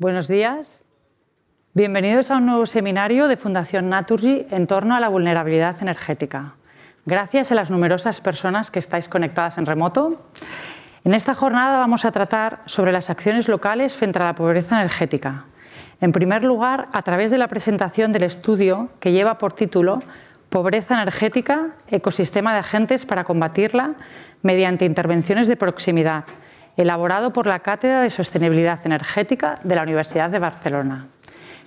Buenos días. Bienvenidos a un nuevo seminario de Fundación Naturgy en torno a la vulnerabilidad energética. Gracias a las numerosas personas que estáis conectadas en remoto. En esta jornada vamos a tratar sobre las acciones locales frente a la pobreza energética. En primer lugar, a través de la presentación del estudio que lleva por título Pobreza energética, ecosistema de agentes para combatirla mediante intervenciones de proximidad, elaborado por la Cátedra de Sostenibilidad Energética de la Universidad de Barcelona.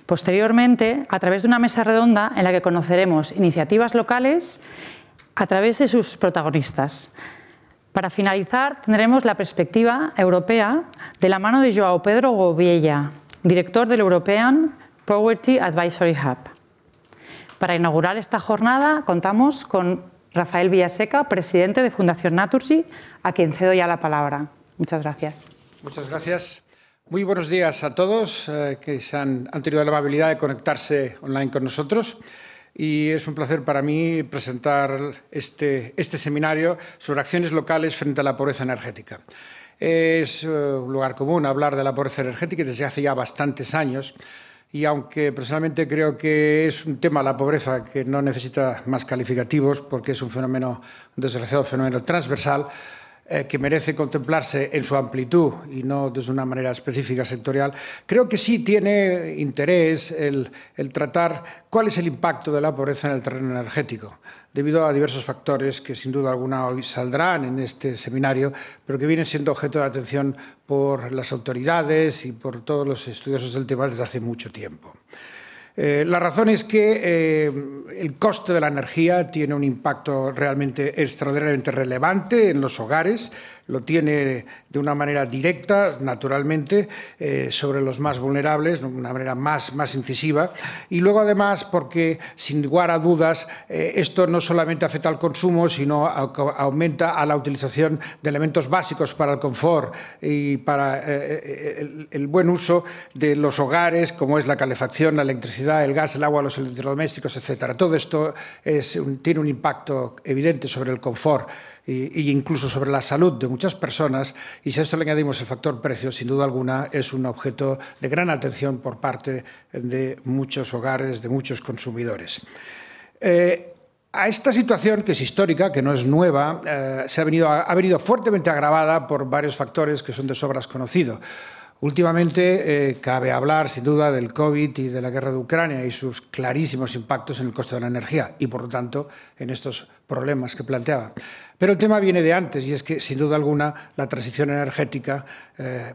Posteriormente, a través de una mesa redonda en la que conoceremos iniciativas locales a través de sus protagonistas. Para finalizar, tendremos la perspectiva europea de la mano de Joao Pedro Gobiella, director del European Poverty Advisory Hub. Para inaugurar esta jornada contamos con Rafael Villaseca, presidente de Fundación Naturgy, a quien cedo ya la palabra. Muchas gracias. Muchas gracias. Muy buenos días a todos eh, que se han, tenido la amabilidad de conectarse online con nosotros. Y es un placer para mí presentar este, este seminario sobre acciones locales frente a la pobreza energética. Es eh, un lugar común hablar de la pobreza energética desde hace ya bastantes años. Y aunque personalmente creo que es un tema, la pobreza, que no necesita más calificativos porque es un fenómeno, un desgraciado fenómeno transversal, eh, que merece contemplarse en su amplitud y no desde una manera específica sectorial, creo que sí tiene interés el, el tratar cuál es el impacto de la pobreza en el terreno energético debido a diversos factores que sin duda alguna hoy saldrán en este seminario, pero que vienen siendo objeto de atención por las autoridades y por todos los estudiosos del tema desde hace mucho tiempo. Eh, la razón es que eh, el coste de la energía tiene un impacto realmente extraordinariamente relevante en los hogares, lo tiene de una manera directa, naturalmente, eh, sobre los más vulnerables, de una manera más, incisiva. Y luego, además, porque sin lugar a dudas, eh, esto no solamente afecta al consumo, sino aumenta a la utilización de elementos básicos para el confort y para eh, el, buen uso de los hogares, como es la calefacción, la electricidad, el gas, el agua, los electrodomésticos, etcétera. Todo esto tiene un impacto evidente sobre el confort e incluso sobre la salud de muchas personas. Y si a esto le añadimos el factor precio, sin duda alguna es un objeto de gran atención por parte de muchos hogares, de muchos consumidores. Eh, a esta situación, que es histórica, que no es nueva, eh, ha venido, fuertemente agravada por varios factores que son de sobras conocidos. Últimamente eh, cabe hablar, sin duda, del COVID y de la guerra de Ucrania y sus clarísimos impactos en el coste de la energía y, por lo tanto, en estos problemas que planteaba. Pero el tema viene de antes y es que, sin duda alguna, la transición energética eh,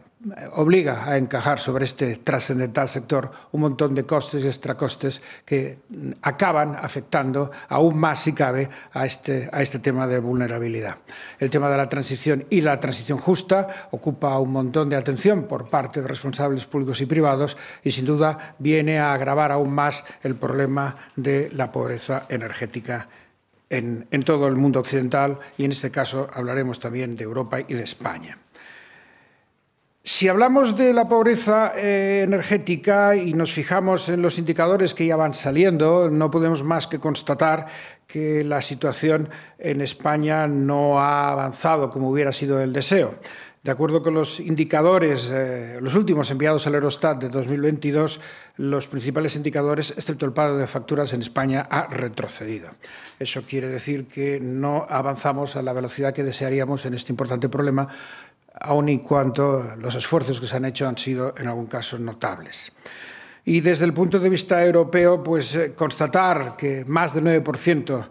obliga a encajar sobre este trascendental sector un montón de costes y extracostes que acaban afectando aún más, si cabe, a este, a este tema de vulnerabilidad. El tema de la transición y la transición justa ocupa un montón de atención por parte de responsables públicos y privados y, sin duda, viene a agravar aún más el problema de la pobreza energética en, todo el mundo occidental y en este caso hablaremos también de Europa y de España. Si hablamos de la pobreza eh, energética y nos fijamos en los indicadores que ya van saliendo, no podemos más que constatar que la situación en España no ha avanzado como hubiera sido el deseo. De acuerdo con los indicadores, eh, los últimos enviados al Eurostat de 2022, los principales indicadores, excepto el pago de facturas en España, ha retrocedido. Eso quiere decir que no avanzamos a la velocidad que desearíamos en este importante problema, aun y cuanto los esfuerzos que se han hecho han sido, en algún caso, notables. Y desde el punto de vista europeo, pues eh, constatar que más del 9%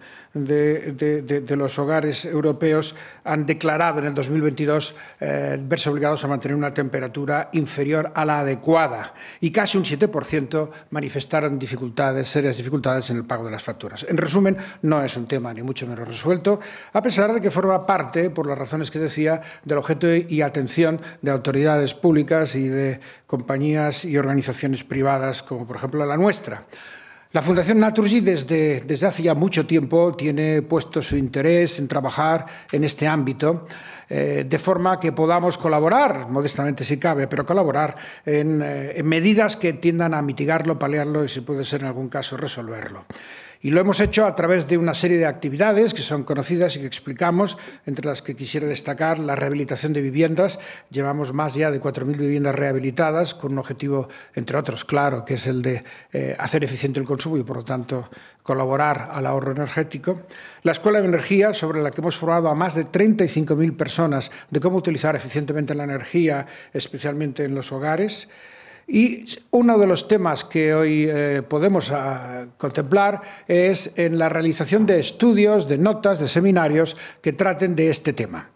de, los hogares europeos han declarado en el 2022 eh, verse obligados a mantener una temperatura inferior a la adecuada y casi un 7% manifestaron dificultades, serias dificultades en el pago de las facturas. En resumen, no es un tema ni mucho menos resuelto, a pesar de que forma parte, por las razones que decía, del objeto y atención de autoridades públicas y de compañías y organizaciones privadas, como por ejemplo la nuestra. La Fundación Naturgy desde, desde hace ya mucho tiempo tiene puesto su interés en trabajar en este ámbito, eh, de forma que podamos colaborar, modestamente si cabe, pero colaborar en, eh, en medidas que tiendan a mitigarlo, paliarlo y, si puede ser en algún caso, resolverlo. Y lo hemos hecho a través de una serie de actividades que son conocidas y que explicamos, entre las que quisiera destacar la rehabilitación de viviendas. Llevamos más ya de 4.000 viviendas rehabilitadas con un objetivo, entre otros, claro, que es el de eh, hacer eficiente el consumo y, por lo tanto, colaborar al ahorro energético. La Escuela de Energía, sobre la que hemos formado a más de 35.000 personas de cómo utilizar eficientemente la energía, especialmente en los hogares. Y uno de los temas que hoy eh, podemos ah, contemplar es en la realización de estudios, de notas, de seminarios que traten de este tema.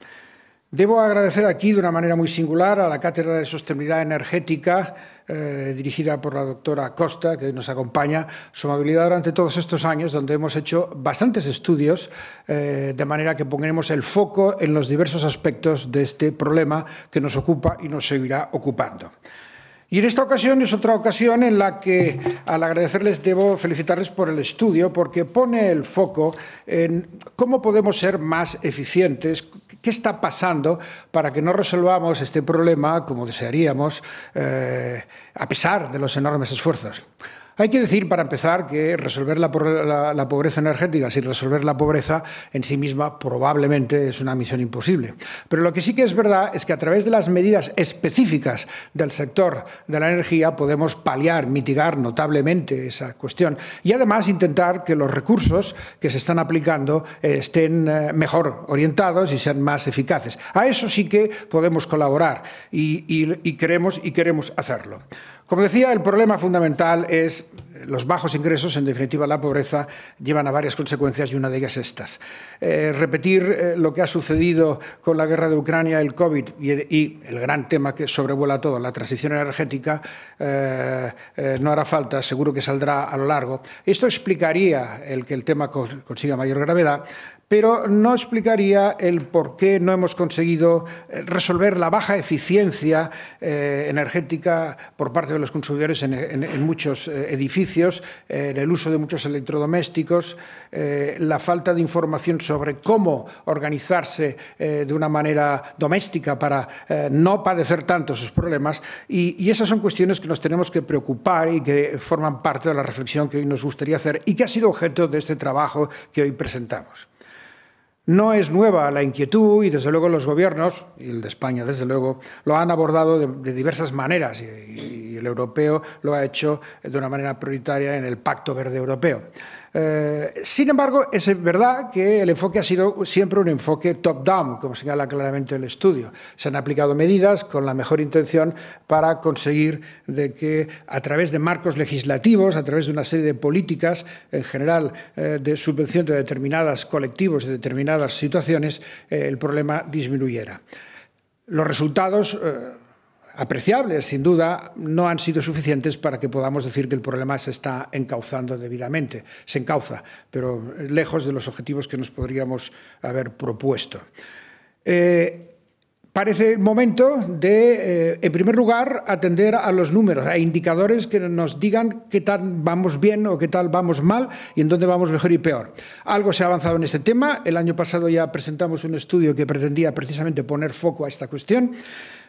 Debo agradecer aquí de una manera muy singular a la Cátedra de Sostenibilidad Energética, eh, dirigida por la doctora Costa, que nos acompaña, su amabilidad durante todos estos años, donde hemos hecho bastantes estudios, eh, de manera que pondremos el foco en los diversos aspectos de este problema que nos ocupa y nos seguirá ocupando. Y en esta ocasión es otra ocasión en la que, al agradecerles, debo felicitarles por el estudio, porque pone el foco en cómo podemos ser más eficientes, qué está pasando para que no resolvamos este problema como desearíamos, eh, a pesar de los enormes esfuerzos. Hay que decir, para empezar, que resolver la, pobreza energética sin resolver la pobreza en sí misma probablemente es una misión imposible. Pero lo que sí que es verdad es que a través de las medidas específicas del sector de la energía podemos paliar, mitigar notablemente esa cuestión y además intentar que los recursos que se están aplicando eh, estén eh, mejor orientados y sean más eficaces. A eso sí que podemos colaborar y queremos, y queremos hacerlo. Como decía, el problema fundamental es los bajos ingresos, en definitiva la pobreza, llevan a varias consecuencias y una de ellas estas. Eh, repetir eh, lo que ha sucedido con la guerra de Ucrania, el COVID y, el gran tema que sobrevuela todo, la transición energética, eh, no hará falta, seguro que saldrá a lo largo. Esto explicaría el que el tema consiga mayor gravedad, pero no explicaría el por qué no hemos conseguido resolver la baja eficiencia energética por parte de los consumidores en muchos edificios eh, en el uso de muchos electrodomésticos, eh, la falta de información sobre cómo organizarse eh, de una manera doméstica para no padecer tanto sus problemas. Y, esas son cuestiones que nos tenemos que preocupar y que forman parte de la reflexión que hoy nos gustaría hacer y que ha sido objeto de este trabajo que hoy presentamos. No es nueva la inquietud y desde luego los gobiernos, y el de España desde luego, lo han abordado de, diversas maneras y el europeo lo ha hecho de una manera prioritaria en el Pacto Verde Europeo. Eh, sin embargo, es verdad que el enfoque ha sido siempre un enfoque top-down, como señala claramente el estudio. Se han aplicado medidas con la mejor intención para conseguir de que a través de marcos legislativos, a través de una serie de políticas en general eh, de subvención de determinados colectivos, de determinadas situaciones, eh, el problema disminuyera. Los resultados apreciables, sin duda, no han sido suficientes para que podamos decir que el problema se está encauzando debidamente. Se encauza, pero lejos de los objetivos que nos podríamos haber propuesto. Eh, parece el momento de, eh, en primer lugar, atender a los números, a indicadores que nos digan qué tal vamos bien o qué tal vamos mal y en dónde vamos mejor y peor. Algo se ha avanzado en este tema. El año pasado ya presentamos un estudio que pretendía precisamente poner foco a esta cuestión.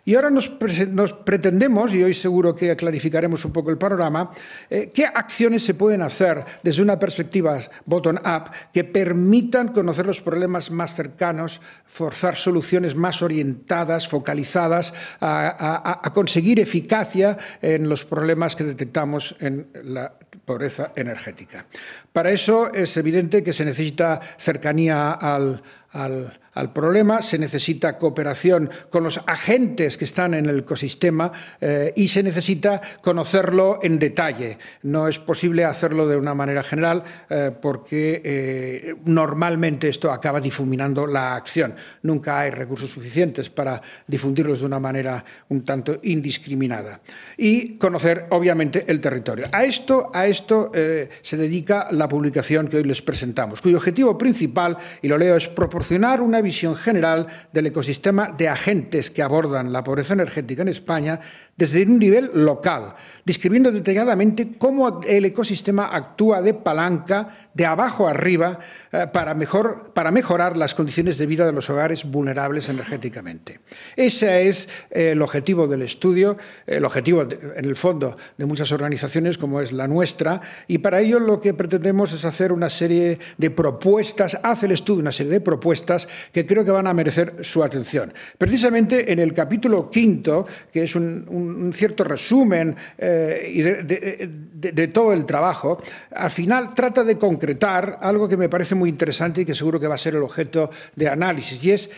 Y ahora nos, pretendemos, y hoy seguro que clarificaremos un poco el panorama, eh, qué acciones se pueden hacer desde una perspectiva bottom-up que permitan conocer los problemas más cercanos, forzar soluciones más orientadas, focalizadas, a, conseguir eficacia en los problemas que detectamos en la pobreza energética. Para eso es evidente que se necesita cercanía al, al al problema, se necesita cooperación con los agentes que están en el ecosistema eh, y se necesita conocerlo en detalle. No es posible hacerlo de una manera general eh, porque eh, normalmente esto acaba difuminando la acción. Nunca hay recursos suficientes para difundirlos de una manera un tanto indiscriminada. Y conocer, obviamente, el territorio. A esto, a esto se dedica la publicación que hoy les presentamos, cuyo objetivo principal, y lo leo, es proporcionar una visión general del ecosistema de agentes que abordan la pobreza energética en España desde un nivel local, describiendo detalladamente cómo el ecosistema actúa de palanca de abajo arriba eh, para, mejorar las condiciones de vida de los hogares vulnerables energéticamente. Ese es eh, el objetivo del estudio, el objetivo en el fondo de muchas organizaciones como es la nuestra y para ello lo que pretendemos es hacer una serie de propuestas, hace el estudio una serie de propuestas que creo que van a merecer su atención. Precisamente en el capítulo quinto, que es un un cierto resumen eh, de, todo el trabajo, al final trata de concretar algo que me parece muy interesante y que seguro que va a ser el objeto de análisis, y es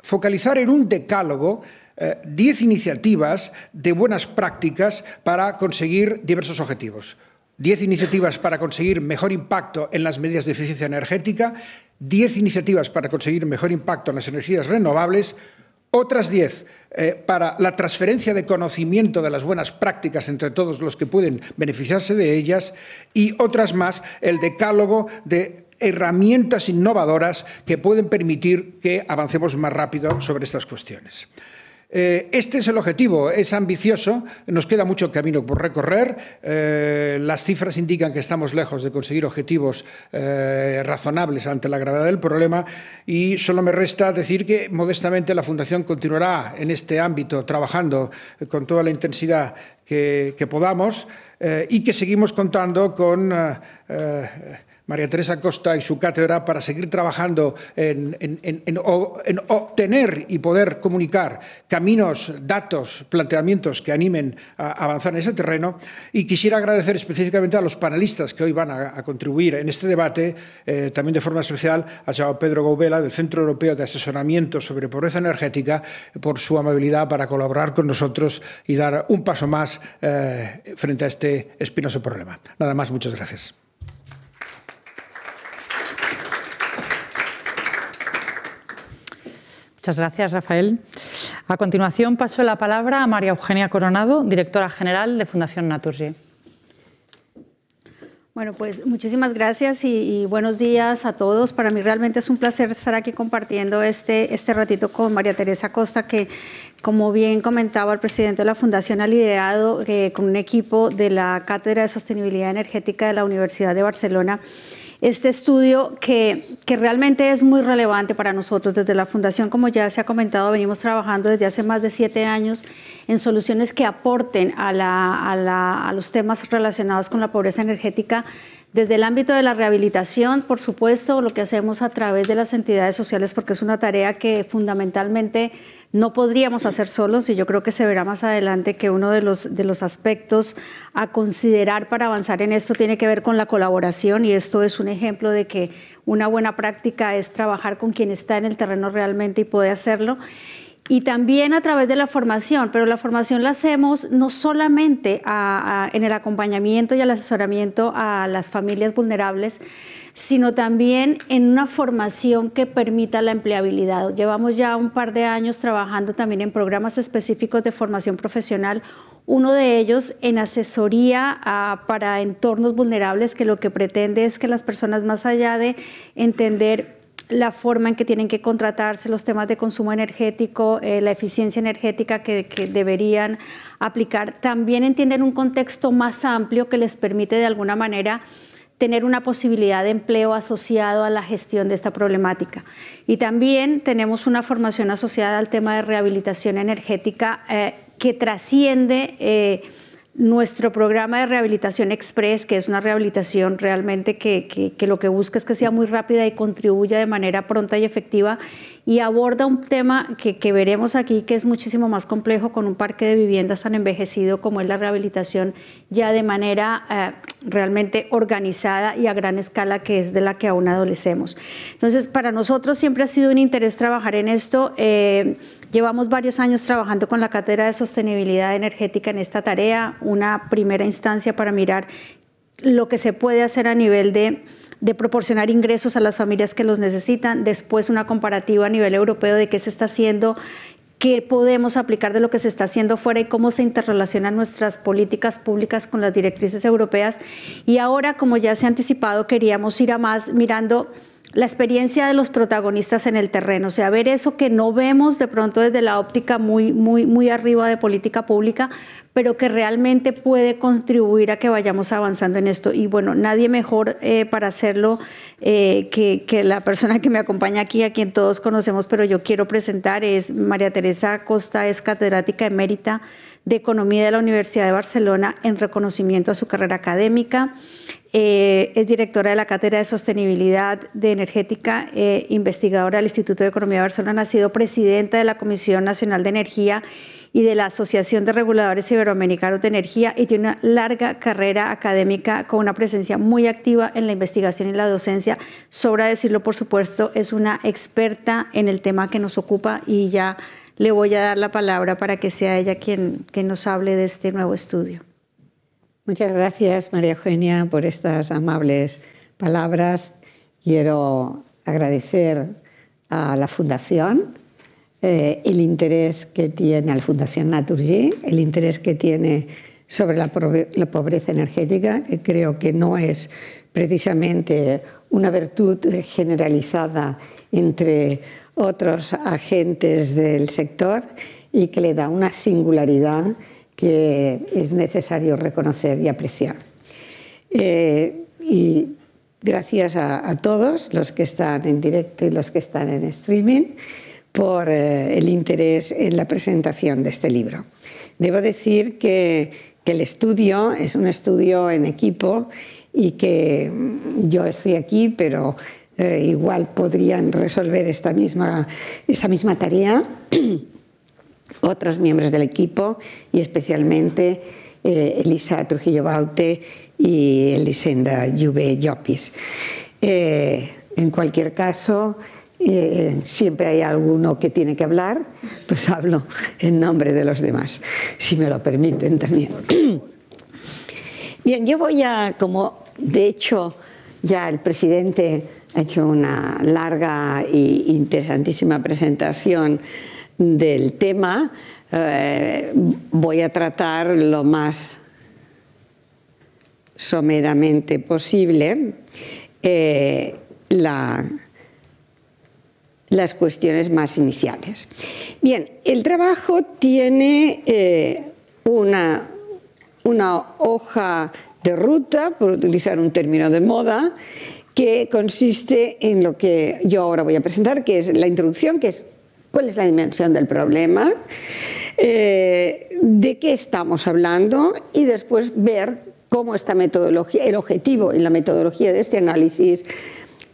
focalizar en un decálogo 10 eh, iniciativas de buenas prácticas para conseguir diversos objetivos. 10 iniciativas para conseguir mejor impacto en las medidas de eficiencia energética, 10 iniciativas para conseguir mejor impacto en las energías renovables, otras diez eh, para la transferencia de conocimiento de las buenas prácticas entre todos los que pueden beneficiarse de ellas y otras más el decálogo de herramientas innovadoras que pueden permitir que avancemos más rápido sobre estas cuestiones. Eh, este es el objetivo, es ambicioso, nos queda mucho camino por recorrer, eh, las cifras indican que estamos lejos de conseguir objetivos eh, razonables ante la gravedad del problema y solo me resta decir que modestamente la Fundación continuará en este ámbito trabajando con toda la intensidad que, podamos y que seguimos contando con María Teresa Costa y su cátedra para seguir trabajando en, obtener y poder comunicar caminos, datos, planteamientos que animen a avanzar en ese terreno. Y quisiera agradecer específicamente a los panelistas que hoy van a, contribuir en este debate, eh, también de forma especial a Chao Pedro Gouvela, del Centro Europeo de Asesoramiento sobre Pobreza Energética por su amabilidad para colaborar con nosotros y dar un paso más eh, frente a este espinoso problema. Nada más, muchas gracias. Muchas gracias, Rafael. A continuación paso la palabra a María Eugenia Coronado, directora general de Fundación Naturgy. Bueno, pues muchísimas gracias y, buenos días a todos. Para mí realmente es un placer estar aquí compartiendo este, este, ratito con María Teresa Costa, que como bien comentaba el presidente de la Fundación, ha liderado eh, con un equipo de la Cátedra de Sostenibilidad Energética de la Universidad de Barcelona este estudio que, que realmente es muy relevante para nosotros. Desde la Fundación, como ya se ha comentado, venimos trabajando desde hace más de siete años en soluciones que aporten a, a los temas relacionados con la pobreza energética desde el ámbito de la rehabilitación, por supuesto, lo que hacemos a través de las entidades sociales, porque es una tarea que fundamentalmente no podríamos hacer solos y yo creo que se verá más adelante que uno de los, de los aspectos a considerar para avanzar en esto tiene que ver con la colaboración y esto es un ejemplo de que una buena práctica es trabajar con quien está en el terreno realmente y puede hacerlo y también a través de la formación, pero la formación la hacemos no solamente en el acompañamiento y el asesoramiento a las familias vulnerables, sino también en una formación que permita la empleabilidad. Llevamos ya un par de años trabajando también en programas específicos de formación profesional, uno de ellos en asesoría para entornos vulnerables, que lo que pretende es que las personas más allá de entender la forma en que tienen que contratarse, los temas de consumo energético, eh, la eficiencia energética que, que, deberían aplicar, también entienden un contexto más amplio que les permite de alguna manera tener una posibilidad de empleo asociado a la gestión de esta problemática. Y también tenemos una formación asociada al tema de rehabilitación energética eh, que trasciende... Eh, nuestro programa de rehabilitación express, que es una rehabilitación realmente que, lo que busca es que sea muy rápida y contribuya de manera pronta y efectiva y aborda un tema que, veremos aquí que es muchísimo más complejo con un parque de viviendas tan envejecido como es la rehabilitación ya de manera eh, realmente organizada y a gran escala que es de la que aún adolecemos. Entonces, para nosotros siempre ha sido un interés trabajar en esto. Eh, Llevamos varios años trabajando con la Cátedra de Sostenibilidad Energética en esta tarea, una primera instancia para mirar lo que se puede hacer a nivel de, proporcionar ingresos a las familias que los necesitan, después una comparativa a nivel europeo de qué se está haciendo qué podemos aplicar de lo que se está haciendo fuera y cómo se interrelacionan nuestras políticas públicas con las directrices europeas. Y ahora, como ya se ha anticipado, queríamos ir a más mirando la experiencia de los protagonistas en el terreno, o sea, ver eso que no vemos de pronto desde la óptica muy, muy, muy arriba de política pública, pero que realmente puede contribuir a que vayamos avanzando en esto. Y bueno, nadie mejor eh, para hacerlo eh, que, que, la persona que me acompaña aquí, a quien todos conocemos, pero yo quiero presentar, es María Teresa Costa, es catedrática emérita de Economía de la Universidad de Barcelona en reconocimiento a su carrera académica. Eh, es directora de la Cátedra de Sostenibilidad de Energética, eh, investigadora del Instituto de Economía de Barcelona, ha sido presidenta de la Comisión Nacional de Energía y de la Asociación de Reguladores Iberoamericanos de Energía y tiene una larga carrera académica con una presencia muy activa en la investigación y la docencia. Sobra decirlo, por supuesto, es una experta en el tema que nos ocupa y ya le voy a dar la palabra para que sea ella quien, quien nos hable de este nuevo estudio. Muchas gracias, María Eugenia, por estas amables palabras. Quiero agradecer a la Fundación eh, el interés que tiene, la Fundación Naturgy, el interés que tiene sobre la pobreza energética, que creo que no es precisamente una virtud generalizada entre otros agentes del sector y que le da una singularidad es necesario reconocer y apreciar. Eh, y gracias a, todos los que están en directo y los que están en streaming por eh, el interés en la presentación de este libro. Debo decir que, el estudio es un estudio en equipo y que mm, yo estoy aquí, pero eh, igual podrían resolver esta misma, esta misma tarea otros miembros del equipo y especialmente eh, Elisa Trujillo Baute y Elisenda Juve Llopis. Eh, en cualquier caso, eh, siempre hay alguno que tiene que hablar, pues hablo en nombre de los demás, si me lo permiten también. Bien, yo voy a, como de hecho ya el presidente ha hecho una larga e interesantísima presentación del tema, eh, voy a tratar lo más someramente posible eh, las cuestiones más iniciales. Bien, el trabajo tiene eh, una, una hoja de ruta, por utilizar un término de moda, que consiste en lo que yo ahora voy a presentar, que es la introducción, que es cuál es la dimensión del problema, eh, de qué estamos hablando y después ver cómo esta metodología, el objetivo y la metodología de este análisis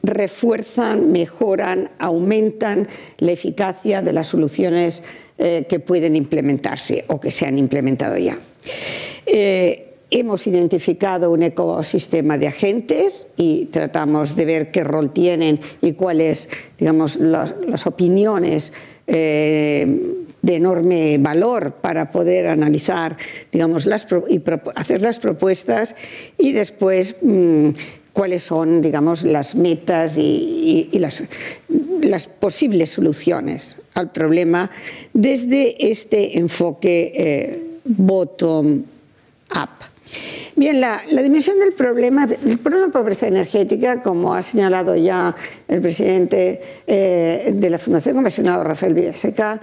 refuerzan, mejoran, aumentan la eficacia de las soluciones eh, que pueden implementarse o que se han implementado ya. Eh, Hemos identificado un ecosistema de agentes y tratamos de ver qué rol tienen y cuáles, digamos, las, opiniones eh, de enorme valor para poder analizar, digamos, las, y hacer las propuestas y después mm, cuáles son, digamos, las metas y, las, posibles soluciones al problema desde este enfoque eh, bottom-up. Bien, la, dimensión del problema, el problema de pobreza energética, como ha señalado ya el presidente eh, de la Fundación Comisionado Rafael Villaseca,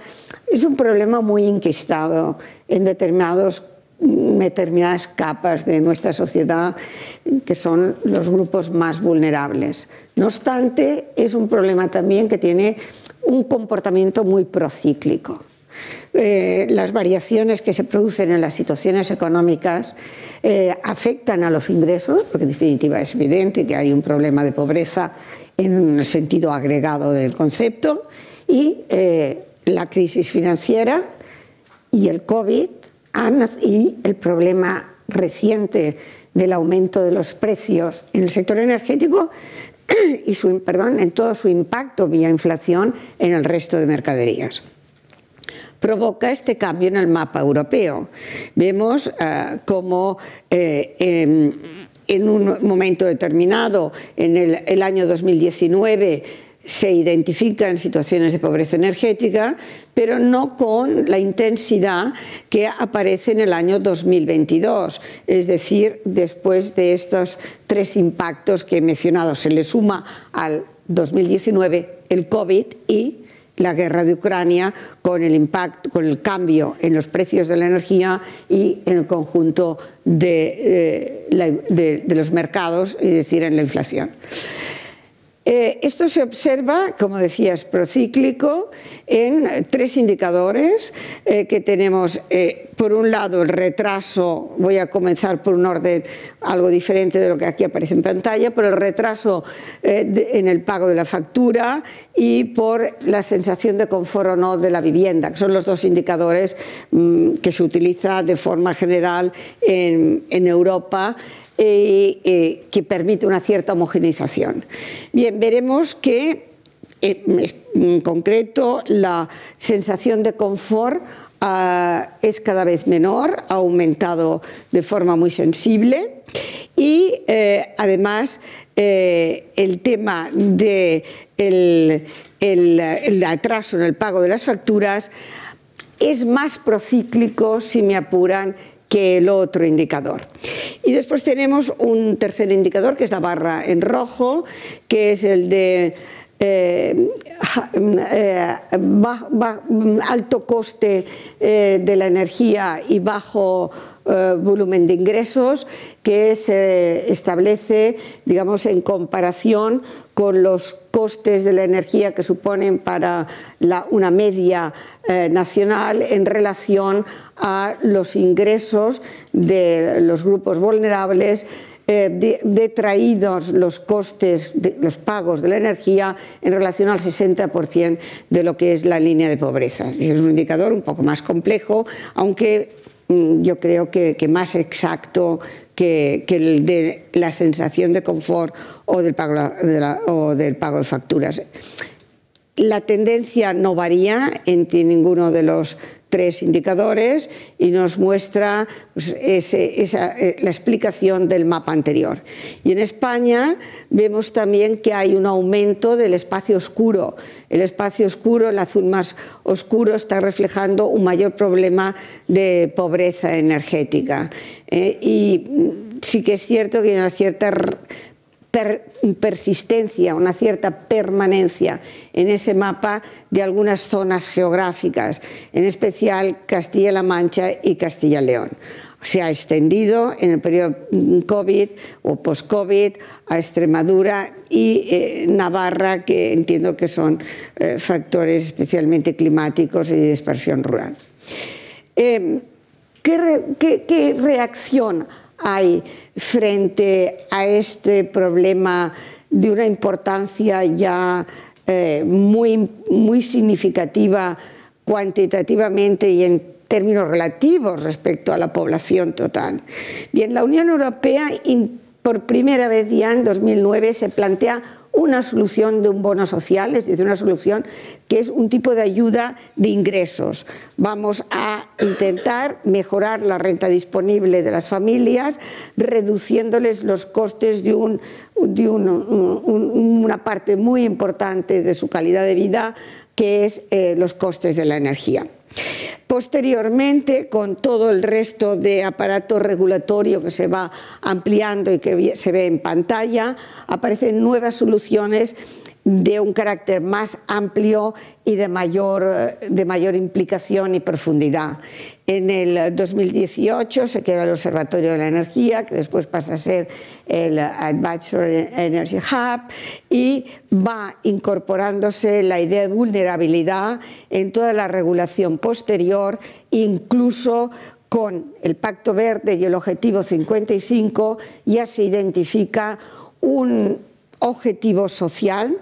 es un problema muy inquistado en determinadas capas de nuestra sociedad que son los grupos más vulnerables. No obstante, es un problema también que tiene un comportamiento muy procíclico. Eh, las variaciones que se producen en las situaciones económicas eh, afectan a los ingresos, porque en definitiva es evidente que hay un problema de pobreza en el sentido agregado del concepto, y eh, la crisis financiera y el COVID y el problema reciente del aumento de los precios en el sector energético y en todo su impacto vía inflación en el resto de mercaderías provoca este cambio en el mapa europeo. Vemos eh, cómo eh, em, en un momento determinado, en el, el año 2019, se identifican situaciones de pobreza energética, pero no con la intensidad que aparece en el año 2022. Es decir, después de estos tres impactos que he mencionado, se le suma al 2019 el COVID y la guerra de Ucrania con el impacto, con el cambio en los precios de la energía y en el conjunto de, eh, de los mercados, es decir, en la inflación. Eh, esto se observa, como decía, es procíclico en tres indicadores eh, que tenemos. Eh, por un lado, el retraso, voy a comenzar por un orden algo diferente de lo que aquí aparece en pantalla, por el retraso en el pago de la factura y por la sensación de confort o no de la vivienda, que son los dos indicadores mm, que se utiliza de forma general en Europa eh, que permite una cierta homogeneización. Bien, veremos que eh, en concreto la sensación de confort ah, es cada vez menor, ha aumentado de forma muy sensible y eh, además el tema del el, atraso en el pago de las facturas es más procíclico, si me apuran, que el otro indicador. Y después tenemos un tercer indicador, que es la barra en rojo, que es el de eh, eh, alto coste eh, de la energía y bajo volumen de ingresos que se establece, digamos, en comparación con los costes de la energía que suponen para una media eh, nacional en relación a los ingresos de los grupos vulnerables, eh, detraídos los costes, de, los pagos de la energía en relación al 60% de lo que es la línea de pobreza. Es un indicador un poco más complejo, aunque mm, yo creo que más exacto que, el de la sensación de confort o del pago de, o del pago de facturas. La tendencia no varía en ninguno de los tres indicadores y nos muestra pues, eh, la explicación del mapa anterior. Y en España vemos también que hay un aumento del espacio oscuro. El espacio oscuro, el azul más oscuro, está reflejando un mayor problema de pobreza energética. Eh, y sí que es cierto que hay una cierta persistencia, una cierta permanencia en ese mapa de algunas zonas geográficas, en especial Castilla-La Mancha y Castilla-León se ha extendido en el periodo COVID o post-COVID a Extremadura y eh, Navarra, que entiendo que son eh, factores especialmente climáticos y de dispersión rural. Eh, ¿qué, ¿Qué reacción hay frente a este problema de una importancia ya eh, muy, muy significativa cuantitativamente y en términos relativos respecto a la población total. Bien, la Unión Europea por primera vez ya en 2009 se plantea una solución de un bono social, es decir, una solución que es un tipo de ayuda de ingresos. Vamos a intentar mejorar la renta disponible de las familias, reduciéndoles los costes de, un, una parte muy importante de su calidad de vida, que es eh, los costes de la energía. Posteriormente, con todo el resto de aparato regulatorio que se va ampliando y que se ve en pantalla, aparecen nuevas soluciones de un carácter más amplio y de mayor, eh, de mayor implicación y profundidad. En el 2018 se queda el Observatorio de la Energía, que después pasa a ser el Advisory Energy Hub, y va incorporándose la idea de vulnerabilidad en toda la regulación posterior, incluso con el Pacto Verde y el Objetivo 55, ya se identifica un objetivo social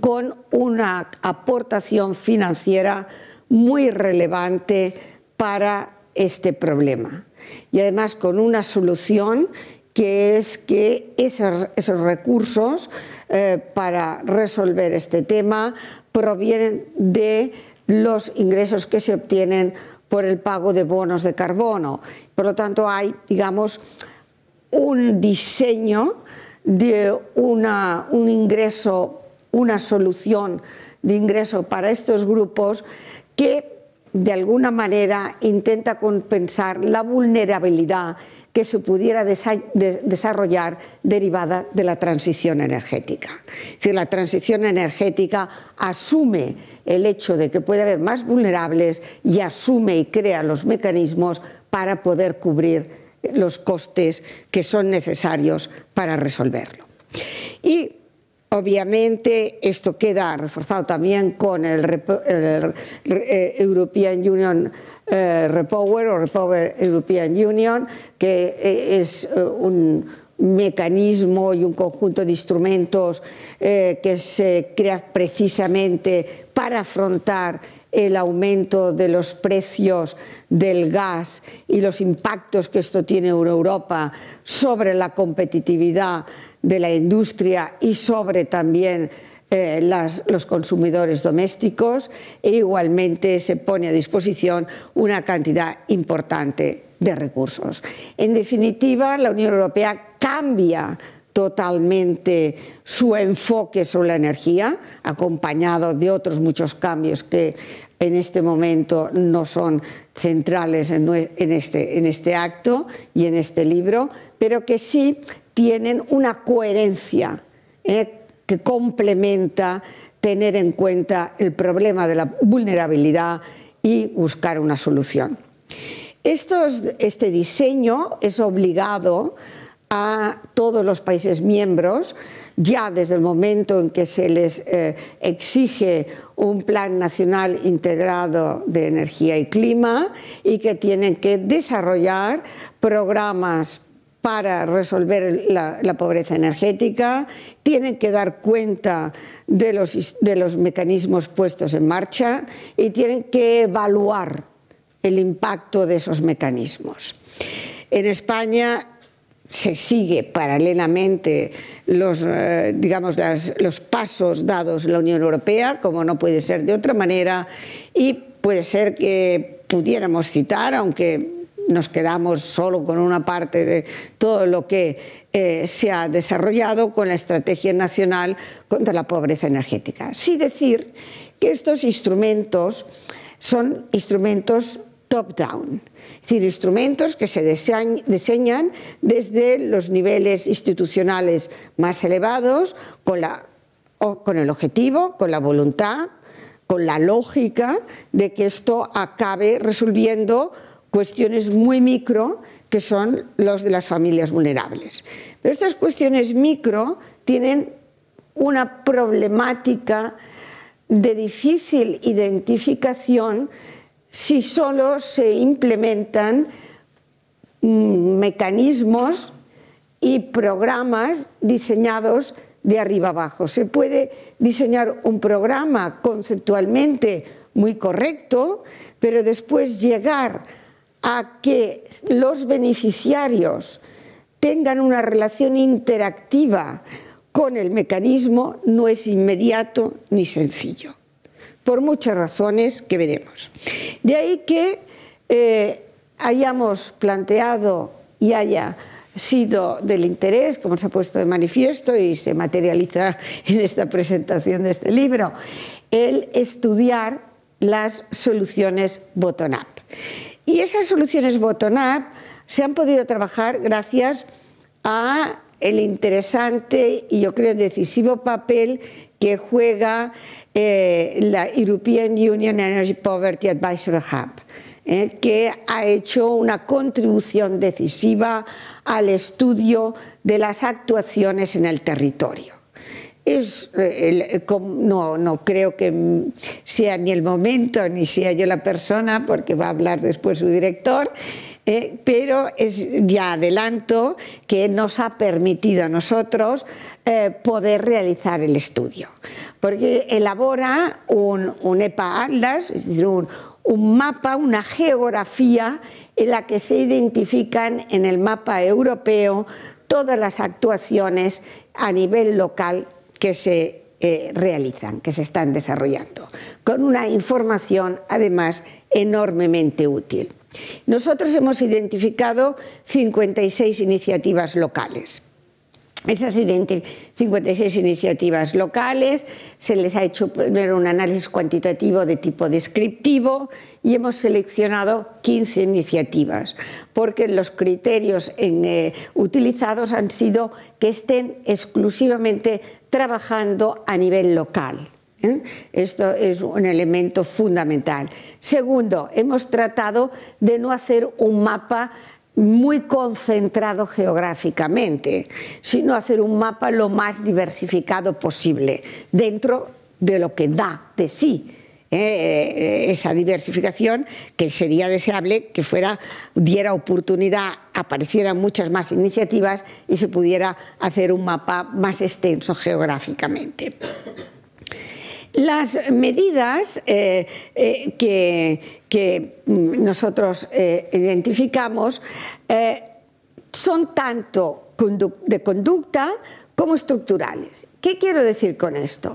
con una aportación financiera muy relevante para este problema y además con una solución que es que esos, recursos eh, para resolver este tema provienen de los ingresos que se obtienen por el pago de bonos de carbono. Por lo tanto, hay, digamos, un diseño de una, un ingreso una solución de ingreso para estos grupos que de alguna manera intenta compensar la vulnerabilidad que se pudiera desarrollar derivada de la transición energética. Es decir, la transición energética asume el hecho de que puede haber más vulnerables y asume y crea los mecanismos para poder cubrir los costes que son necesarios para resolverlo. Y Obviamente esto queda reforzado también con el, eh, European Union eh, Repower o Repower European Union, que eh, es un mecanismo y un conjunto de instrumentos que se crea precisamente para afrontar el aumento de los precios del gas y los impactos que esto tiene en Europa sobre la competitividad de la industria y sobre también eh, los consumidores domésticos e igualmente se pone a disposición una cantidad importante de recursos. En definitiva, la Unión Europea cambia totalmente su enfoque sobre la energía, acompañado de otros muchos cambios que en este momento no son centrales en este, en este acto y en este libro, pero que sí tienen una coherencia eh, que complementa tener en cuenta el problema de la vulnerabilidad y buscar una solución. este diseño es obligado a todos los países miembros ya desde el momento en que se les eh, exige un plan nacional integrado de energía y clima y que tienen que desarrollar programas para resolver la, pobreza energética, tienen que dar cuenta de los, de los mecanismos puestos en marcha y tienen que evaluar el impacto de esos mecanismos. En España se sigue paralelamente los, eh, digamos, los pasos dados en la Unión Europea, como no puede ser de otra manera, y puede ser que pudiéramos citar, aunque nos quedamos solo con una parte de todo lo que eh, se ha desarrollado con la Estrategia Nacional contra la Pobreza Energética. Sí decir que estos instrumentos son instrumentos top-down, es decir, instrumentos que se diseñan desde los niveles institucionales más elevados, con, la, con el objetivo, con la voluntad, con la lógica de que esto acabe resolviendo cuestiones muy micro que son los de las familias vulnerables. Pero estas cuestiones micro tienen una problemática de difícil identificación si solo se implementan mm, mecanismos y programas diseñados de arriba abajo. Se puede diseñar un programa conceptualmente muy correcto, pero después llegar a que los beneficiarios tengan una relación interactiva con el mecanismo no es inmediato ni sencillo, por muchas razones que veremos. De ahí que eh, hayamos planteado y haya sido del interés, como se ha puesto de manifiesto y se materializa en esta presentación de este libro, el estudiar las soluciones bottom-up. Y esas soluciones bottom-up se han podido trabajar gracias a el interesante y yo creo decisivo papel que juega eh, la European Union Energy Poverty Advisory Hub, eh, que ha hecho una contribución decisiva al estudio de las actuaciones en el territorio no, creo que sea ni el momento ni sea yo la persona, porque va a hablar después su director, eh, pero es, ya adelanto que nos ha permitido a nosotros eh, poder realizar el estudio, porque elabora un, EPA Atlas, es decir, un mapa, una geografía en la que se identifican en el mapa europeo todas las actuaciones a nivel local que se eh, realizan, que se están desarrollando, con una información además enormemente útil. Nosotros hemos identificado 56 iniciativas locales esas 56 iniciativas locales se les ha hecho primero un análisis cuantitativo de tipo descriptivo y hemos seleccionado 15 iniciativas, porque los criterios eh, utilizados han sido que estén exclusivamente trabajando a nivel local. ¿eh? Esto es un elemento fundamental. Segundo, hemos tratado de no hacer un mapa muy concentrado geográficamente, sino hacer un mapa lo más diversificado posible dentro de lo que da de sí eh, eh, esa diversificación que sería deseable que fuera diera oportunidad aparecieran muchas más iniciativas y se pudiera hacer un mapa más extenso geográficamente. Las medidas eh, eh, que, nosotros eh, identificamos son tanto de conducta como estructurales. ¿Qué quiero decir con esto?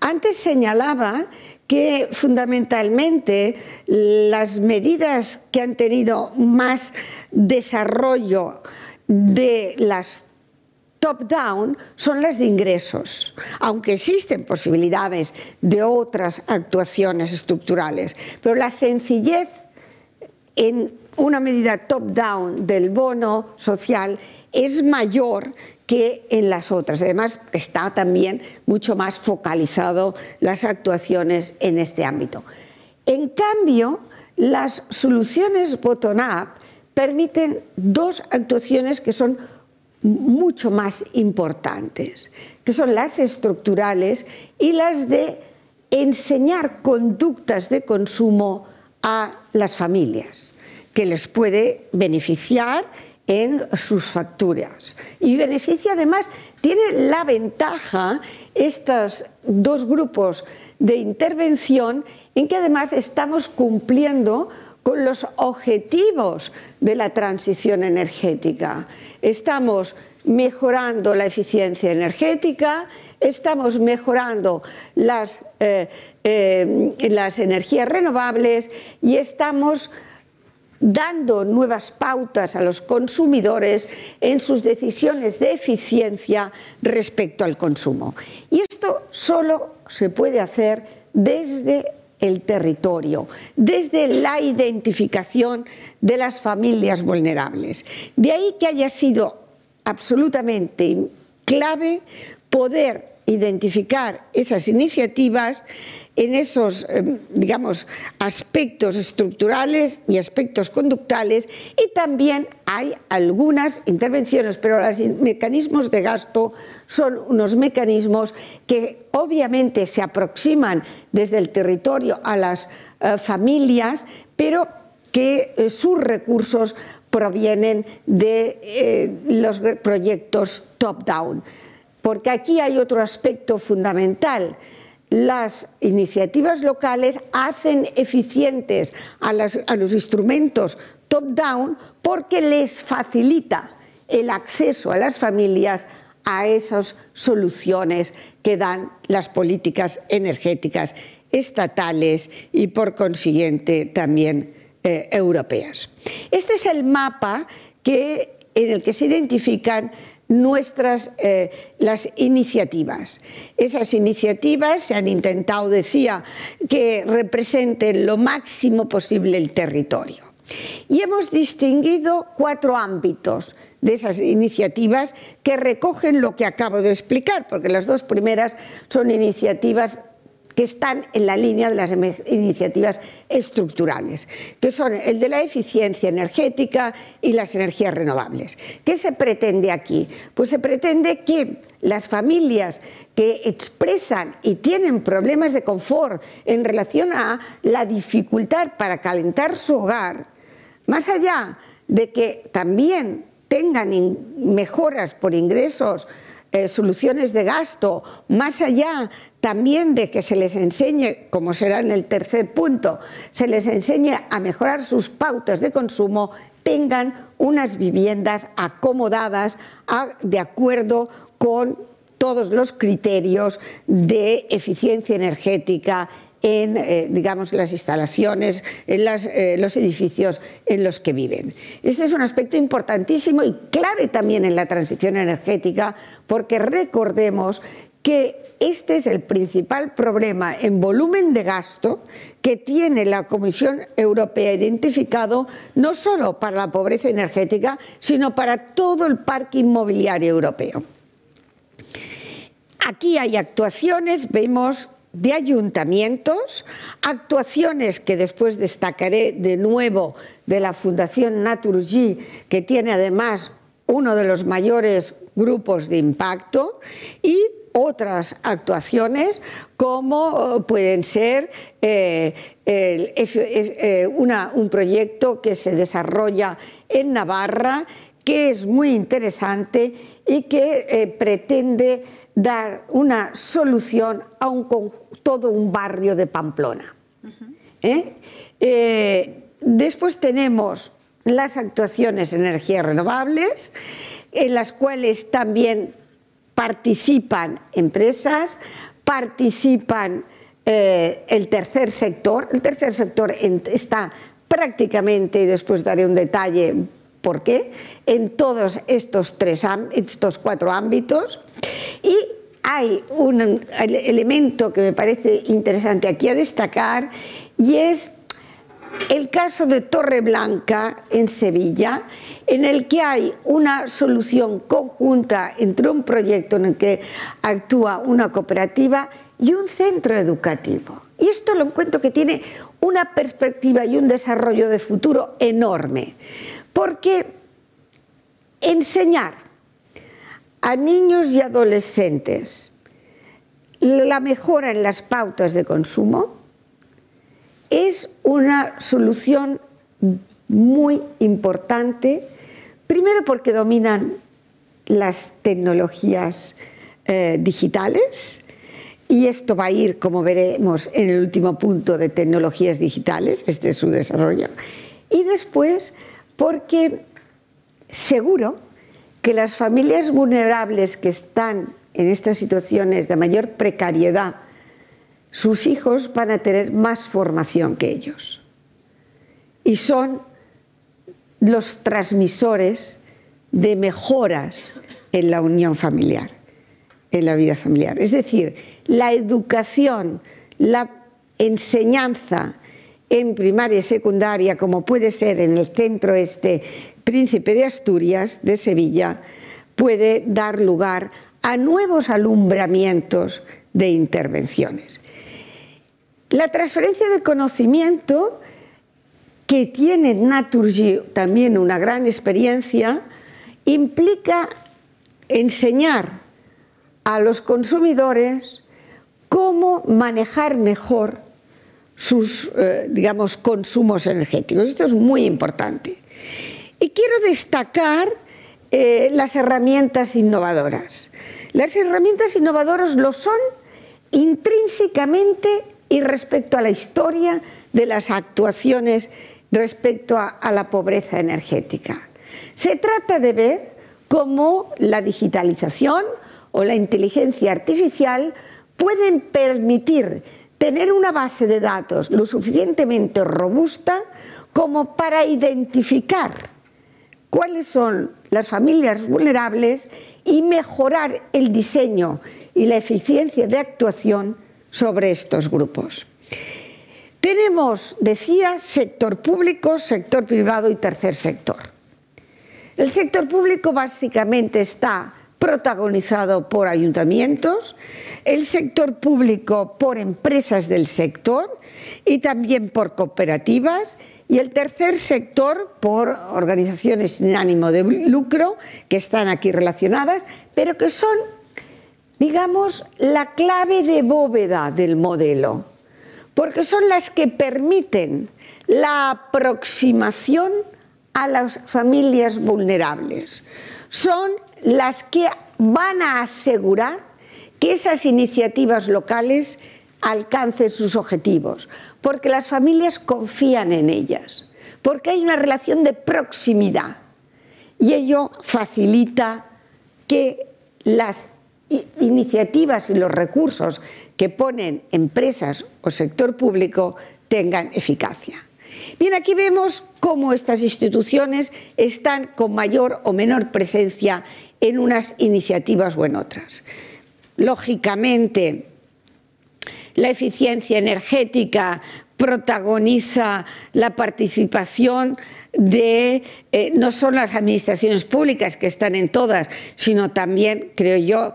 Antes señalaba que fundamentalmente las medidas que han tenido más desarrollo de las top-down son las de ingresos, aunque existen posibilidades de otras actuaciones estructurales, pero la sencillez en una medida top-down del bono social es mayor que en las otras. Además, está también mucho más focalizado las actuaciones en este ámbito. En cambio, las soluciones bottom-up permiten dos actuaciones que son mucho más importantes, que son las estructurales y las de enseñar conductas de consumo a las familias, que les puede beneficiar en sus facturas. Y beneficia además, tiene la ventaja estos dos grupos de intervención en que además estamos cumpliendo con los objetivos de la transición energética. Estamos mejorando la eficiencia energética, estamos mejorando las, eh, eh, las energías renovables y estamos dando nuevas pautas a los consumidores en sus decisiones de eficiencia respecto al consumo. Y esto solo se puede hacer desde el territorio, desde la identificación de las familias vulnerables. De ahí que haya sido absolutamente clave poder identificar esas iniciativas en esos, eh, digamos, aspectos estructurales y aspectos conductales y también hay algunas intervenciones, pero los mecanismos de gasto son unos mecanismos que obviamente se aproximan desde el territorio a las eh, familias, pero que eh, sus recursos provienen de los proyectos top-down porque aquí hay otro aspecto fundamental. Las iniciativas locales hacen eficientes a, los instrumentos top-down porque les facilita el acceso a las familias a esas soluciones que dan las políticas energéticas estatales y por consiguiente también eh, europeas. Este es el mapa que, en el que se identifican nuestras eh, las iniciativas. Esas iniciativas se han intentado, decía, que representen lo máximo posible el territorio. Y hemos distinguido cuatro ámbitos de esas iniciativas que recogen lo que acabo de explicar, porque las dos primeras son iniciativas que están en la línea de las em, iniciativas estructurales, que son el de la eficiencia energética y las energías renovables. ¿Qué se pretende aquí? Pues se pretende que las familias que expresan y tienen problemas de confort en relación a la dificultad para calentar su hogar, más allá de que también tengan mejoras por ingresos, eh, soluciones de gasto, más allá también de que se les enseñe, como será en el tercer punto, se les enseñe a mejorar sus pautas de consumo, tengan unas viviendas acomodadas de acuerdo con todos los criterios de eficiencia energética en eh, digamos, las instalaciones, en eh, los edificios en los que viven. Ese es un aspecto importantísimo y clave también en la transición energética porque recordemos que este es el principal problema en volumen de gasto que tiene la Comisión Europea identificado no solo para la pobreza energética, sino para todo el parque inmobiliario europeo. Aquí hay actuaciones, vemos de ayuntamientos, actuaciones que después destacaré de nuevo de la Fundación Naturgy, que tiene además uno de los mayores grupos de impacto, y otras actuaciones como eh, pueden ser eh, eh, un proyecto que se desarrolla en Navarra, que es muy interesante y que pretende dar una solución a un, todo un barrio de Pamplona. después tenemos las actuaciones energías renovables, en las cuales también participan empresas, participan eh, el tercer sector. El tercer sector está prácticamente, y después daré un detalle por qué, en todos estos, tres, estos cuatro ámbitos. Y hay un elemento que me parece interesante aquí a destacar y es el caso de Torre Blanca en Sevilla, en el que hay una solución conjunta entre un proyecto en el que actúa una cooperativa y un centro educativo. Y esto lo encuentro que tiene una perspectiva y un desarrollo de futuro enorme, porque enseñar a niños y adolescentes la mejora en las pautas de consumo es una solución muy importante Primero porque dominan las tecnologías eh, digitales y esto va a ir, como veremos, en el último punto de tecnologías digitales, este es su desarrollo. Y después porque seguro que las familias vulnerables que están en estas situaciones de mayor precariedad, sus hijos van a tener más formación que ellos. Y son los transmisores de mejoras en la unión familiar, en la vida familiar. Es decir, la educación, la enseñanza en primaria y secundaria, como puede ser en el centro este Príncipe de Asturias, de Sevilla, puede dar lugar a nuevos alumbramientos de intervenciones. La transferencia de conocimiento que tiene Naturgy también una gran experiencia, implica enseñar a los consumidores cómo manejar mejor sus, eh, digamos, consumos energéticos. Esto es muy importante. Y quiero destacar eh, las herramientas innovadoras. Las herramientas innovadoras lo son intrínsecamente y respecto a la historia de las actuaciones respecto a, la pobreza energética. Se trata de ver cómo la digitalización o la inteligencia artificial pueden permitir tener una base de datos lo suficientemente robusta como para identificar cuáles son las familias vulnerables y mejorar el diseño y la eficiencia de actuación sobre estos grupos. Tenemos, decía, sector público, sector privado y tercer sector. El sector público básicamente está protagonizado por ayuntamientos, el sector público por empresas del sector y también por cooperativas y el tercer sector por organizaciones sin ánimo de lucro que están aquí relacionadas, pero que son, digamos, la clave de bóveda del modelo porque son las que permiten la aproximación a las familias vulnerables. Son las que van a asegurar que esas iniciativas locales alcancen sus objetivos, porque las familias confían en ellas, porque hay una relación de proximidad y ello facilita que las iniciativas y los recursos que ponen empresas o sector público tengan eficacia. Bien, aquí vemos cómo estas instituciones están con mayor o menor presencia en unas iniciativas o en otras. Lógicamente, la eficiencia energética protagoniza la participación de eh, no solo las administraciones públicas que están en todas, sino también, creo yo,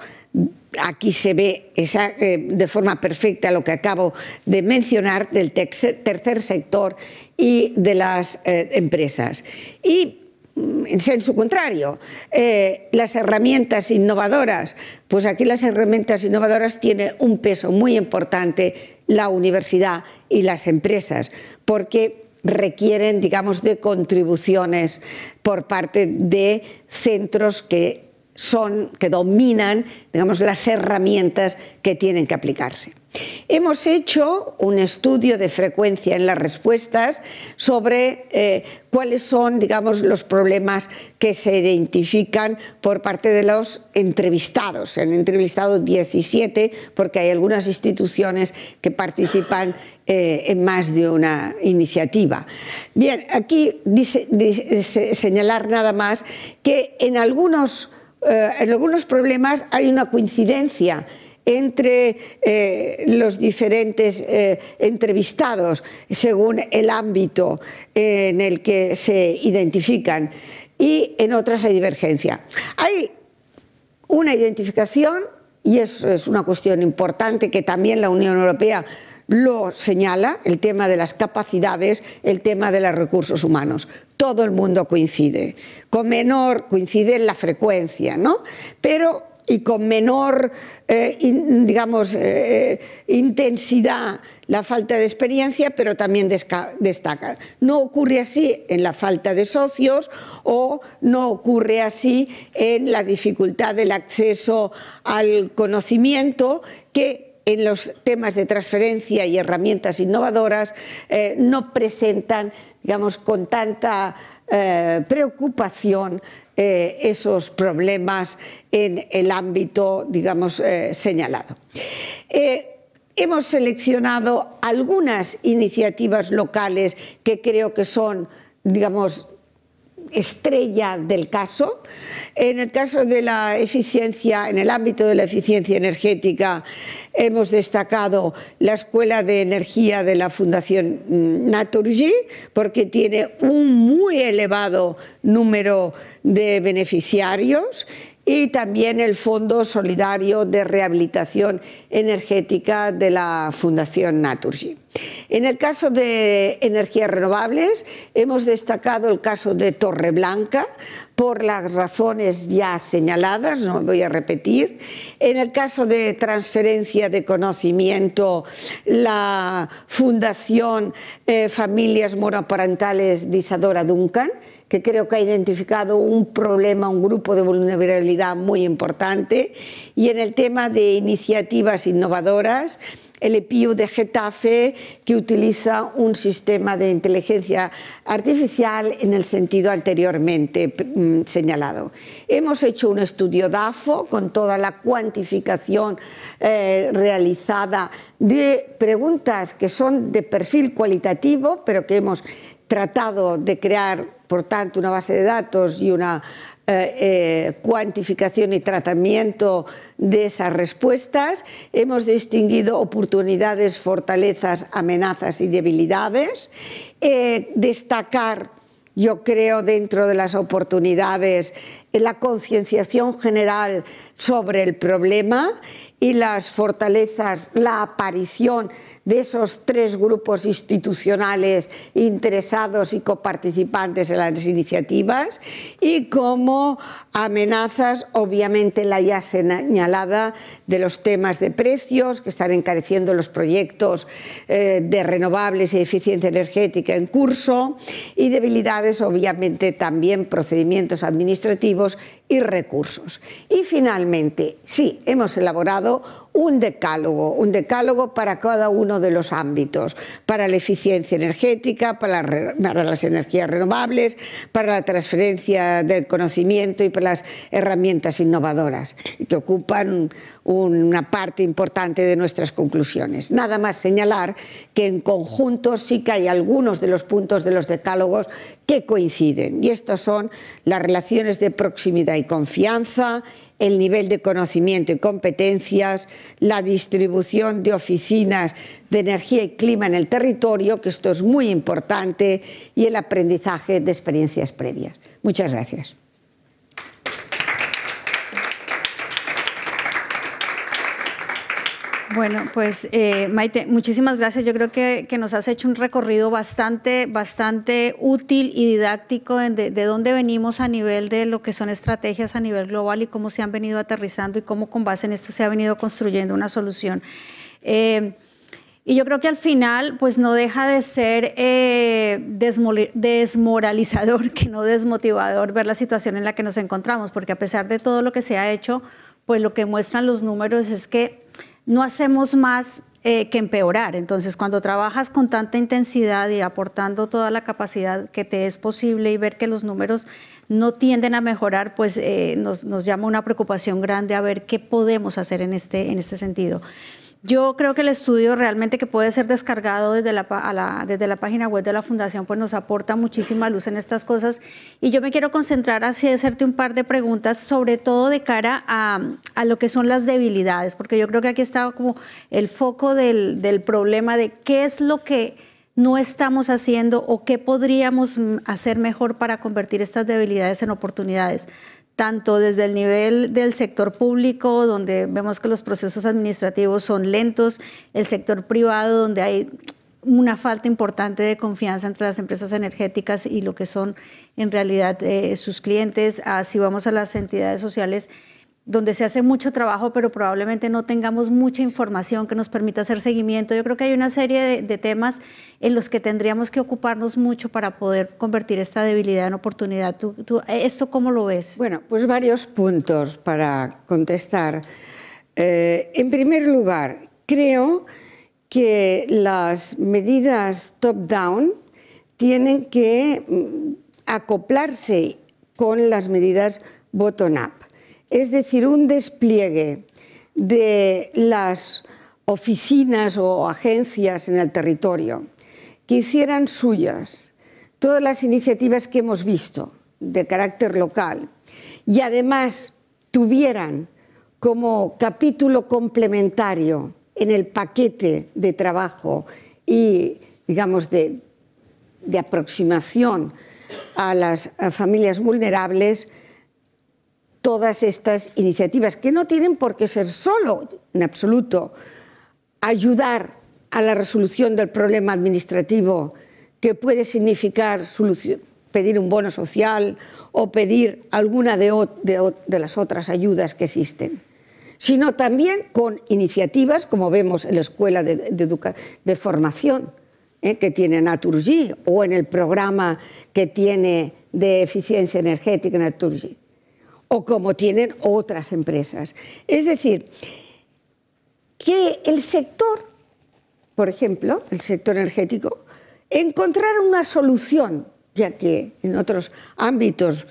aquí se ve esa, eh, de forma perfecta lo que acabo de mencionar del tercer sector y de las eh, empresas. Y mm, en senso contrario, eh, las herramientas innovadoras, pues aquí las herramientas innovadoras tienen un peso muy importante la universidad y las empresas, porque requieren, digamos, de contribuciones por parte de centros que son, que dominan, digamos, las herramientas que tienen que aplicarse. Hemos hecho un estudio de frecuencia en las respuestas sobre eh, cuáles son, digamos, los problemas que se identifican por parte de los entrevistados. en entrevistados entrevistado 17 porque hay algunas instituciones que participan eh, en más de una iniciativa. Bien, aquí dice, señalar nada más que en algunos eh, en algunos problemas hay una coincidencia entre eh, los diferentes eh, entrevistados según el ámbito en el que se identifican y en otras hay divergencia. Hay una identificación y eso es una cuestión importante que también la Unión Europea lo señala, el tema de las capacidades, el tema de los recursos humanos. Todo el mundo coincide. Con menor coincide en la frecuencia, ¿no? Pero y con menor, eh, digamos, eh, intensidad la falta de experiencia, pero también destaca. No ocurre así en la falta de socios o no ocurre así en la dificultad del acceso al conocimiento que en los temas de transferencia y herramientas innovadoras eh, no presentan, digamos, con tanta eh, preocupación eh, esos problemas en el ámbito, digamos, señalado. hemos seleccionado algunas iniciativas locales que creo que son, digamos, estrella del caso. En el caso de la eficiencia, en el ámbito de la eficiencia energética, hemos destacado la Escuela de Energía de la Fundación Naturgy, porque tiene un muy elevado número de beneficiarios y también el Fondo Solidario de Rehabilitación Energética de la Fundación Naturgy. En el caso de energías renovables, hemos destacado el caso de Torreblanca por las razones ya señaladas, no voy a repetir. En el caso de transferencia de conocimiento, la Fundación eh, Familias Monoparentales de Isadora Duncan, que creo que ha identificado un problema, un grupo de vulnerabilidad muy importante. Y en el tema de iniciativas innovadoras, el EPIU de Getafe, que utiliza un sistema de inteligencia artificial en el sentido anteriormente mm, señalado. Hemos hecho un estudio DAFO con toda la cuantificación eh, realizada de preguntas que son de perfil cualitativo, pero que hemos tratado de crear por tanto, una base de datos y una eh, eh, cuantificación y tratamiento de esas respuestas. Hemos distinguido oportunidades, fortalezas, amenazas y debilidades. Eh, destacar, yo creo, dentro de las oportunidades, la concienciación general sobre el problema y las fortalezas, la aparición de esos tres grupos institucionales interesados y coparticipantes en las iniciativas y como amenazas, obviamente la ya señalada de los temas de precios que están encareciendo los proyectos eh, de renovables y eficiencia energética en curso y debilidades, obviamente también procedimientos administrativos y recursos. Y finalmente, sí, hemos elaborado un decálogo, un decálogo para cada uno de los ámbitos, para la eficiencia energética, para, las energías renovables, para la transferencia del conocimiento y para las herramientas innovadoras, que ocupan una parte importante de nuestras conclusiones. Nada más señalar que en conjunto sí que hay algunos de los puntos de los decálogos que coinciden, y estos son las relaciones de proximidad y confianza, el nivel de conocimiento y competencias, la distribución de oficinas de energía y clima en el territorio, que esto es muy importante, y el aprendizaje de experiencias previas. Muchas gracias. Bueno, pues eh, Maite, muchísimas gracias. Yo creo que, nos has hecho un recorrido bastante, bastante útil y didáctico de, de, dónde venimos a nivel de lo que son estrategias a nivel global y cómo se han venido aterrizando y cómo con base en esto se ha venido construyendo una solución. Eh, y yo creo que al final, pues no deja de ser eh, desmoralizador, que no desmotivador, ver la situación en la que nos encontramos, porque a pesar de todo lo que se ha hecho, pues lo que muestran los números es que no hacemos más eh, que empeorar. Entonces, cuando trabajas con tanta intensidad y aportando toda la capacidad que te es posible y ver que los números no tienden a mejorar, pues eh, nos, llama una preocupación grande a ver qué podemos hacer en este, en este sentido. Yo creo que el estudio realmente que puede ser descargado desde la, desde la página web de la Fundación pues nos aporta muchísima luz en estas cosas y yo me quiero concentrar así hacerte un par de preguntas, sobre todo de cara a, lo que son las debilidades, porque yo creo que aquí está como el foco del problema de qué es lo que no estamos haciendo o qué podríamos hacer mejor para convertir estas debilidades en oportunidades tanto desde el nivel del sector público, donde vemos que los procesos administrativos son lentos, el sector privado, donde hay una falta importante de confianza entre las empresas energéticas y lo que son en realidad eh, sus clientes, así vamos a las entidades sociales donde se hace mucho trabajo, pero probablemente no tengamos mucha información que nos permita hacer seguimiento. Yo creo que hay una serie de, temas en los que tendríamos que ocuparnos mucho para poder convertir esta debilidad en oportunidad. ¿Tú, esto cómo lo ves? Bueno, pues varios puntos para contestar. Eh, en primer lugar, creo que las medidas top-down tienen que mm, acoplarse con las medidas bottom-up es decir, un despliegue de las oficinas o agencias en el territorio que hicieran suyas todas las iniciativas que hemos visto de carácter local y además tuvieran como capítulo complementario en el paquete de trabajo y, digamos, de, aproximación a las familias vulnerables, todas estas iniciativas, que no tienen por qué ser solo, en absoluto, ayudar a la resolución del problema administrativo, que puede significar pedir un bono social o pedir alguna de, las otras ayudas que existen, sino también con iniciativas, como vemos en la Escuela de, Formación ¿eh? que tiene Naturgy o en el programa que tiene de eficiencia energética Naturgy o como tienen otras empresas. Es decir, que el sector, por ejemplo, el sector energético, encontrar una solución, ya que en otros ámbitos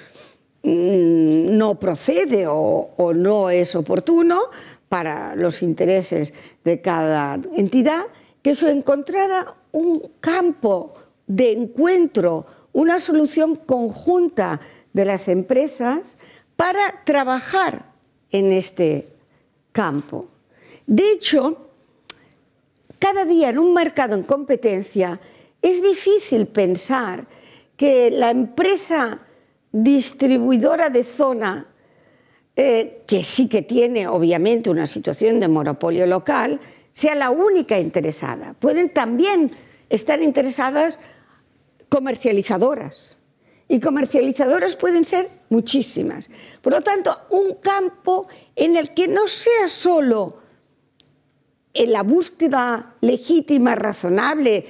mm, no procede o, o no es oportuno para los intereses de cada entidad, que se encontrara un campo de encuentro, una solución conjunta de las empresas para trabajar en este campo. De hecho, cada día en un mercado en competencia es difícil pensar que la empresa distribuidora de zona, eh, que sí que tiene obviamente una situación de monopolio local, sea la única interesada. Pueden también estar interesadas comercializadoras y comercializadoras pueden ser muchísimas. Por lo tanto, un campo en el que no sea solo la búsqueda legítima, razonable,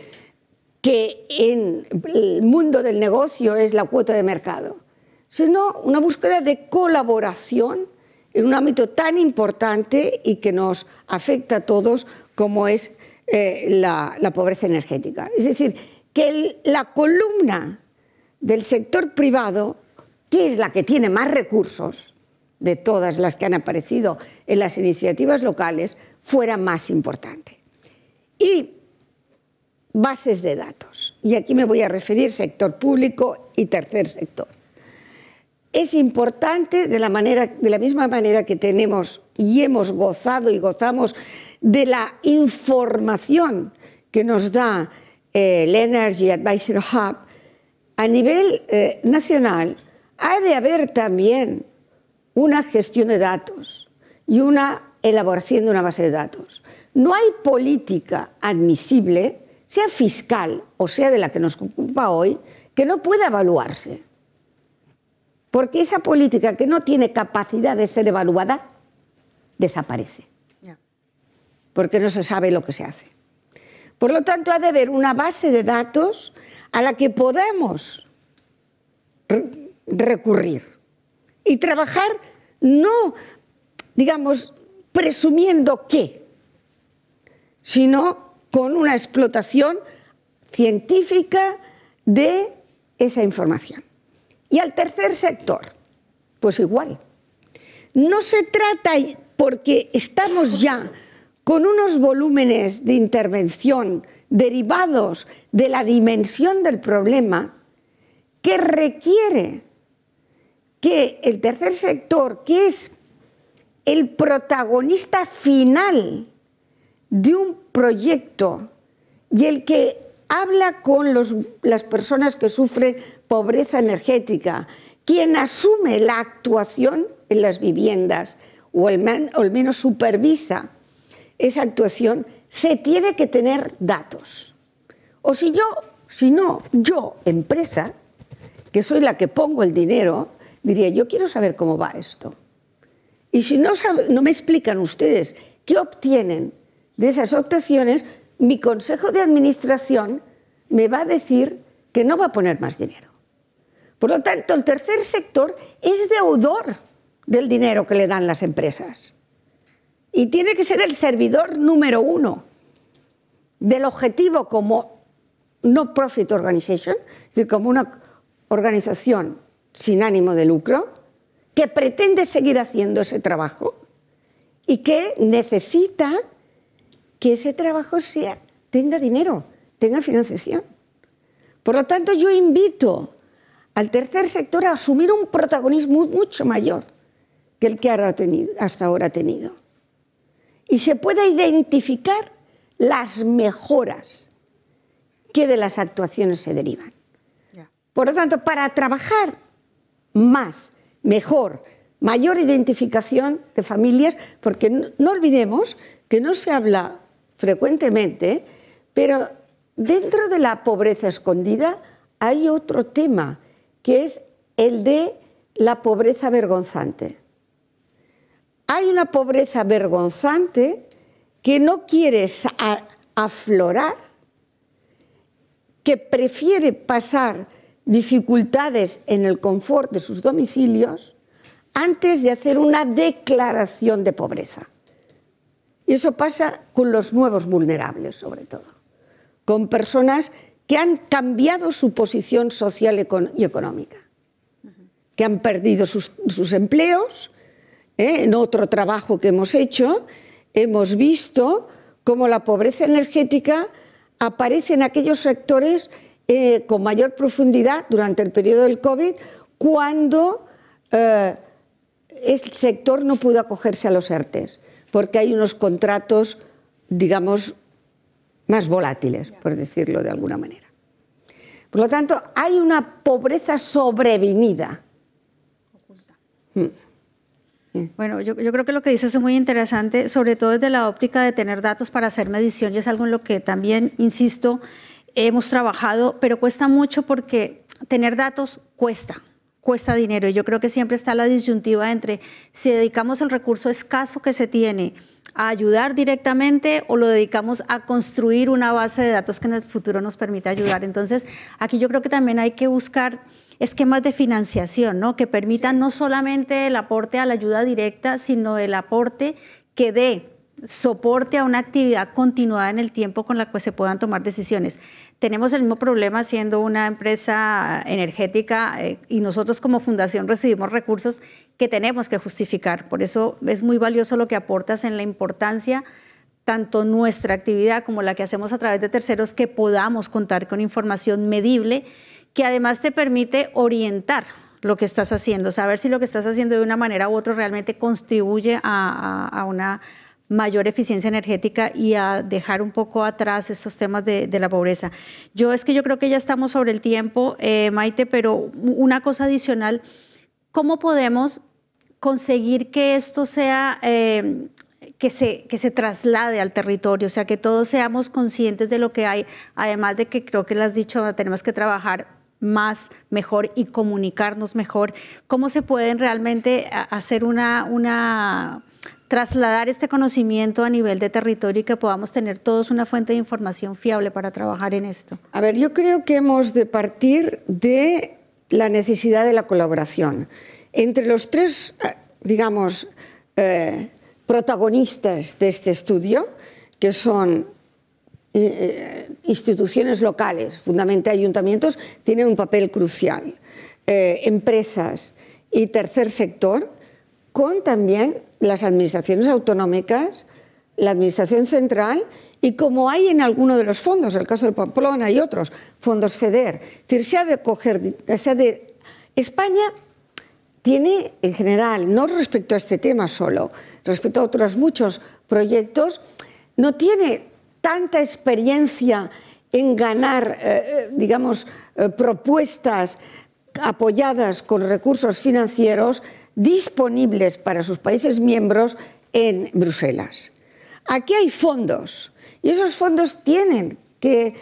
que en el mundo del negocio es la cuota de mercado, sino una búsqueda de colaboración en un ámbito tan importante y que nos afecta a todos como es eh, la, pobreza energética. Es decir, que la columna del sector privado, que es la que tiene más recursos de todas las que han aparecido en las iniciativas locales, fuera más importante. Y bases de datos. Y aquí me voy a referir sector público y tercer sector. Es importante de la, manera, de la misma manera que tenemos y hemos gozado y gozamos de la información que nos da eh, el Energy Advisor Hub, a nivel eh, nacional ha de haber también una gestión de datos y una elaboración de una base de datos. No hay política admisible, sea fiscal o sea de la que nos ocupa hoy, que no pueda evaluarse. Porque esa política que no tiene capacidad de ser evaluada desaparece. Porque no se sabe lo que se hace. Por lo tanto, ha de haber una base de datos a la que podemos recurrir y trabajar no, digamos, presumiendo qué, sino con una explotación científica de esa información. Y al tercer sector, pues igual. No se trata, porque estamos ya con unos volúmenes de intervención derivados de la dimensión del problema que requiere que el tercer sector, que es el protagonista final de un proyecto y el que habla con las personas que sufren pobreza energética, quien asume la actuación en las viviendas o al menos supervisa esa actuación, se tiene que tener datos. O si yo, si no, yo, empresa, que soy la que pongo el dinero, diría, yo quiero saber cómo va esto. Y si no, no me explican ustedes qué obtienen de esas optaciones, mi consejo de administración me va a decir que no va a poner más dinero. Por lo tanto, el tercer sector es deudor del dinero que le dan las empresas. Y tiene que ser el servidor número uno del objetivo como no profit organization, es decir, como una organización sin ánimo de lucro, que pretende seguir haciendo ese trabajo y que necesita que ese trabajo sea, tenga dinero, tenga financiación. Por lo tanto, yo invito al tercer sector a asumir un protagonismo mucho mayor que el que hasta ahora ha tenido y se pueda identificar las mejoras que de las actuaciones se derivan. Por lo tanto, para trabajar más, mejor, mayor identificación de familias, porque no, olvidemos que no se habla frecuentemente, pero dentro de la pobreza escondida hay otro tema, que es el de la pobreza vergonzante hay una pobreza vergonzante que no quiere aflorar, que prefiere pasar dificultades en el confort de sus domicilios antes de hacer una declaración de pobreza. Y eso pasa con los nuevos vulnerables, sobre todo, con personas que han cambiado su posición social y económica, que han perdido sus empleos, ¿eh? en otro trabajo que hemos hecho, hemos visto cómo la pobreza energética aparece en aquellos sectores eh, con mayor profundidad durante el periodo del COVID, cuando el eh, este sector no pudo acogerse a los ERTES, porque hay unos contratos, digamos, más volátiles, por decirlo de alguna manera. Por lo tanto, hay una pobreza sobrevenida. Oculta. Mm. Bueno, yo, creo que lo que dices es muy interesante, sobre todo desde la óptica de tener datos para hacer medición y es algo en lo que también, insisto, hemos trabajado, pero cuesta mucho porque tener datos cuesta, cuesta dinero y yo creo que siempre está la disyuntiva entre si dedicamos el recurso escaso que se tiene a ayudar directamente o lo dedicamos a construir una base de datos que en el futuro nos permita ayudar. Entonces, aquí yo creo que también hay que buscar esquemas de financiación, Que permitan no solamente el aporte a la ayuda directa, sino el aporte que dé soporte a una actividad continuada en el tiempo con la que se puedan tomar decisiones. Tenemos el mismo problema siendo una empresa energética eh, y nosotros como fundación recibimos recursos que tenemos que justificar. Por eso es muy valioso lo que aportas en la importancia tanto nuestra actividad como la que hacemos a través de terceros, que podamos contar con información medible que además te permite orientar lo que estás haciendo, saber si lo que estás haciendo de una manera u otra realmente contribuye a, una mayor eficiencia energética y a dejar un poco atrás estos temas de, la pobreza. Yo es que yo creo que ya estamos sobre el tiempo, eh, Maite, pero una cosa adicional, ¿cómo podemos conseguir que esto sea, eh, que, se, que se traslade al territorio? O sea, que todos seamos conscientes de lo que hay, además de que creo que lo has dicho, tenemos que trabajar más mejor y comunicarnos mejor, ¿cómo se pueden realmente hacer una, una trasladar este conocimiento a nivel de territorio y que podamos tener todos una fuente de información fiable para trabajar en esto? A ver, yo creo que hemos de partir de la necesidad de la colaboración. Entre los tres, eh, digamos, eh, protagonistas de este estudio, que son eh, eh, instituciones locales, fundamentalmente ayuntamientos, tienen un papel crucial. Eh, empresas y tercer sector, con también las administraciones autonómicas, la administración central y como hay en alguno de los fondos, el caso de Pamplona y otros, fondos FEDER, se ha de coger, de... España tiene en general, no respecto a este tema solo, respecto a otros muchos proyectos, no tiene tanta experiencia en ganar, eh, eh, digamos, eh, propuestas apoyadas con recursos financieros disponibles para sus países miembros en Bruselas. Aquí hay fondos y esos fondos tienen que,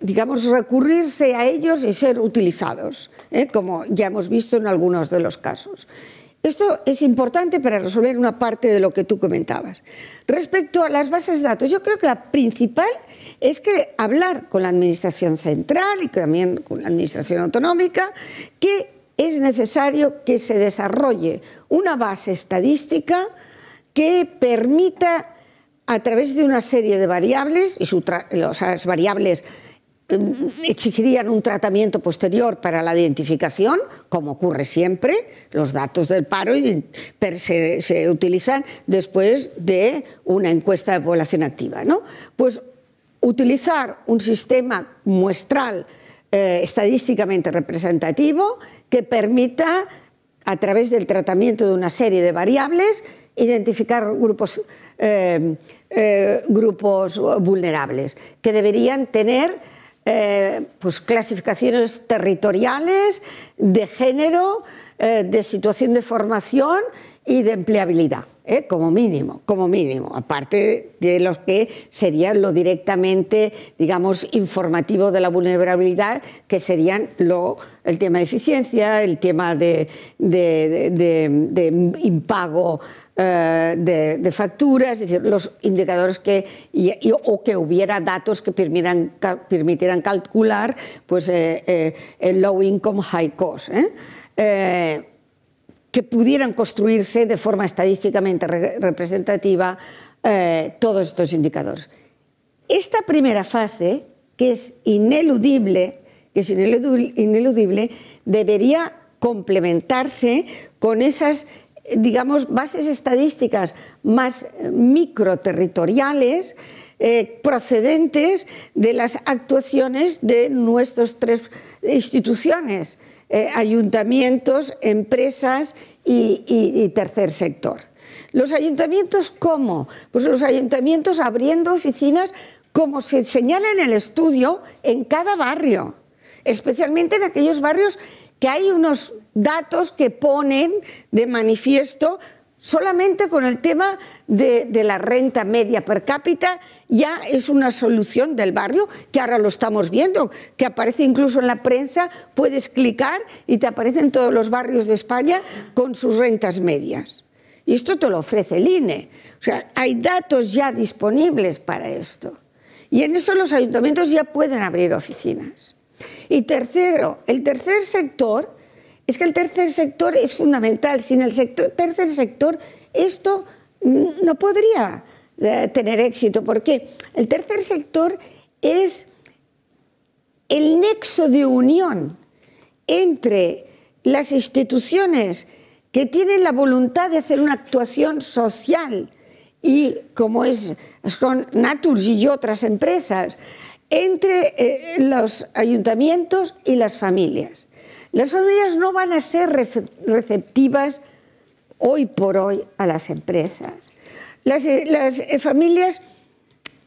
digamos, recurrirse a ellos y ser utilizados, como ya hemos visto en algunos de los casos. Esto es importante para resolver una parte de lo que tú comentabas. Respecto a las bases de datos, yo creo que la principal es que hablar con la Administración Central y también con la Administración Autonómica que es necesario que se desarrolle una base estadística que permita a través de una serie de variables, y las variables Mm, exigirían un tratamiento posterior para la identificación, como ocurre siempre, los datos del paro se, utilizan después de una encuesta de población activa. Pues utilizar un sistema muestral eh, estadísticamente representativo que permita, a través del tratamiento de una serie de variables, identificar grupos, eh, eh, grupos vulnerables que deberían tener eh, pues clasificaciones territoriales, de género, eh, de situación de formación y de empleabilidad, eh, como mínimo, como mínimo, aparte de los que serían lo directamente, digamos, informativo de la vulnerabilidad, que serían lo, el tema de eficiencia, el tema de, de, de impago eh, de, facturas, es decir, los indicadores que, o que hubiera datos que permitieran, permitieran calcular pues, eh, eh, el low income, high cost, que pudieran construirse de forma estadísticamente representativa todos estos indicadores. Esta primera fase, que es ineludible, que es ineludible debería complementarse con esas digamos, bases estadísticas más eh, microterritoriales eh, procedentes de las actuaciones de nuestras tres instituciones, eh, ayuntamientos, empresas y tercer sector. ¿Los ayuntamientos cómo? Pues los ayuntamientos abriendo oficinas, como se señala en el estudio, en cada barrio, especialmente en aquellos barrios que hay unos datos que ponen de manifiesto solamente con el tema de, la renta media per cápita ya es una solución del barrio, que ahora lo estamos viendo, que aparece incluso en la prensa, puedes clicar y te aparecen todos los barrios de España con sus rentas medias. Y esto te lo ofrece el INE. O sea, hay datos ya disponibles para esto. Y en eso los ayuntamientos ya pueden abrir oficinas. Y tercero, el tercer sector, es que el tercer sector es fundamental. Sin el sector, tercer sector esto mm, no podría eh, tener éxito, porque el tercer sector es el nexo de unión entre las instituciones que tienen la voluntad de hacer una actuación social y como es con Naturs y otras empresas, entre eh, los ayuntamientos y las familias. Las familias no van a ser receptivas hoy por hoy a las empresas. Las, eh, eh, familias,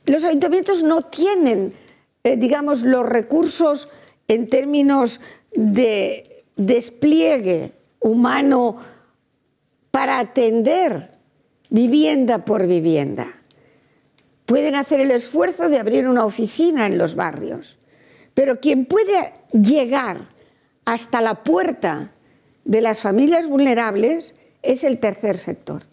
los ayuntamientos no tienen, digamos, los recursos en términos de despliegue humano para atender vivienda por vivienda pueden hacer el esfuerzo de abrir una oficina en los barrios, pero quien puede llegar hasta la puerta de las familias vulnerables es el tercer sector.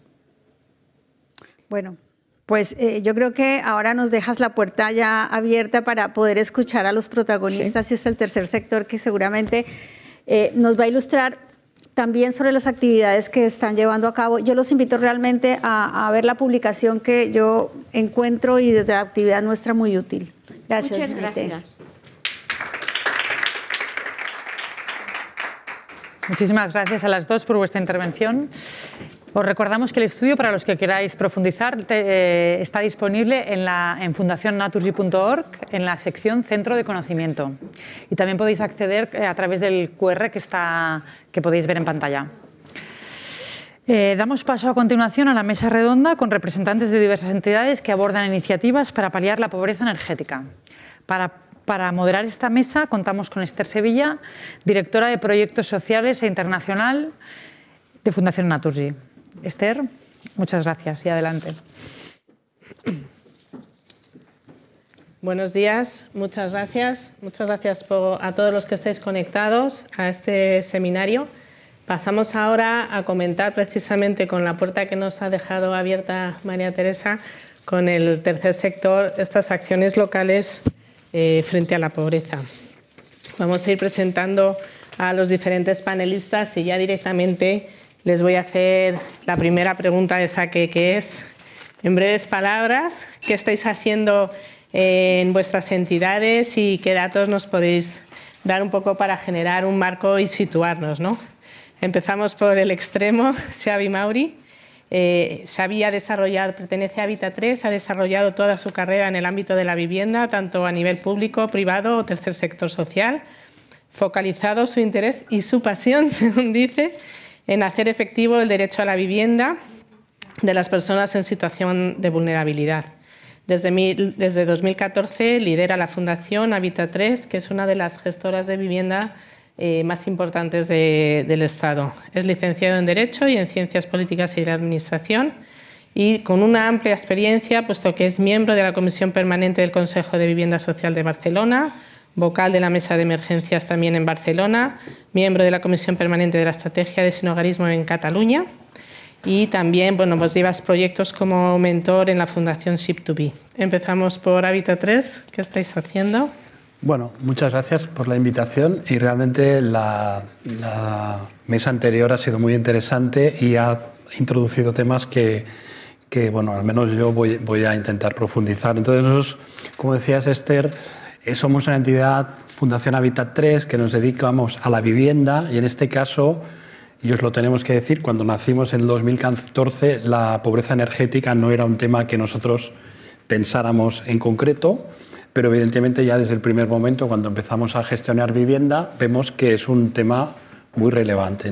Bueno, pues eh, yo creo que ahora nos dejas la puerta ya abierta para poder escuchar a los protagonistas y es el tercer sector que seguramente eh, nos va a ilustrar también sobre las actividades que están llevando a cabo. Yo los invito realmente a, ver la publicación que yo encuentro y desde la actividad nuestra muy útil. Gracias. Muchas gracias. Muchísimas gracias a las dos por vuestra intervención. Os recordamos que el estudio, para los que queráis profundizar, eh, está disponible en, la, en fundacionnaturgy.org en la sección Centro de Conocimiento. Y también podéis acceder eh, a través del QR que, está, que podéis ver en pantalla. Eh, damos paso a continuación a la mesa redonda con representantes de diversas entidades que abordan iniciativas para paliar la pobreza energética. Para para moderar esta mesa contamos con Esther Sevilla, directora de Proyectos Sociales e Internacional de Fundación Naturgy. Esther, muchas gracias y adelante. Buenos días, muchas gracias. Muchas gracias a todos los que estáis conectados a este seminario. Pasamos ahora a comentar precisamente con la puerta que nos ha dejado abierta María Teresa con el tercer sector estas acciones locales eh, frente a la pobreza. Vamos a ir presentando a los diferentes panelistas y ya directamente les voy a hacer la primera pregunta de saque, que es, en breves palabras, ¿qué estáis haciendo en vuestras entidades y qué datos nos podéis dar un poco para generar un marco y situarnos? ¿no? Empezamos por el extremo, Xavi Mauri. Eh, Xavi ha desarrollado, pertenece a Habitat 3, ha desarrollado toda su carrera en el ámbito de la vivienda, tanto a nivel público, privado o tercer sector social, focalizado su interés y su pasión, según dice, en hacer efectivo el derecho a la vivienda de las personas en situación de vulnerabilidad. Desde, 2014 lidera la Fundación Habita 3, que es una de las gestoras de vivienda eh, más importantes del Estado. Es licenciado en Derecho y en Ciencias Políticas y de la Administración y con una amplia experiencia, puesto que es miembro de la Comisión Permanente del Consejo de Vivienda Social de Barcelona, vocal de la Mesa de Emergencias también en Barcelona, miembro de la Comisión Permanente de la Estrategia de Sinogarismo en Cataluña y también bueno, pues llevas proyectos como mentor en la Fundación Ship2Be. Empezamos por Hábitat 3, ¿qué estáis haciendo? Bueno, muchas gracias por la invitación y realmente la, mesa anterior ha sido muy interesante y ha introducido temas que, bueno, al menos yo voy, voy a intentar profundizar. Entonces, como decías, Esther, eh, somos una entidad, Fundación Habitat 3, que nos dedicamos a la vivienda y en este caso, y os lo tenemos que decir, cuando nacimos en 2014 la pobreza energética no era un tema que nosotros pensáramos en concreto, pero evidentemente ya desde el primer momento, cuando empezamos a gestionar vivienda, vemos que es un tema muy relevante.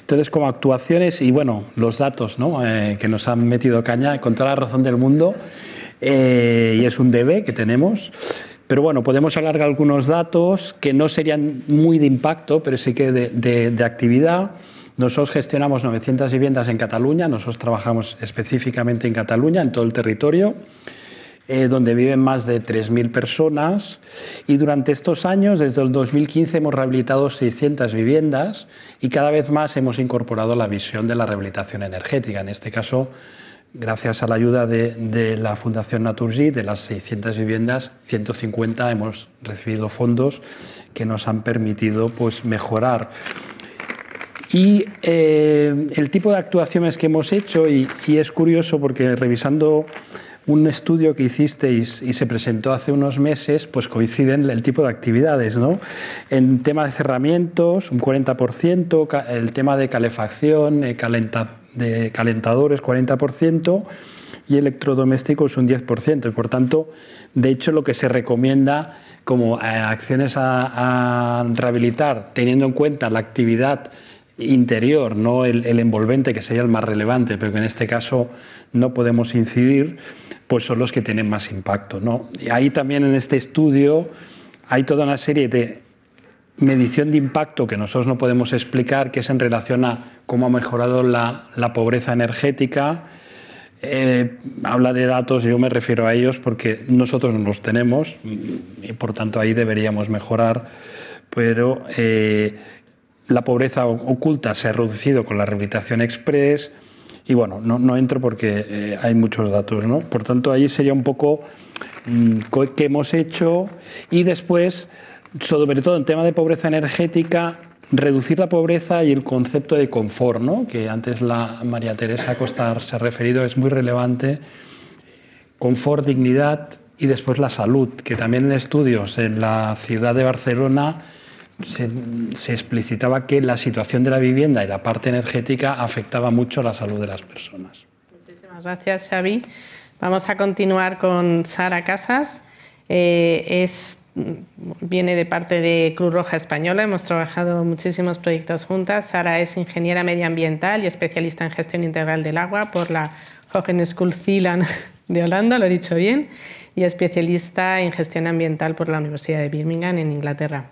Entonces, como actuaciones y bueno, los datos ¿no? Eh, que nos han metido caña, con toda la razón del mundo, eh, y es un debe que tenemos. Pero bueno, podemos alargar algunos datos que no serían muy de impacto, pero sí que de, actividad. Nosotros gestionamos 900 viviendas en Cataluña, nosotros trabajamos específicamente en Cataluña, en todo el territorio. Eh, donde viven más de 3.000 personas. Y durante estos años, desde el 2015, hemos rehabilitado 600 viviendas y cada vez más hemos incorporado la visión de la rehabilitación energética. En este caso, gracias a la ayuda de, la Fundación Naturgy, de las 600 viviendas, 150 hemos recibido fondos que nos han permitido pues, mejorar. Y eh, el tipo de actuaciones que hemos hecho, y, es curioso porque revisando un estudio que hicisteis y se presentó hace unos meses, pues coinciden el tipo de actividades, En tema de cerramientos, un 40%, el tema de calefacción, eh, calentamiento de calentadores 40% y electrodomésticos un 10%. Y por tanto, de hecho, lo que se recomienda como eh, acciones a, rehabilitar, teniendo en cuenta la actividad interior, no el, envolvente, que sería el más relevante, pero que en este caso no podemos incidir, pues son los que tienen más impacto. ¿no? Y ahí también en este estudio hay toda una serie de medición de impacto que nosotros no podemos explicar, que es en relación a cómo ha mejorado la, pobreza energética. Eh, habla de datos, yo me refiero a ellos porque nosotros no los tenemos y por tanto ahí deberíamos mejorar, pero eh, la pobreza oculta se ha reducido con la rehabilitación express y bueno, no, entro porque eh, hay muchos datos, ¿no? Por tanto ahí sería un poco mm, qué hemos hecho y después sobre todo en tema de pobreza energética, reducir la pobreza y el concepto de confort, ¿no? que antes la María Teresa Costar se ha referido, es muy relevante. Confort, dignidad y después la salud, que también en estudios en la ciudad de Barcelona se, explicitaba que la situación de la vivienda y la parte energética afectaba mucho la salud de las personas. Muchísimas gracias, Xavi. Vamos a continuar con Sara Casas. Eh, es viene de parte de Cruz Roja Española, hemos trabajado muchísimos proyectos juntas. Sara es ingeniera medioambiental y especialista en gestión integral del agua por la school Zeeland de Holanda, lo he dicho bien, y especialista en gestión ambiental por la Universidad de Birmingham en Inglaterra.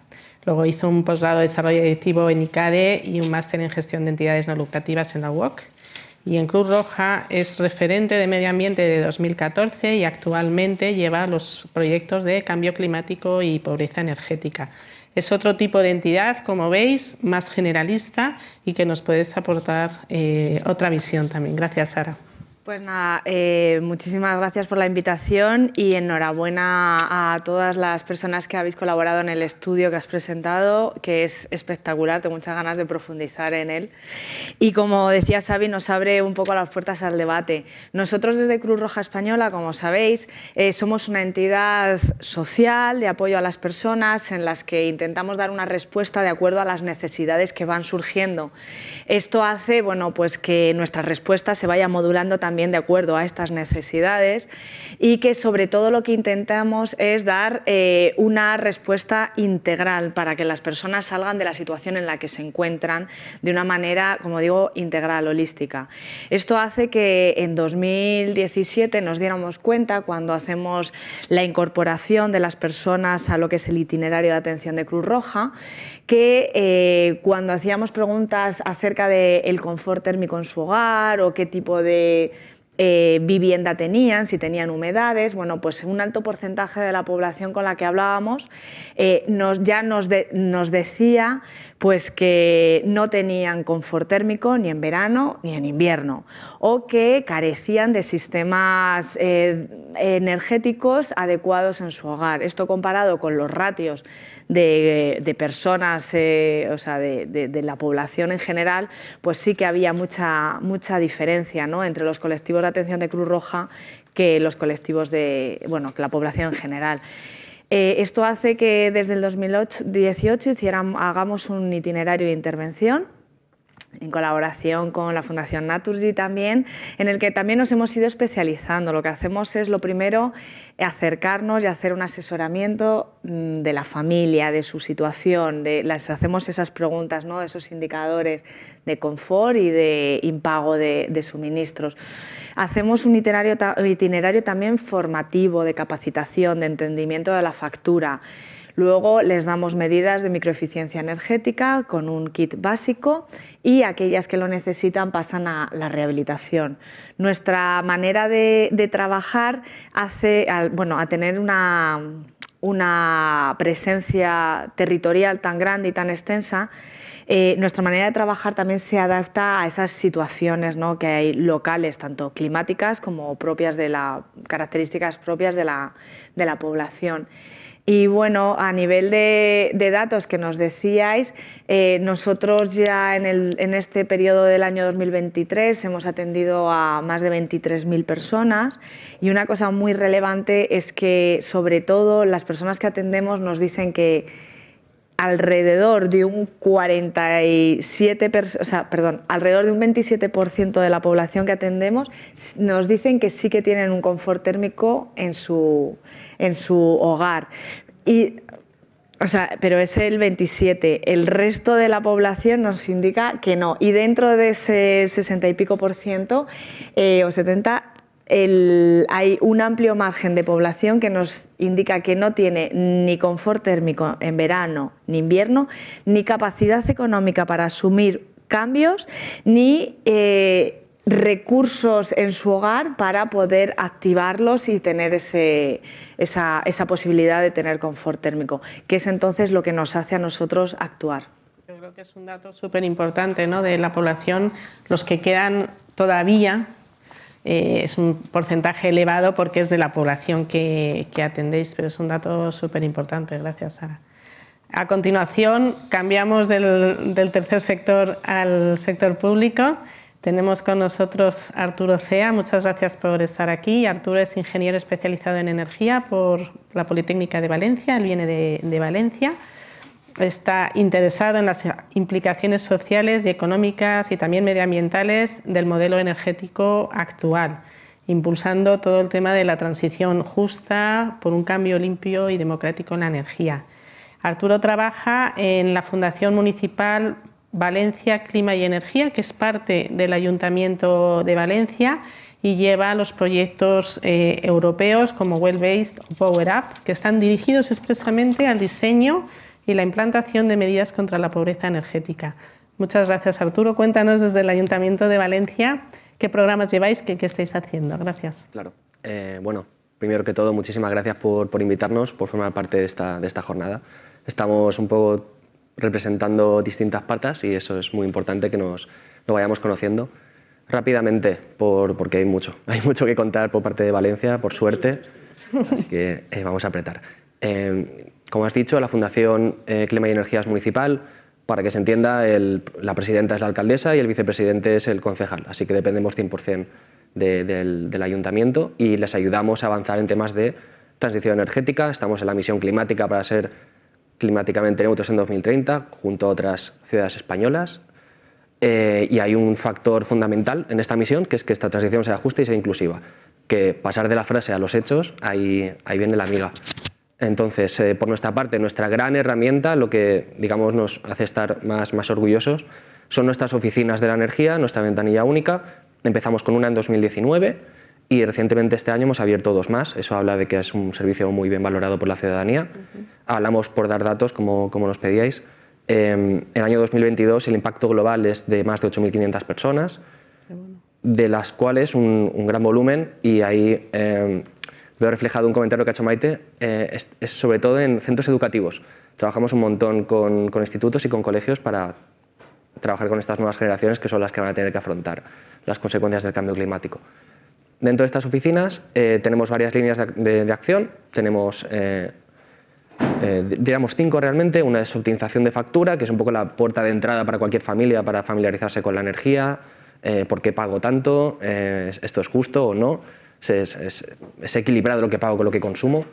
Luego hizo un posgrado de desarrollo adictivo en ICADE y un máster en gestión de entidades no lucrativas en la UOC y en Cruz Roja es referente de medio ambiente de 2014 y actualmente lleva los proyectos de cambio climático y pobreza energética. Es otro tipo de entidad, como veis, más generalista y que nos puede aportar eh, otra visión también. Gracias, Sara. Pues nada, eh, muchísimas gracias por la invitación y enhorabuena a todas las personas que habéis colaborado en el estudio que has presentado, que es espectacular, tengo muchas ganas de profundizar en él. Y como decía Xavi, nos abre un poco las puertas al debate. Nosotros desde Cruz Roja Española, como sabéis, eh, somos una entidad social de apoyo a las personas en las que intentamos dar una respuesta de acuerdo a las necesidades que van surgiendo. Esto hace bueno, pues que nuestra respuesta se vaya modulando también de acuerdo a estas necesidades y que sobre todo lo que intentamos es dar eh, una respuesta integral para que las personas salgan de la situación en la que se encuentran de una manera, como digo, integral, holística. Esto hace que en 2017 nos diéramos cuenta cuando hacemos la incorporación de las personas a lo que es el itinerario de atención de Cruz Roja, que eh, cuando hacíamos preguntas acerca del confort térmico en su hogar o qué tipo de eh, vivienda tenían, si tenían humedades, bueno, pues un alto porcentaje de la población con la que hablábamos eh, ya nos, decía pues que no tenían confort térmico ni en verano ni en invierno o que carecían de sistemas eh, energéticos adecuados en su hogar. Esto comparado con los ratios de, personas, o sea, de, la población en general, pues sí que había mucha, mucha diferencia entre los colectivos atención de Cruz Roja que los colectivos de, bueno, que la población en general. Eh, esto hace que desde el 2018 hiciéramos, hagamos un itinerario de intervención en colaboración con la Fundación Naturgy también, en el que también nos hemos ido especializando. Lo que hacemos es, lo primero, acercarnos y hacer un asesoramiento mm, de la familia, de su situación, hacemos esas preguntas, ¿no? esos indicadores de confort y de impago de, suministros. Hacemos un itinerario también formativo, de capacitación, de entendimiento de la factura. Luego les damos medidas de microeficiencia energética con un kit básico y aquellas que lo necesitan pasan a la rehabilitación. Nuestra manera de, trabajar hace, bueno, a tener una presencia territorial tan grande y tan extensa, eh, nuestra manera de trabajar también se adapta a esas situaciones ¿no? que hay locales, tanto climáticas como propias de la características propias de la, de la población. Y bueno, a nivel de, datos que nos decíais, eh, nosotros ya en, el, en, este periodo del año 2023 hemos atendido a más de 23.000 personas y una cosa muy relevante es que sobre todo las personas que atendemos nos dicen que alrededor de un 47, o perdón, alrededor de un 27% de la población que atendemos nos dicen que sí que tienen un confort térmico en su, en su hogar. Y o sea, pero es el 27. El resto de la población nos indica que no. Y dentro de ese 60 y pico por ciento eh, o 70, hay un amplio margen de población que nos indica que no tiene ni confort térmico en verano ni invierno, ni capacidad económica para asumir cambios, ni eh, recursos en su hogar para poder activarlos y tener esa, posibilidad de tener confort térmico, que es entonces lo que nos hace a nosotros actuar. Yo creo que es un dato súper importante ¿no? de la población, los que quedan todavía eh, es un porcentaje elevado porque es de la población que, atendéis, pero es un dato súper importante. Gracias, Sara. A continuación, cambiamos del, tercer sector al sector público. Tenemos con nosotros Arturo Cea. Muchas gracias por estar aquí. Arturo es ingeniero especializado en energía por la Politécnica de Valencia. Él viene de Valencia está interesado en las implicaciones sociales y económicas y también medioambientales del modelo energético actual, impulsando todo el tema de la transición justa por un cambio limpio y democrático en la energía. Arturo trabaja en la Fundación Municipal Valencia Clima y Energía, que es parte del Ayuntamiento de Valencia y lleva los proyectos eh, europeos como Well-Based Power Up, que están dirigidos expresamente al diseño y la implantación de medidas contra la pobreza energética. Muchas gracias, Arturo. Cuéntanos desde el Ayuntamiento de Valencia qué programas lleváis, qué, estáis haciendo. Gracias. Claro. Eh, bueno, primero que todo, muchísimas gracias por, invitarnos, por formar parte de esta, esta, jornada. Estamos un poco representando distintas partes y eso es muy importante que nos, lo vayamos conociendo rápidamente, porque hay mucho. Hay mucho que contar por parte de Valencia, por suerte. Así que eh, vamos a apretar. Eh, como has dicho, la Fundación eh, Clima y Energías Municipal, para que se entienda, la presidenta es la alcaldesa y el vicepresidente es el concejal, así que dependemos 100% del, ayuntamiento y les ayudamos a avanzar en temas de transición energética, estamos en la misión climática para ser climáticamente neutros en 2030, junto a otras ciudades españolas. Eh, y hay un factor fundamental en esta misión, que es que esta transición sea justa y sea inclusiva. Que pasar de la frase a los hechos, ahí, ahí viene la amiga. Entonces, eh, por nuestra parte, nuestra gran herramienta, lo que digamos nos hace estar más, más orgullosos, son nuestras oficinas de la energía, nuestra ventanilla única. Empezamos con una en 2019 y recientemente este año hemos abierto dos más. Eso habla de que es un servicio muy bien valorado por la ciudadanía. Hablamos por dar datos, como, como nos pedíais. Eh, el año 2022 el impacto global es de más de 8.500 personas, de las cuales un, gran volumen y ahí... Em, veo reflejado un comentario que ha hecho Maite, eh, es, sobre todo en centros educativos. Trabajamos un montón con, institutos y con colegios para trabajar con estas nuevas generaciones que son las que van a tener que afrontar las consecuencias del cambio climático. Dentro de estas oficinas eh, tenemos varias líneas de, acción. Tenemos, eh, diríamos, cinco realmente. Una es optimización de factura, que es un poco la puerta de entrada para cualquier familia para familiarizarse con la energía, por qué pago tanto, esto es justo o no es, equilibrado lo que pago con lo que consumo.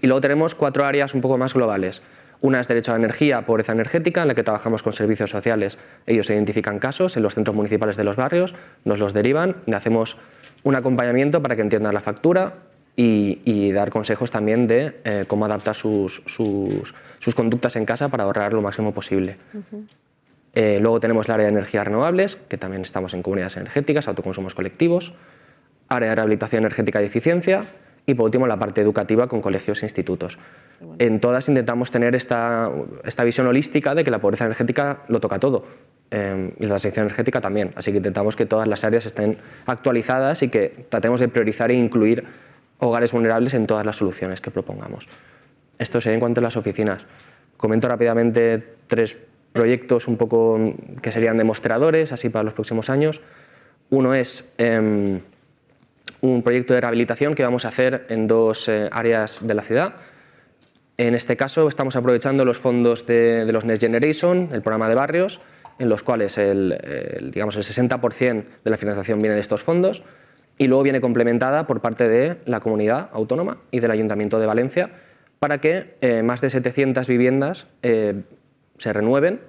Y luego tenemos cuatro áreas un poco más globales. Una es derecho a la energía, pobreza energética, en la que trabajamos con servicios sociales. Ellos identifican casos en los centros municipales de los barrios, nos los derivan, y hacemos un acompañamiento para que entiendan la factura y, dar consejos también de eh, cómo adaptar sus, conductas en casa para ahorrar lo máximo posible. Eh, luego tenemos el área de energías renovables, que también estamos en comunidades energéticas, autoconsumos colectivos área de rehabilitación energética y eficiencia, y por último la parte educativa con colegios e institutos. En todas intentamos tener esta, esta, visión holística de que la pobreza energética lo toca todo em, y la transición energética también, así que intentamos que todas las áreas estén actualizadas y que tratemos de priorizar e incluir hogares vulnerables en todas las soluciones que propongamos. Esto sería en cuanto a las oficinas. Comento rápidamente tres proyectos un poco que serían demostradores, así para los próximos años. Uno es... Em, un proyecto de rehabilitación que vamos a hacer en dos eh, áreas de la ciudad. En este caso estamos aprovechando los fondos de, los Next Generation, el programa de barrios, en los cuales el, digamos, el 60% de la financiación viene de estos fondos y luego viene complementada por parte de la comunidad autónoma y del Ayuntamiento de Valencia para que eh, más de 700 viviendas eh, se renueven,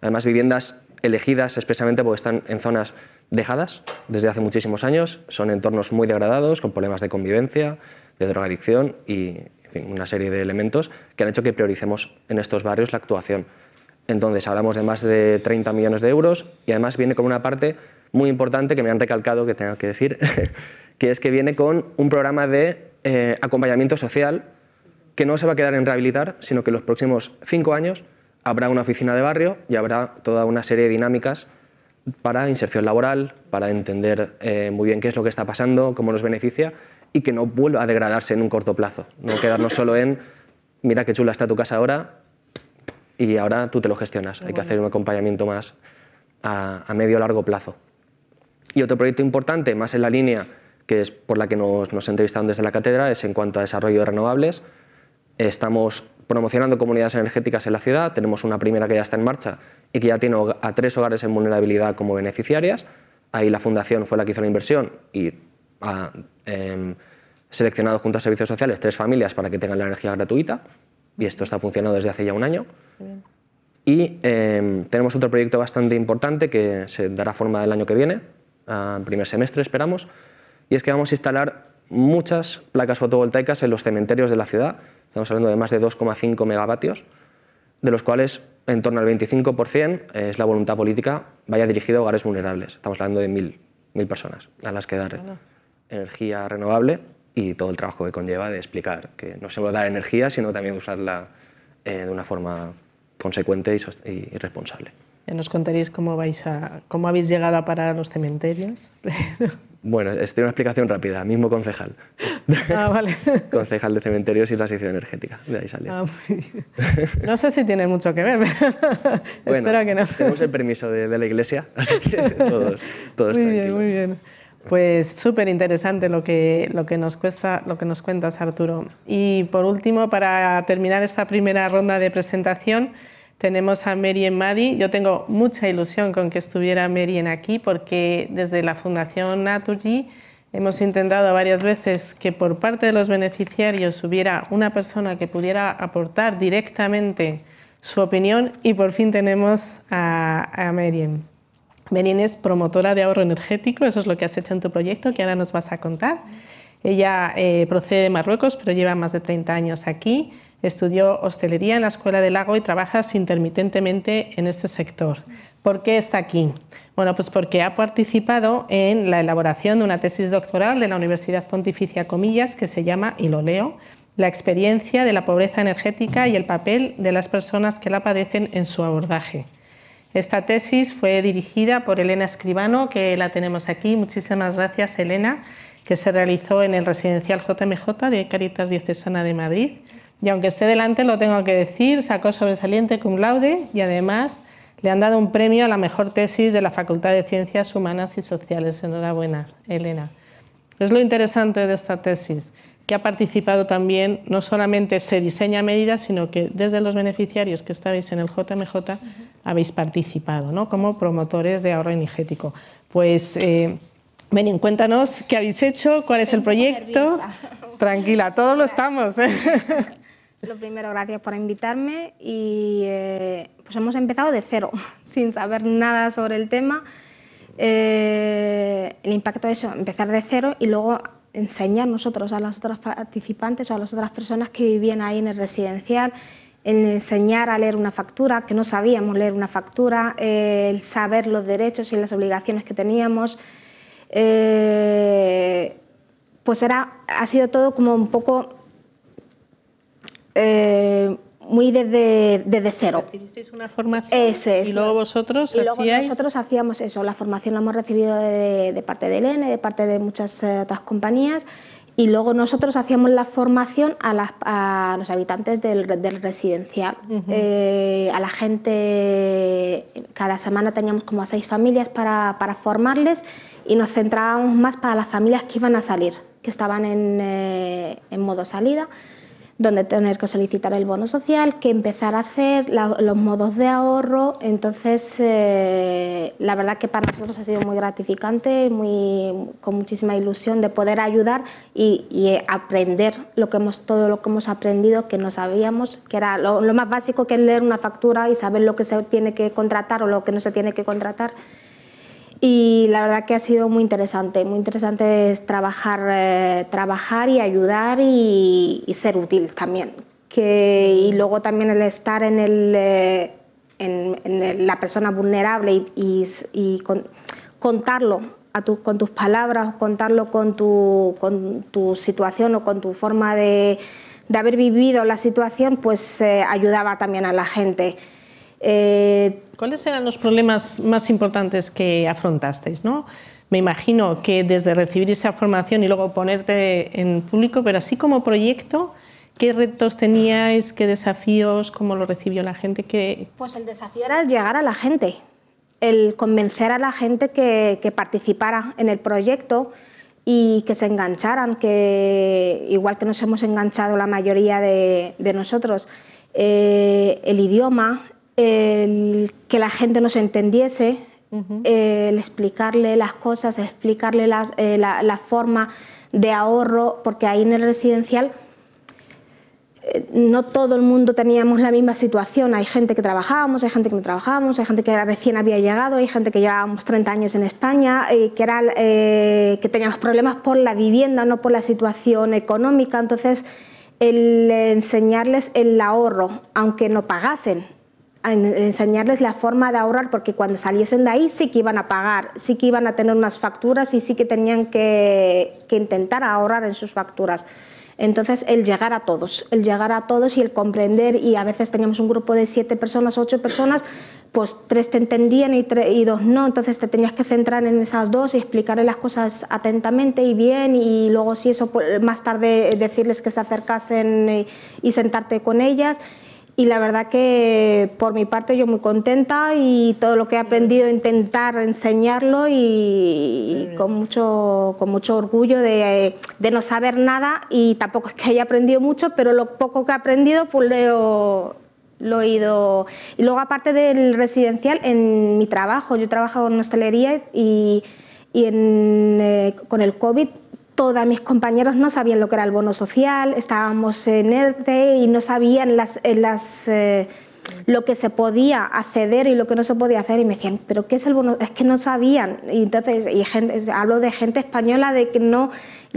además viviendas elegidas expresamente porque están en zonas dejadas desde hace muchísimos años. Son entornos muy degradados, con problemas de convivencia, de drogadicción y una serie de elementos que han hecho que prioricemos en estos barrios la actuación. Entonces hablamos de más de 30 millones de euros y además viene con una parte muy importante que me han recalcado que tengo que decir, que es que viene con un programa de eh, acompañamiento social que no se va a quedar en rehabilitar, sino que en los próximos cinco años habrá una oficina de barrio y habrá toda una serie de dinámicas para inserción laboral, para entender eh, muy bien qué es lo que está pasando, cómo nos beneficia y que no vuelva a degradarse en un corto plazo. No quedarnos solo en, mira qué chula está tu casa ahora y ahora tú te lo gestionas. Hay que hacer un acompañamiento más a, medio o largo plazo. Y otro proyecto importante, más en la línea que es por la que nos, nos entrevistaron desde la cátedra, es en cuanto a desarrollo de renovables. Estamos promocionando comunidades energéticas en la ciudad, tenemos una primera que ya está en marcha y que ya tiene a tres hogares en vulnerabilidad como beneficiarias. Ahí la fundación fue la que hizo la inversión y ha em, seleccionado junto a servicios sociales tres familias para que tengan la energía gratuita. Y esto está funcionando desde hace ya un año. Y em, tenemos otro proyecto bastante importante que se dará forma el año que viene, en primer semestre esperamos, y es que vamos a instalar muchas placas fotovoltaicas en los cementerios de la ciudad. Estamos hablando de más de 2,5 megavatios, de los cuales en torno al 25% eh, es la voluntad política vaya dirigido a hogares vulnerables. Estamos hablando de mil, mil personas a las que dar energía renovable y todo el trabajo que conlleva de explicar que no solo dar energía, sino también usarla eh, de una forma consecuente y, responsable. nos contaréis cómo, vais a, cómo habéis llegado a parar los cementerios. Bueno, en una explicación rápida, mismo concejal. Ah, concejal de cementerios y transición energética, de ahí ah, no sé si tiene mucho que ver, espero que no. Tenemos el permiso de, la iglesia, así que todos, Muy bien, muy bien. Pues súper interesante lo lo, que nos cuesta, lo que nos cuentas, Arturo. Y por último, para terminar esta primera ronda de presentación, tenemos a Mary Madi. Yo tengo mucha ilusión con que estuviera Mary aquí porque desde la Fundación Naturgy hemos intentado varias veces que por parte de los beneficiarios hubiera una persona que pudiera aportar directamente su opinión y por fin tenemos a, a Merien. es promotora de ahorro energético, eso es lo que has hecho en tu proyecto, que ahora nos vas a contar. Ella eh, procede de Marruecos, pero lleva más de 30 años aquí Estudió hostelería en la Escuela del Lago y trabajas intermitentemente en este sector. ¿Por qué está aquí? Bueno, pues porque ha participado en la elaboración de una tesis doctoral de la Universidad Pontificia Comillas que se llama, y lo leo, la experiencia de la pobreza energética y el papel de las personas que la padecen en su abordaje. Esta tesis fue dirigida por Elena Escribano, que la tenemos aquí. Muchísimas gracias, Elena, que se realizó en el residencial JMJ de Caritas Diocesana de Madrid y aunque esté delante lo tengo que decir, sacó sobresaliente cum laude y además le han dado un premio a la mejor tesis de la Facultad de Ciencias Humanas y Sociales. Enhorabuena, Elena. Es lo interesante de esta tesis, que ha participado también, no solamente se diseña medidas, sino que desde los beneficiarios que estabais en el JMJ habéis participado ¿no? como promotores de ahorro energético. Pues eh, cuéntanos qué habéis hecho, cuál es el proyecto. Tranquila, todos lo estamos. ¿eh? Lo primero, gracias por invitarme y eh, pues hemos empezado de cero, sin saber nada sobre el tema. Eh, el impacto de eso, empezar de cero y luego enseñar nosotros a las otras participantes o a las otras personas que vivían ahí en el residencial, en enseñar a leer una factura, que no sabíamos leer una factura, eh, el saber los derechos y las obligaciones que teníamos. pues era, ha sido todo como un poco eh, muy desde, cero. ¿Recibisteis una formación? Eso es. ¿Y luego vosotros y luego nosotros hacíamos eso. La formación la hemos recibido de, de parte de ELENE... de parte de muchas eh, otras compañías. Y luego nosotros hacíamos la formación a, los habitantes del, residencial. Eh, a la gente, cada semana teníamos como a seis familias para, formarles y nos centrábamos más para las familias que iban a salir, que estaban en, en modo salida donde tener que solicitar el bono social, que empezar a hacer los modos de ahorro. Entonces, eh, la verdad que para nosotros ha sido muy gratificante, muy, con muchísima ilusión de poder ayudar y, eh, aprender lo que hemos, todo lo que hemos aprendido, que no sabíamos, que era lo, más básico que es leer una factura y saber lo que se tiene que contratar o lo que no se tiene que contratar y la verdad que ha sido muy interesante, muy interesante es trabajar, eh, trabajar y ayudar y, ser útil también. Que, y luego también el estar en, el, eh, en, la persona vulnerable y, contarlo a con tus palabras, contarlo con tu, con tu situación o con tu forma de, de haber vivido la situación, pues eh, ayudaba también a la gente. Eh, ¿Cuáles eran los problemas más importantes que afrontasteis? ¿no? Me imagino que desde recibir esa formación y luego ponerte en público, pero así como proyecto, ¿qué retos teníais? ¿Qué desafíos? ¿Cómo lo recibió la gente? Pues el desafío era el llegar a la gente, el convencer a la gente que, participara en el proyecto y que se engancharan, que igual que nos hemos enganchado la mayoría de, nosotros, eh, el idioma, el que la gente nos entendiese, el explicarle las cosas, explicarle las, eh, la, forma de ahorro, porque ahí en el residencial eh, no todo el mundo teníamos la misma situación. Hay gente que trabajábamos, hay gente que no trabajábamos, hay gente que recién había llegado, hay gente que llevábamos 30 años en España y eh, que, que teníamos problemas por la vivienda, no por la situación económica. Entonces, el enseñarles el ahorro, aunque no pagasen, a enseñarles la forma de ahorrar, porque cuando saliesen de ahí sí que iban a pagar, sí que iban a tener unas facturas y sí que tenían que, intentar ahorrar en sus facturas. Entonces, el llegar a todos, el llegar a todos y el comprender, y a veces teníamos un grupo de siete personas, ocho personas, pues tres te entendían y, tres, y dos no, entonces te tenías que centrar en esas dos y explicarle las cosas atentamente y bien, y luego si eso, pues, más tarde decirles que se acercasen eh, y sentarte con ellas y la verdad que por mi parte yo muy contenta y todo lo que he aprendido intentar enseñarlo y, con, mucho, con mucho orgullo de, no saber nada y tampoco es que haya aprendido mucho, pero lo poco que he aprendido pues lo he ido... Y luego aparte del residencial, en mi trabajo, yo he trabajado en hostelería y, y eh, con el COVID todas mis compañeros no sabían lo que era el bono social, estábamos en ERTE y no sabían las, eh, las, eh, lo que se podía acceder y lo que no se podía hacer y me decían, pero ¿qué es el bono? Es que no sabían. Y entonces, gente, hablo de gente española de que no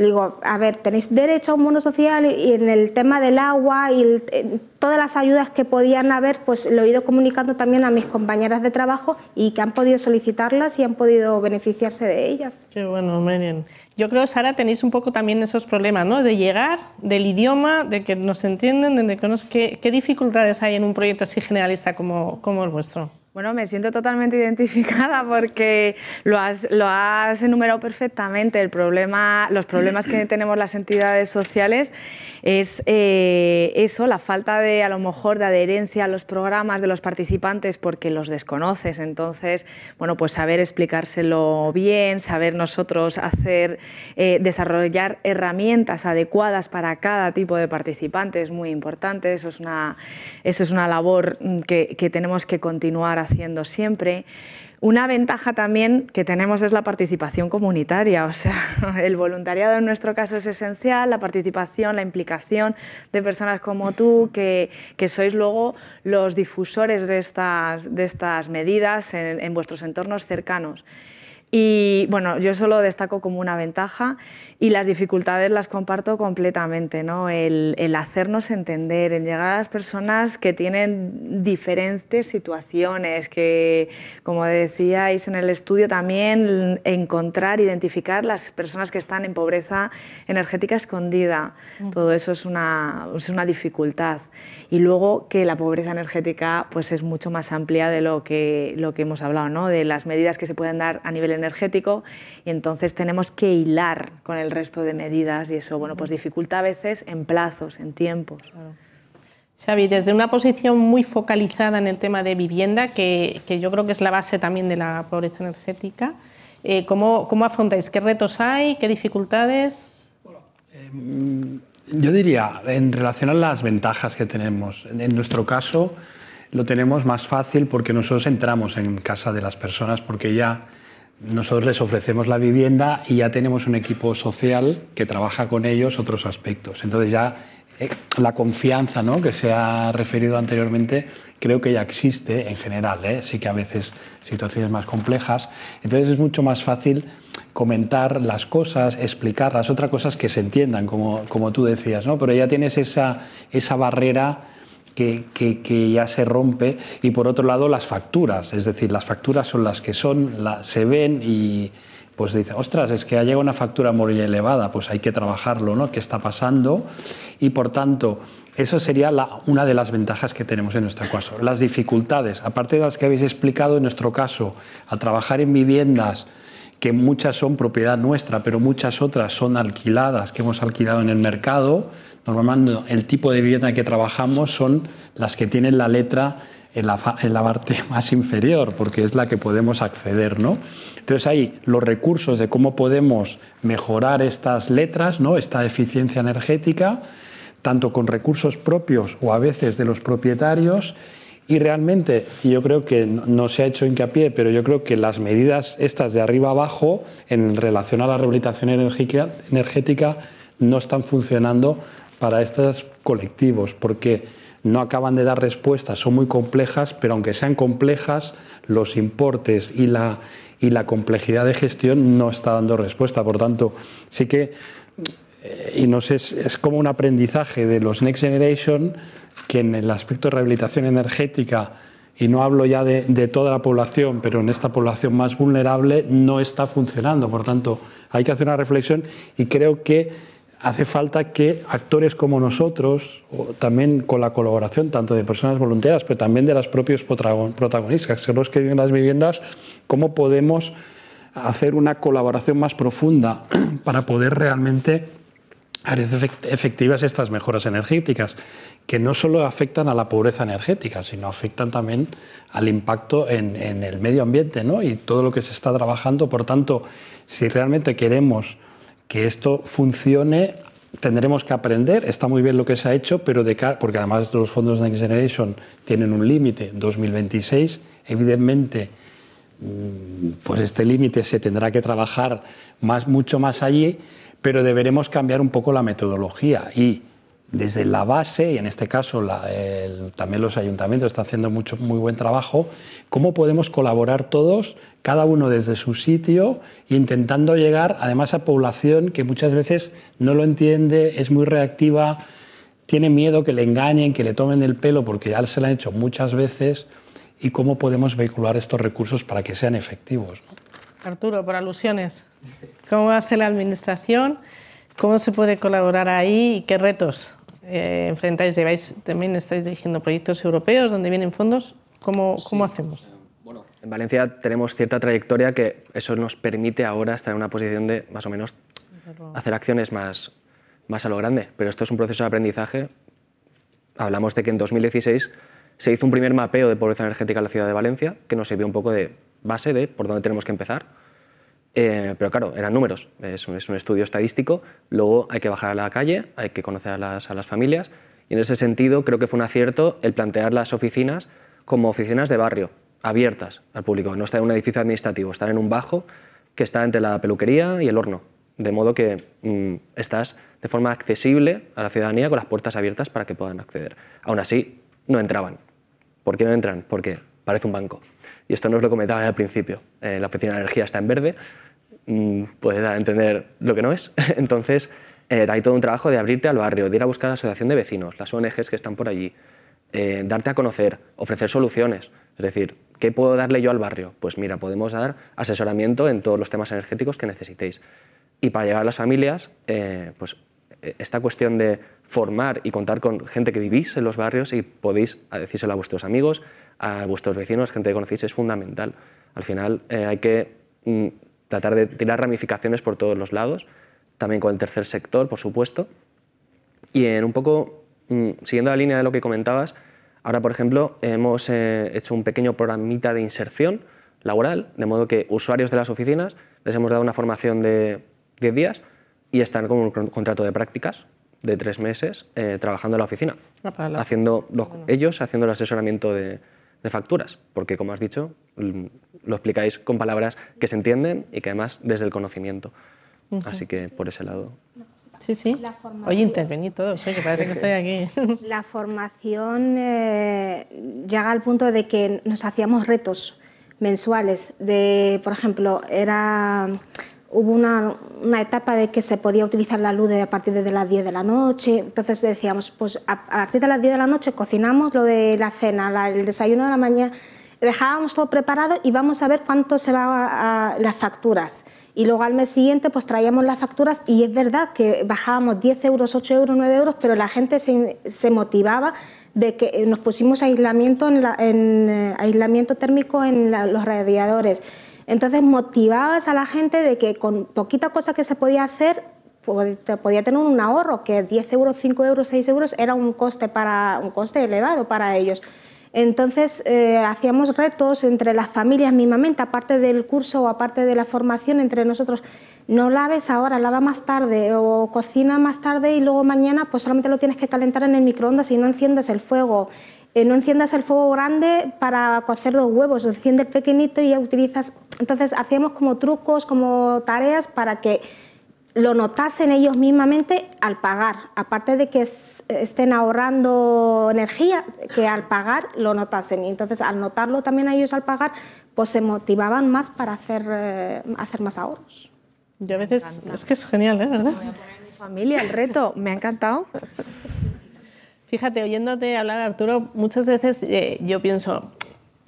digo, a ver, tenéis derecho a un bono social y en el tema del agua y eh, todas las ayudas que podían haber, pues lo he ido comunicando también a mis compañeras de trabajo y que han podido solicitarlas y han podido beneficiarse de ellas. Qué bueno, Menen. Yo creo, Sara, tenéis un poco también esos problemas, ¿no? De llegar, del idioma, de que nos entienden, de que nos... ¿Qué, qué dificultades hay en un proyecto así generalista como, como el vuestro? Bueno, me siento totalmente identificada porque lo has, enumerado perfectamente. los problemas que tenemos las entidades sociales es eh, eso, la falta de, a lo mejor, de adherencia a los programas de los participantes porque los desconoces. Entonces, bueno, pues saber explicárselo bien, saber nosotros hacer, eh, desarrollar herramientas adecuadas para cada tipo de participante es muy importante. Eso es una, eso es una labor mm, que, que tenemos que continuar haciendo haciendo siempre. Una ventaja también que tenemos es la participación comunitaria, o sea, el voluntariado en nuestro caso es esencial, la participación, la implicación de personas como tú, que, sois luego los difusores de estas, de estas medidas en vuestros entornos cercanos. Y bueno, yo solo destaco como una ventaja y las dificultades las comparto completamente, ¿no? El, hacernos entender, el llegar a las personas que tienen diferentes situaciones, que como decíais en el estudio también encontrar, identificar las personas que están en pobreza energética escondida. Todo eso es una, es una dificultad. Y luego que la pobreza energética pues es mucho más amplia de lo que, lo que hemos hablado, ¿no? De las medidas que se pueden dar a nivel energético y entonces tenemos que hilar con el resto de medidas y eso bueno, pues dificulta a veces en plazos, en tiempos. Xavi, desde una posición muy focalizada en el tema de vivienda, que, yo creo que es la base también de la pobreza energética, eh, ¿cómo, afrontáis? ¿Qué retos hay? ¿Qué dificultades? Em, yo diría, en relación a las ventajas que tenemos, en nuestro caso lo tenemos más fácil porque nosotros entramos en casa de las personas porque ya nosotros les ofrecemos la vivienda y ya tenemos un equipo social que trabaja con ellos otros aspectos. Entonces ya eh, la confianza ¿no? que se ha referido anteriormente creo que ya existe en general, ¿eh? sí que a veces situaciones más complejas. Entonces es mucho más fácil comentar las cosas, explicarlas. otras cosas que se entiendan, como, como tú decías, pero ya tienes esa barrera que, ya se rompe y por otro lado las facturas, es decir, las facturas son las que son, se ven y pues dice, ostras, es que ha llegado una factura muy elevada, pues hay que trabajarlo, ¿no? ¿Qué está pasando? Y por tanto, eso sería una de las ventajas que tenemos en nuestro caso. Las dificultades, aparte de las que habéis explicado en nuestro caso, al trabajar en viviendas, que muchas son propiedad nuestra, pero muchas otras son alquiladas, que hemos alquilado en el mercado, Normalmente el tipo de vivienda que trabajamos son las que tienen la letra en la, parte más inferior, porque es la que podemos acceder. Entonces hay los recursos de cómo podemos mejorar estas letras, ¿no? esta eficiencia energética, tanto con recursos propios o a veces de los propietarios. Y realmente, yo creo que no se ha hecho hincapié, pero yo creo que las medidas estas de arriba abajo en relación a la rehabilitación energética no están funcionando para estos colectivos, porque no acaban de dar respuestas, son muy complejas, pero aunque sean complejas, los importes y la, y la complejidad de gestión no está dando respuesta. Por tanto, sí que, eh, y no sé, es como un aprendizaje de los Next Generation que en el aspecto de rehabilitación energética, y no hablo ya de, de toda la población, pero en esta población más vulnerable no está funcionando. Por tanto, hay que hacer una reflexión y creo que hace falta que actores como nosotros, o también con la colaboración tanto de personas voluntarias, pero también de las propios protagonistas, que son los que viven las viviendas, cómo podemos hacer una colaboración más profunda para poder realmente hacer efectivas estas mejoras energéticas, que no solo afectan a la pobreza energética, sino afectan también al impacto en, el medio ambiente ¿no? y todo lo que se está trabajando. Por tanto, si realmente queremos que esto funcione tendremos que aprender, está muy bien lo que se ha hecho, pero de porque además los fondos de Next Generation tienen un límite, 2026, evidentemente, mm, pues este límite se tendrá que trabajar más, mucho más allí, pero deberemos cambiar un poco la metodología y desde la base, y en este caso también los ayuntamientos están haciendo mucho, muy buen trabajo, cómo podemos colaborar todos, cada uno desde su sitio, intentando llegar además a población que muchas veces no lo entiende, es muy reactiva, tiene miedo que le engañen, que le tomen el pelo, porque ya se lo han hecho muchas veces, y cómo podemos vehicular estos recursos para que sean efectivos. Arturo, por alusiones, ¿cómo hace la Administración? ¿Cómo se puede colaborar ahí y qué retos? Eh, enfrentáis? Lleváis, también estáis dirigiendo proyectos europeos donde vienen fondos. ¿Cómo, hacemos? Bueno, en Valencia tenemos cierta trayectoria que eso nos permite ahora estar en una posición de más o menos hacer acciones más, más a lo grande. Pero esto es un proceso de aprendizaje. Hablamos de que en 2016 se hizo un primer mapeo de pobreza energética en la ciudad de Valencia, que nos sirvió un poco de base de por dónde tenemos que empezar eh, pero claro, eran números, es un, estudio estadístico, luego hay que bajar a la calle, hay que conocer a las, familias y en ese sentido creo que fue un acierto el plantear las oficinas como oficinas de barrio, abiertas al público, no estar en un edificio administrativo, están en un bajo que está entre la peluquería y el horno, de modo que mm, estás de forma accesible a la ciudadanía con las puertas abiertas para que puedan acceder. Aún así, no entraban. ¿Por qué no entran? Porque parece un banco y esto no os lo comentaba al principio, eh, la oficina de energía está en verde, mmm, entender lo que no es. Entonces, eh, hay todo un trabajo de abrirte al barrio, de ir a buscar a la asociación de vecinos, las ONGs que están por allí, eh, darte a conocer, ofrecer soluciones. Es decir, ¿qué puedo darle yo al barrio? Pues mira, podemos dar asesoramiento en todos los temas energéticos que necesitéis. Y para llegar a las familias, pues esta cuestión de formar y contar con gente que vivís en los barrios y podéis decírselo a vuestros amigos, a vuestros vecinos, gente que conocéis, es fundamental. Al final eh, hay que mm, tratar de tirar ramificaciones por todos los lados, también con el tercer sector, por supuesto. Y en un poco, mm, siguiendo la línea de lo que comentabas, ahora, por ejemplo, hemos eh, hecho un pequeño programita de inserción laboral, de modo que usuarios de las oficinas les hemos dado una formación de 10 días y están con un contrato de prácticas de tres meses eh, trabajando en la oficina, ah, haciendo los, ellos haciendo el asesoramiento de, de facturas, porque como has dicho, lo explicáis con palabras que se entienden y que además desde el conocimiento. Así que por ese lado. Sí, sí. Oye, intervení todo, sé que parece que estoy aquí. La formación eh, llega al punto de que nos hacíamos retos mensuales. De, por ejemplo, era hubo una, etapa de que se podía utilizar la luz a partir de las 10 de la noche. Entonces decíamos, pues a, partir de las 10 de la noche cocinamos lo de la cena, el desayuno de la mañana, dejábamos todo preparado y vamos a ver cuánto se va a, las facturas. Y luego al mes siguiente pues traíamos las facturas y es verdad que bajábamos 10 euros, 8 euros, 9 euros, pero la gente se, motivaba de que eh, nos pusimos aislamiento, en eh, aislamiento térmico en los radiadores. Entonces motivabas a la gente de que con poquita cosa que se podía hacer, podía tener un ahorro, que 10 euros, 5 euros, 6 euros era un coste, para, un coste elevado para ellos. Entonces eh, hacíamos retos entre las familias mismamente, aparte del curso o aparte de la formación entre nosotros. No laves ahora, lava más tarde o cocina más tarde y luego mañana pues solamente lo tienes que calentar en el microondas y no enciendes el fuego. Eh, no enciendas el fuego grande para cocer dos huevos, enciende el pequeñito y ya utilizas... Entonces hacíamos como trucos, como tareas para que lo notasen ellos mismamente al pagar, aparte de que estén ahorrando energía, que al pagar lo notasen. Y entonces al notarlo también a ellos al pagar, pues se motivaban más para hacer, eh, hacer más ahorros. Yo a veces, es que es genial, ¿eh? ¿verdad? Voy a poner a mi familia el reto, me ha encantado. Fíjate, oyéndote hablar, Arturo, muchas veces eh, yo pienso,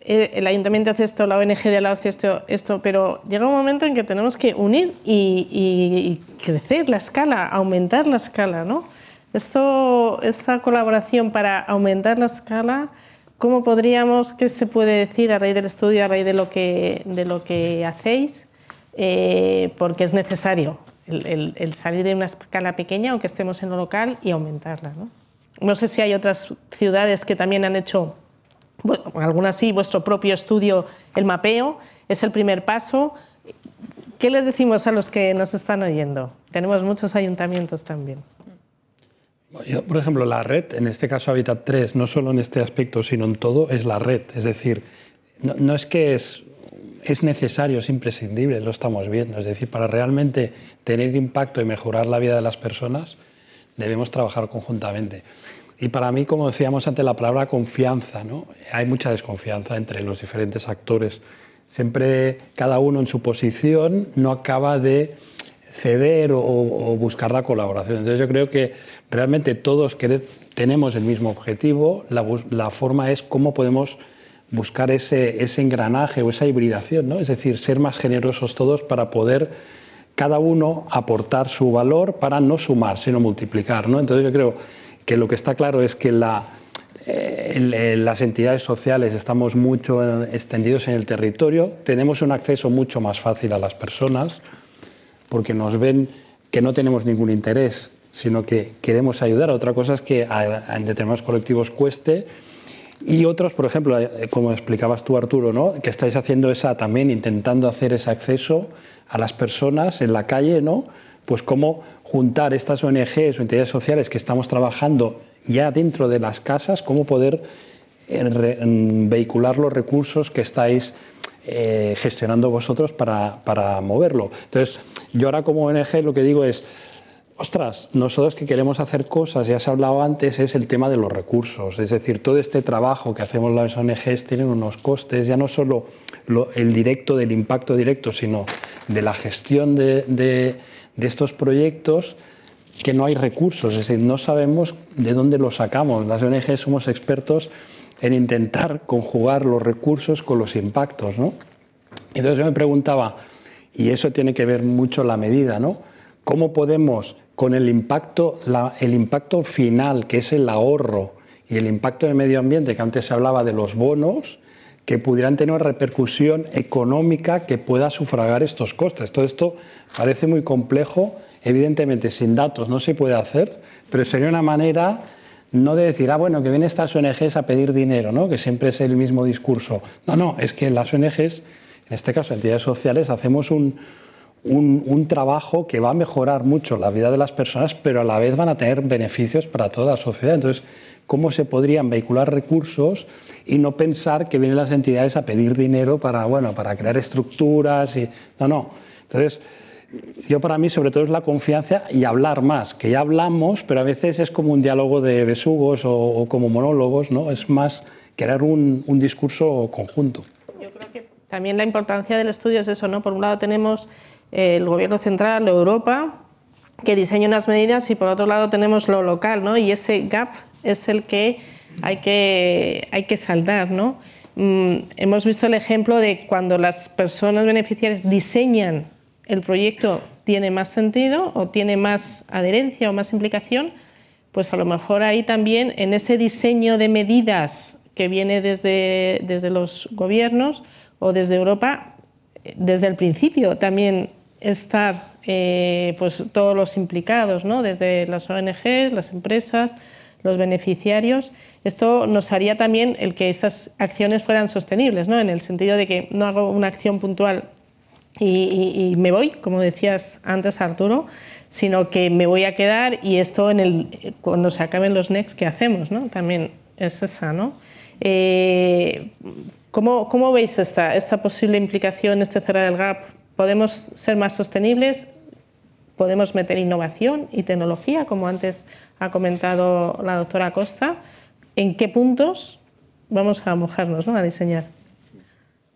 eh, el ayuntamiento hace esto, la ONG de al lado hace esto, esto, pero llega un momento en que tenemos que unir y, crecer la escala, aumentar la escala, ¿no? Esto, esta colaboración para aumentar la escala, ¿cómo podríamos, qué se puede decir a raíz del estudio, a raíz de lo que, de lo que hacéis? Eh, porque es necesario el, el, salir de una escala pequeña, aunque estemos en lo local, y aumentarla, ¿no? no sé si hay otras ciudades que también han hecho, bueno, así vuestro propio estudio, el mapeo, es el primer paso. ¿Qué les decimos a los que nos están oyendo? Tenemos muchos ayuntamientos también. por ejemplo, la red, en este caso Habitat 3, no solo en este aspecto, sino en todo, es la red. Es decir, no, es que es necesario, es imprescindible, lo estamos viendo. Es decir, para realmente tener impacto y mejorar la vida de las personas, debemos trabajar conjuntamente. Y para mí, como decíamos antes, la palabra confianza, ¿no? Hay mucha desconfianza entre los diferentes actores. Siempre cada uno en su posición no acaba de ceder o, buscar la colaboración. Entonces yo creo que realmente todos tenemos el mismo objetivo, la, la, forma es cómo podemos buscar ese, ese engranaje o esa hibridación, ¿no? es decir, ser más generosos todos para poder cada uno aportar su valor para no sumar, sino multiplicar. ¿no? Entonces yo creo que lo que está claro es que la, eh, eh, las entidades sociales estamos mucho extendidos en el territorio, tenemos un acceso mucho más fácil a las personas, porque nos ven que no tenemos ningún interés, sino que queremos ayudar. Otra cosa es que en determinados colectivos cueste. Y otros, por ejemplo, eh, como explicabas tú, Arturo, ¿no? que estáis haciendo esa también, intentando hacer ese acceso a las personas en la calle, ¿no? Pues cómo juntar estas ONGs o entidades sociales que estamos trabajando ya dentro de las casas, cómo poder eh, mm, vehicular los recursos que estáis eh, gestionando vosotros para, para moverlo. Entonces, yo ahora como ONG lo que digo es, ostras, nosotros que queremos hacer cosas, ya se ha hablado antes, es el tema de los recursos. Es decir, todo este trabajo que hacemos las ONGs tiene unos costes, ya no solo el directo del impacto directo, sino de la gestión de, estos proyectos que no hay recursos, es decir, no sabemos de dónde los sacamos. Las ONGs somos expertos en intentar conjugar los recursos con los impactos, ¿no? Entonces yo me preguntaba, y eso tiene que ver mucho la medida, ¿no? ¿Cómo podemos con el impacto, el impacto final, que es el ahorro, y el impacto del medio ambiente, que antes se hablaba de los bonos, que pudieran tener una repercusión económica que pueda sufragar estos costes. Todo esto parece muy complejo, evidentemente sin datos no se puede hacer, pero sería una manera no de decir, ah, bueno, que vienen estas ONGs a pedir dinero, ¿no? que siempre es el mismo discurso. No, no, es que las ONGs, en este caso entidades sociales, hacemos un, un, trabajo que va a mejorar mucho la vida de las personas, pero a la vez van a tener beneficios para toda la sociedad. Entonces, ¿cómo se podrían vehicular recursos y no pensar que vienen las entidades a pedir dinero para, bueno, para crear estructuras? Y... No, no. Entonces, yo para mí sobre todo es la confianza y hablar más, que ya hablamos, pero a veces es como un diálogo de besugos o, como monólogos, ¿no? Es más crear un, un discurso conjunto. Yo creo que también la importancia del estudio es eso, ¿no? Por un lado tenemos el gobierno central, Europa, que diseña unas medidas y por otro lado tenemos lo local, ¿no? Y ese gap es el que hay que, hay que saldar, ¿no? Mm, hemos visto el ejemplo de cuando las personas beneficiarias diseñan el proyecto tiene más sentido o tiene más adherencia o más implicación, pues a lo mejor ahí también en ese diseño de medidas que viene desde, desde los gobiernos o desde Europa, eh, desde el principio también estar eh, pues, todos los implicados, ¿no? desde las ONGs, las empresas, los beneficiarios. Esto nos haría también el que estas acciones fueran sostenibles, ¿no? en el sentido de que no hago una acción puntual y, me voy, como decías antes Arturo, sino que me voy a quedar y esto en el, cuando se acaben los NEX, ¿qué hacemos? ¿no? También es esa, eh, ¿cómo, veis esta, esta posible implicación, este cerrar el gap podemos ser más sostenibles, podemos meter innovación y tecnología, como antes ha comentado la doctora Costa. ¿En qué puntos vamos a mojarnos ¿no? a diseñar?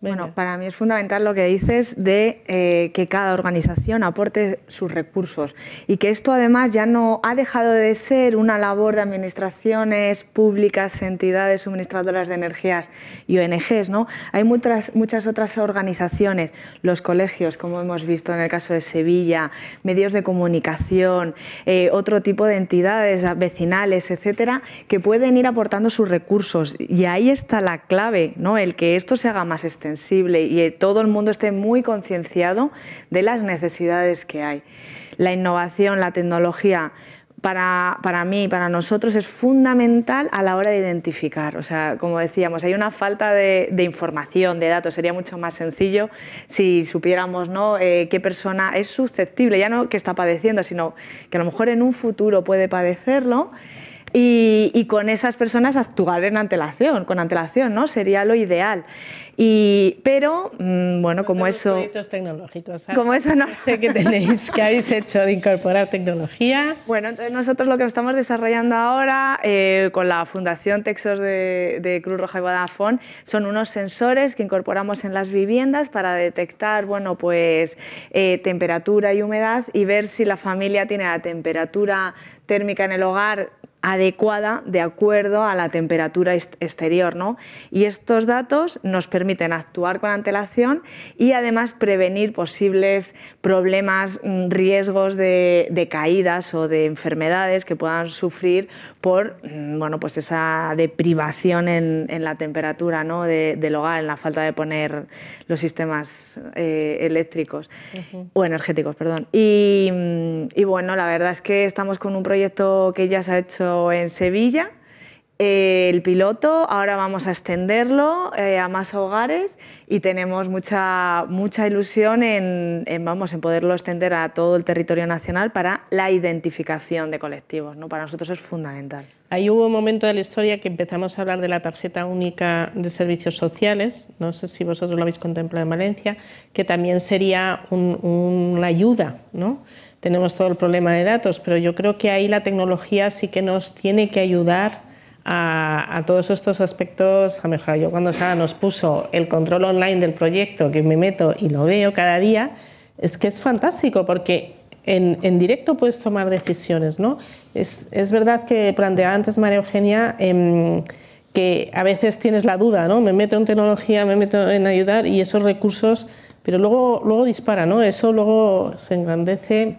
Bueno, para mí es fundamental lo que dices de eh, que cada organización aporte sus recursos y que esto además ya no ha dejado de ser una labor de administraciones públicas, entidades suministradoras de energías y ONGs, ¿no? Hay muchas, muchas otras organizaciones, los colegios, como hemos visto en el caso de Sevilla, medios de comunicación, eh, otro tipo de entidades vecinales, etcétera, que pueden ir aportando sus recursos y ahí está la clave, ¿no? El que esto se haga más estrecho y eh, todo el mundo esté muy concienciado de las necesidades que hay. La innovación, la tecnología, para, para, mí, para nosotros, es fundamental a la hora de identificar. O sea, como decíamos, hay una falta de, información, de datos. Sería mucho más sencillo si supiéramos ¿no? Eh, qué persona es susceptible, ya no que está padeciendo, sino que a lo mejor en un futuro puede padecerlo y, con esas personas actuar en antelación, con antelación, ¿no? Sería lo ideal. Y, pero, mm, bueno, como eso... proyectos tecnológicos, ¿sabes? ¿eh? Como eso no... que tenéis, que habéis hecho de incorporar tecnología. Bueno, entonces nosotros lo que estamos desarrollando ahora eh, con la Fundación Texos de, Cruz Roja y Vodafone son unos sensores que incorporamos en las viviendas para detectar, bueno, pues eh, temperatura y humedad y ver si la familia tiene la temperatura térmica en el hogar adecuada de acuerdo a la temperatura exterior. ¿no? Y estos datos nos permiten actuar con antelación y además prevenir posibles problemas, mm, riesgos de, caídas o de enfermedades que puedan sufrir por mm, bueno, pues esa deprivación en, en la temperatura ¿no? del hogar, en la falta de poner los sistemas eh, eléctricos o energéticos. perdón. Mm, y bueno, la verdad es que estamos con un proyecto que ya se ha hecho en Sevilla. Eh, el piloto, ahora vamos a extenderlo eh, a más hogares y tenemos mucha, mucha ilusión en, vamos, en poderlo extender a todo el territorio nacional para la identificación de colectivos. ¿no? Para nosotros es fundamental. Ahí hubo un momento de la historia que empezamos a hablar de la tarjeta única de servicios sociales, no sé si vosotros lo habéis contemplado en Valencia, que también sería una ayuda, ¿no? tenemos todo el problema de datos, pero yo creo que ahí la tecnología sí que nos tiene que ayudar a, todos estos aspectos a mejorar. Yo cuando Sara nos puso el control online del proyecto, que me meto y lo veo cada día, es que es fantástico porque en, en directo puedes tomar decisiones. ¿no? Es, es, verdad que planteaba antes María Eugenia em, que a veces tienes la duda, ¿no? me meto en tecnología, me meto en ayudar y esos recursos, pero luego, luego dispara, ¿no? eso luego se engrandece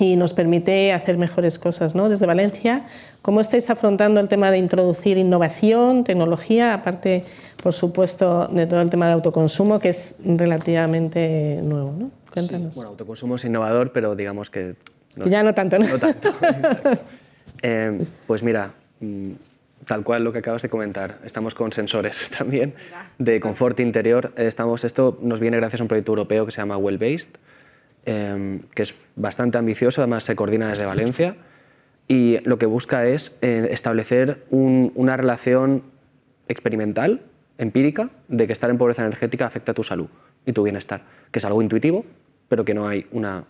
y nos permite hacer mejores cosas. ¿no? Desde Valencia, ¿cómo estáis afrontando el tema de introducir innovación, tecnología, aparte, por supuesto, de todo el tema de autoconsumo, que es relativamente nuevo? ¿no? Sí, bueno, autoconsumo es innovador, pero digamos que... que ya no tanto, ¿no? No tanto, eh, Pues mira, mm, tal cual lo que acabas de comentar. Estamos con sensores también de confort interior. Estamos, esto nos viene gracias a un proyecto europeo que se llama Well Based, Em, que es bastante ambicioso, además se coordina desde Valencia, y lo que busca es eh, establecer una relación experimental, empírica, de que estar en pobreza energética afecta a tu salud y tu bienestar, que es algo intuitivo, pero que no hay una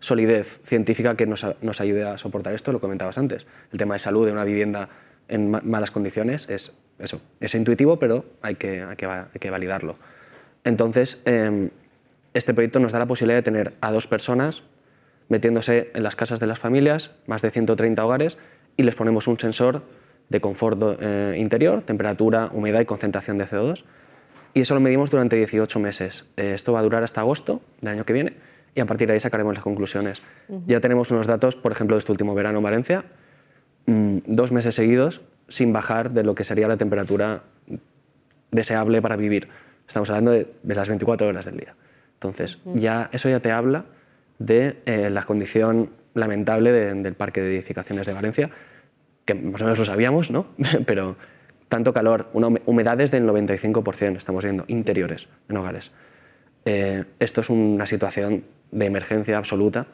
solidez científica que nos, ayude a soportar esto, lo comentabas antes. El tema de salud de una vivienda en malas condiciones es eso, es intuitivo, pero hay que, validarlo. Entonces, em, este proyecto nos da la posibilidad de tener a dos personas metiéndose en las casas de las familias, más de 130 hogares, y les ponemos un sensor de confort eh, interior, temperatura, humedad y concentración de CO2. Y eso lo medimos durante 18 meses. Eh, esto va a durar hasta agosto del año que viene y a partir de ahí sacaremos las conclusiones. Ya tenemos unos datos, por ejemplo, de este último verano en Valencia, mm, dos meses seguidos sin bajar de lo que sería la temperatura deseable para vivir. Estamos hablando de, de las 24 horas del día. Entonces, ya, eso ya te habla de eh, la condición lamentable del parque de edificaciones de Valencia, que más o menos lo sabíamos, ¿no? Pero tanto calor, humedades del 95%, estamos viendo, interiores, en hogares. Eh, esto es una situación de emergencia absoluta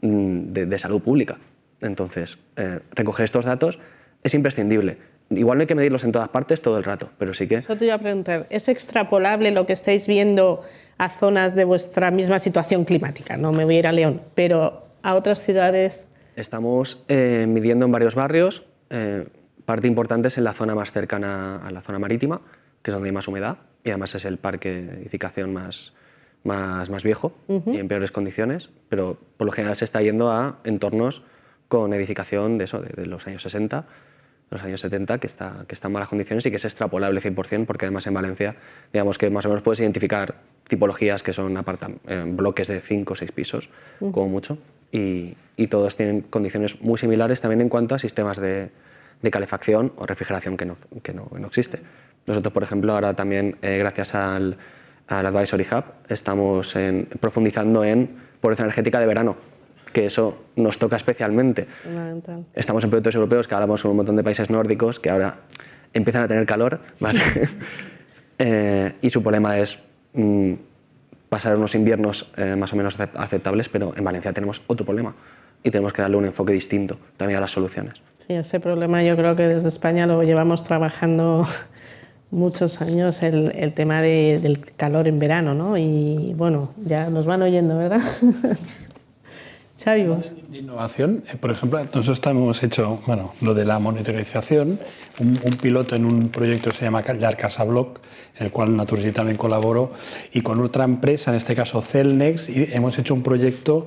mm, de, salud pública. Entonces, eh, recoger estos datos es imprescindible. Igual no hay que medirlos en todas partes todo el rato, pero sí que... Eso te iba a preguntar, ¿es extrapolable lo que estáis viendo a zonas de vuestra misma situación climática. No me voy a ir a León, pero a otras ciudades. Estamos eh, midiendo en varios barrios. Eh, parte importante es en la zona más cercana a la zona marítima, que es donde hay más humedad y además es el parque de edificación más, más, más viejo y en peores condiciones, pero por lo general se está yendo a entornos con edificación de eso, de, de los años 60 los años 70 que está, que está en malas condiciones y que es extrapolable 100%, porque además en Valencia, digamos que más o menos puedes identificar tipologías que son eh, bloques de 5 o 6 pisos, como mucho, y, y, todos tienen condiciones muy similares también en cuanto a sistemas de, de calefacción o refrigeración que no, que no, existe. Nosotros, por ejemplo, ahora también, eh, gracias al, Advisory Hub, estamos profundizando en pobreza energética de verano que eso nos toca especialmente. Estamos en proyectos europeos que hablamos con un montón de países nórdicos que ahora empiezan a tener calor, eh, y su problema es mm, pasar unos inviernos eh, más o menos aceptables, pero en Valencia tenemos otro problema y tenemos que darle un enfoque distinto también a las soluciones. Sí, ese problema yo creo que desde España lo llevamos trabajando muchos años el, tema del calor en verano, ¿no? Y bueno, ya nos van oyendo, ¿verdad? De innovación, eh, por ejemplo, nosotros también hemos hecho, bueno, lo de la monitorización, un, piloto en un proyecto que se llama Yar Block... en el cual Naturgy también colaboró, y con otra empresa, en este caso Celnex, y hemos hecho un proyecto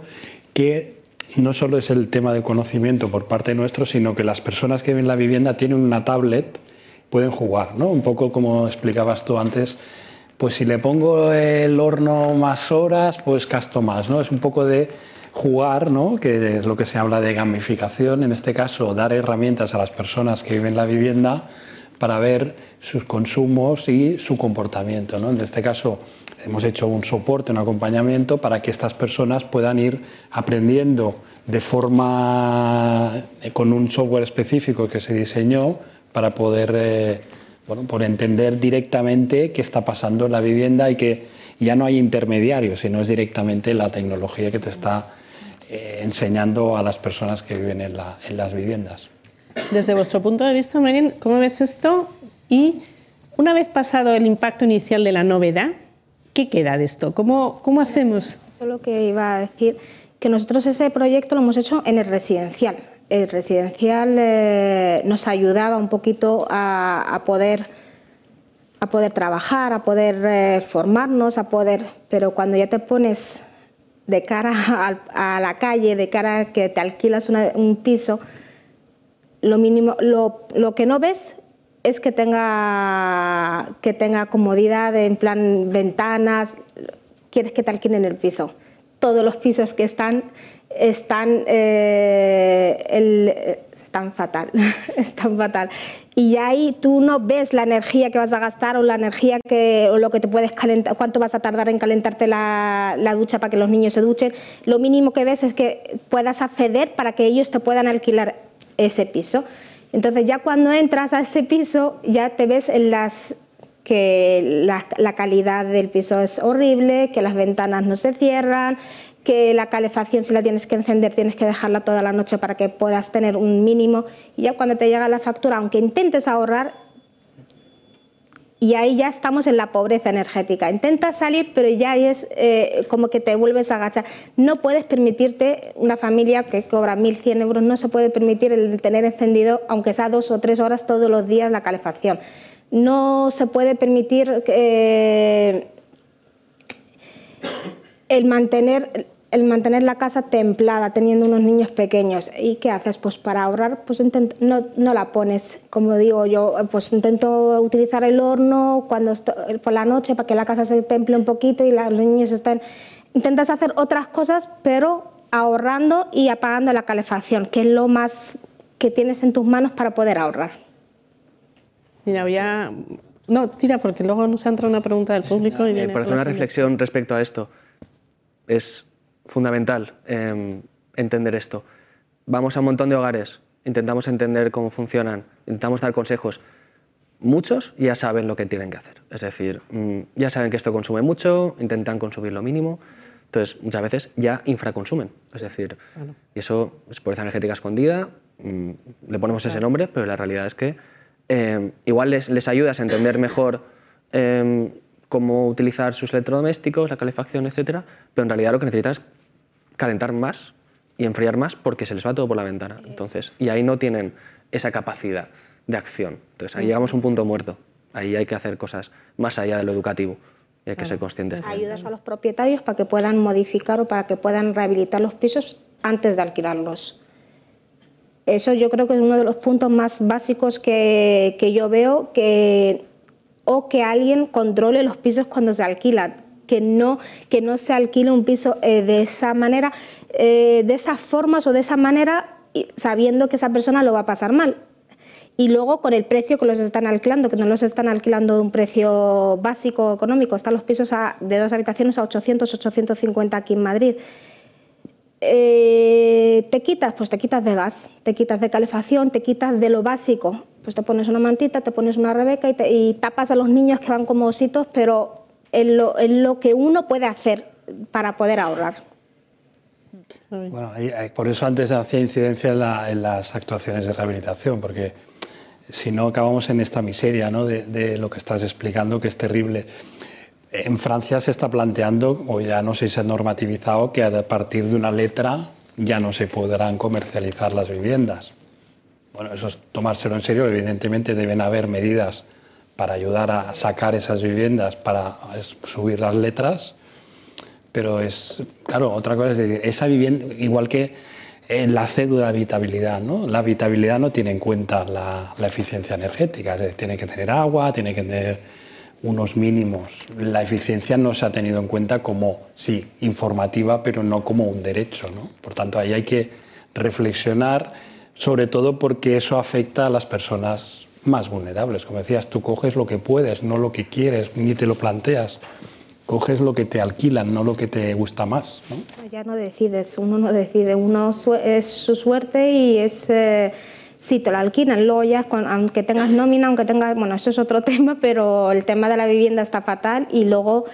que no solo es el tema del conocimiento por parte nuestro, sino que las personas que en la vivienda tienen una tablet, pueden jugar, ¿no? Un poco como explicabas tú antes, pues si le pongo el horno más horas, pues gasto más, ¿no? Es un poco de jugar, ¿no? que es lo que se habla de gamificación, en este caso dar herramientas a las personas que viven en la vivienda para ver sus consumos y su comportamiento. ¿no? En este caso hemos hecho un soporte, un acompañamiento para que estas personas puedan ir aprendiendo de forma eh, con un software específico que se diseñó para poder eh, por entender directamente qué está pasando en la vivienda y que ya no hay intermediarios, sino es directamente la tecnología que te está eh, enseñando a las personas que viven en, las viviendas. Desde vuestro punto de vista, Marín, ¿cómo ves esto? Y una vez pasado el impacto inicial de la novedad, ¿qué queda de esto? ¿Cómo, cómo hacemos? Solo que iba a decir, que nosotros ese proyecto lo hemos hecho en el residencial. El residencial eh, nos ayudaba un poquito a, poder a poder trabajar, a poder eh, formarnos, a poder... Pero cuando ya te pones de cara a, la calle, de cara a que te alquilas un piso, lo mínimo, lo, que no ves es que tenga, que tenga comodidad en plan ventanas, quieres que te alquilen el piso. Todos los pisos que están están, eh, eh, están fatal, están fatal y ahí tú no ves la energía que vas a gastar o la energía que o lo que te puedes calentar, cuánto vas a tardar en calentarte la, ducha para que los niños se duchen. Lo mínimo que ves es que puedas acceder para que ellos te puedan alquilar ese piso. Entonces ya cuando entras a ese piso ya te ves en las que la, la calidad del piso es horrible, que las ventanas no se cierran, que la calefacción si la tienes que encender tienes que dejarla toda la noche para que puedas tener un mínimo y ya cuando te llega la factura, aunque intentes ahorrar, y ahí ya estamos en la pobreza energética. Intentas salir, pero ya es eh, como que te vuelves a agachar. No puedes permitirte, una familia que cobra 1.100 euros, no se puede permitir el tener encendido, aunque sea dos o tres horas todos los días, la calefacción. No se puede permitir eh, el mantener el mantener la casa templada teniendo unos niños pequeños. ¿Y qué haces? Pues para ahorrar, pues no, no, la pones, como digo yo, pues intento utilizar el horno cuando eh, por la noche para que la casa se temple un poquito y los niños estén... Intentas hacer otras cosas, pero ahorrando y apagando la calefacción, que es lo más que tienes en tus manos para poder ahorrar. Mira, voy a... No, tira, porque luego nos entra una pregunta del público. y viene una reflexión respecto a esto, es fundamental em, entender esto. Vamos a un montón de hogares, intentamos entender cómo funcionan, intentamos dar consejos. Muchos ya saben lo que tienen que hacer, es decir, mm, ya saben que esto consume mucho, intentan consumir lo mínimo, entonces muchas veces ya infraconsumen, es decir, y eso es pobreza energética escondida, mm, le ponemos ese nombre, pero la realidad es que em, igual les, ayudas a entender mejor em, cómo utilizar sus electrodomésticos, la calefacción, etcétera, pero en realidad lo que necesitas es calentar más y enfriar más porque se les va todo por la ventana. Entonces, y ahí no tienen esa capacidad de acción. Entonces, ahí llegamos a un punto muerto. Ahí hay que hacer cosas más allá de lo educativo. Y hay que ser conscientes. Ayudas a los propietarios para que puedan modificar o para que puedan rehabilitar los pisos antes de alquilarlos. Eso yo creo que es uno de los puntos más básicos que, yo veo que o que alguien controle los pisos cuando se alquilan, que no, que no se alquile un piso eh, de esa manera, eh, de esas formas o de esa manera, sabiendo que esa persona lo va a pasar mal y luego con el precio que los están alquilando, que no los están alquilando de un precio básico económico. Están los pisos de dos habitaciones a 800, 850 aquí en Madrid. Eh, ¿Te quitas? Pues te quitas de gas, te quitas de calefacción, te quitas de lo básico. Pues te pones una mantita, te pones una rebeca y, y tapas a los niños que van como ositos, pero en lo, que uno puede hacer para poder ahorrar. Bueno, por eso antes hacía incidencia en, las actuaciones de rehabilitación, porque si no acabamos en esta miseria ¿no? de, de, lo que estás explicando, que es terrible. En Francia se está planteando, o ya no sé si se ha normativizado, que a partir de una letra ya no se podrán comercializar las viviendas. Bueno, eso es tomárselo en serio, evidentemente deben haber medidas para ayudar a sacar esas viviendas, para subir las letras, pero es, claro, otra cosa es decir, esa vivienda, igual que en la cédula de habitabilidad, ¿no? la habitabilidad no tiene en cuenta la, eficiencia energética, tiene que tener agua, tiene que tener unos mínimos. La eficiencia no se ha tenido en cuenta como, sí, informativa, pero no como un derecho. ¿no? Por tanto, ahí hay que reflexionar, sobre todo porque eso afecta a las personas más vulnerables. Como decías, tú coges lo que puedes, no lo que quieres, ni te lo planteas. Coges lo que te alquilan, no lo que te gusta más. Ya no decides, uno no decide, uno es su suerte y es... Eh, si te lo alquilan, luego ya, aunque tengas nómina, aunque tengas, bueno, eso es otro tema, pero el tema de la vivienda está fatal y luego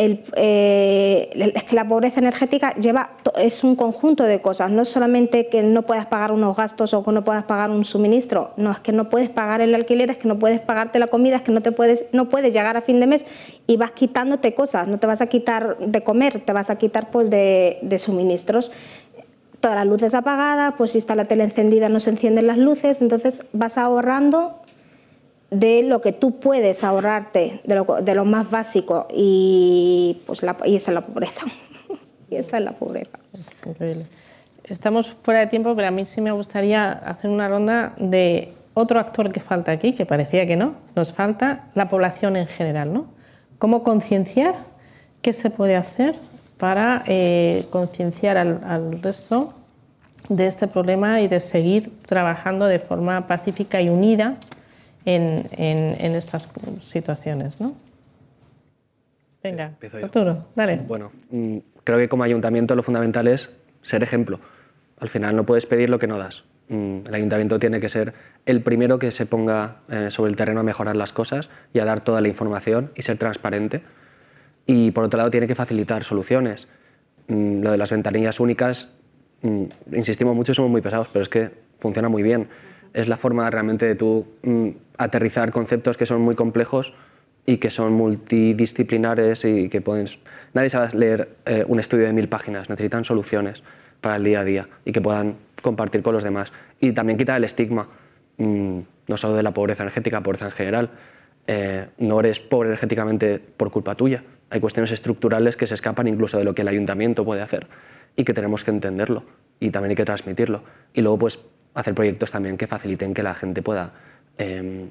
eh, es que la pobreza energética lleva es un conjunto de cosas, no solamente que no puedas pagar unos gastos o que no puedas pagar un suministro, no es que no puedes pagar el alquiler, es que no puedes pagarte la comida, es que no te puedes no puedes llegar a fin de mes y vas quitándote cosas, no te vas a quitar de comer, te vas a quitar pues de, de suministros. Todas las luces apagadas, pues si está la tele encendida no se encienden las luces, entonces vas ahorrando de lo que tú puedes ahorrarte, de lo, más básico, y, pues esa es la pobreza. y esa es la pobreza. Estamos fuera de tiempo, pero a mí sí me gustaría hacer una ronda de otro actor que falta aquí, que parecía que no, nos falta la población en general, ¿no? ¿Cómo concienciar? ¿Qué se puede hacer para eh, concienciar al resto de este problema y de seguir trabajando de forma pacífica y unida en, estas situaciones. ¿no? Venga, eh, Arturo, dale. Bueno, mm, creo que como ayuntamiento lo fundamental es ser ejemplo. Al final no puedes pedir lo que no das. Mm, el ayuntamiento tiene que ser el primero que se ponga eh, sobre el terreno a mejorar las cosas y a dar toda la información y ser transparente. Y por otro lado tiene que facilitar soluciones. Mm, lo de las ventanillas únicas, insistimos mucho, somos muy pesados, pero es que funciona muy bien es la forma realmente de tú mm, aterrizar conceptos que son muy complejos y que son multidisciplinares y que pueden... Nadie sabe leer eh, un estudio de mil páginas, necesitan soluciones para el día a día y que puedan compartir con los demás. Y también quita el estigma, mm, no solo de la pobreza energética, pobreza en general. Eh, no eres pobre energéticamente por culpa tuya. Hay cuestiones estructurales que se escapan incluso de lo que el ayuntamiento puede hacer y que tenemos que entenderlo y también hay que transmitirlo. Y luego, pues, hacer proyectos también que faciliten que la gente pueda em,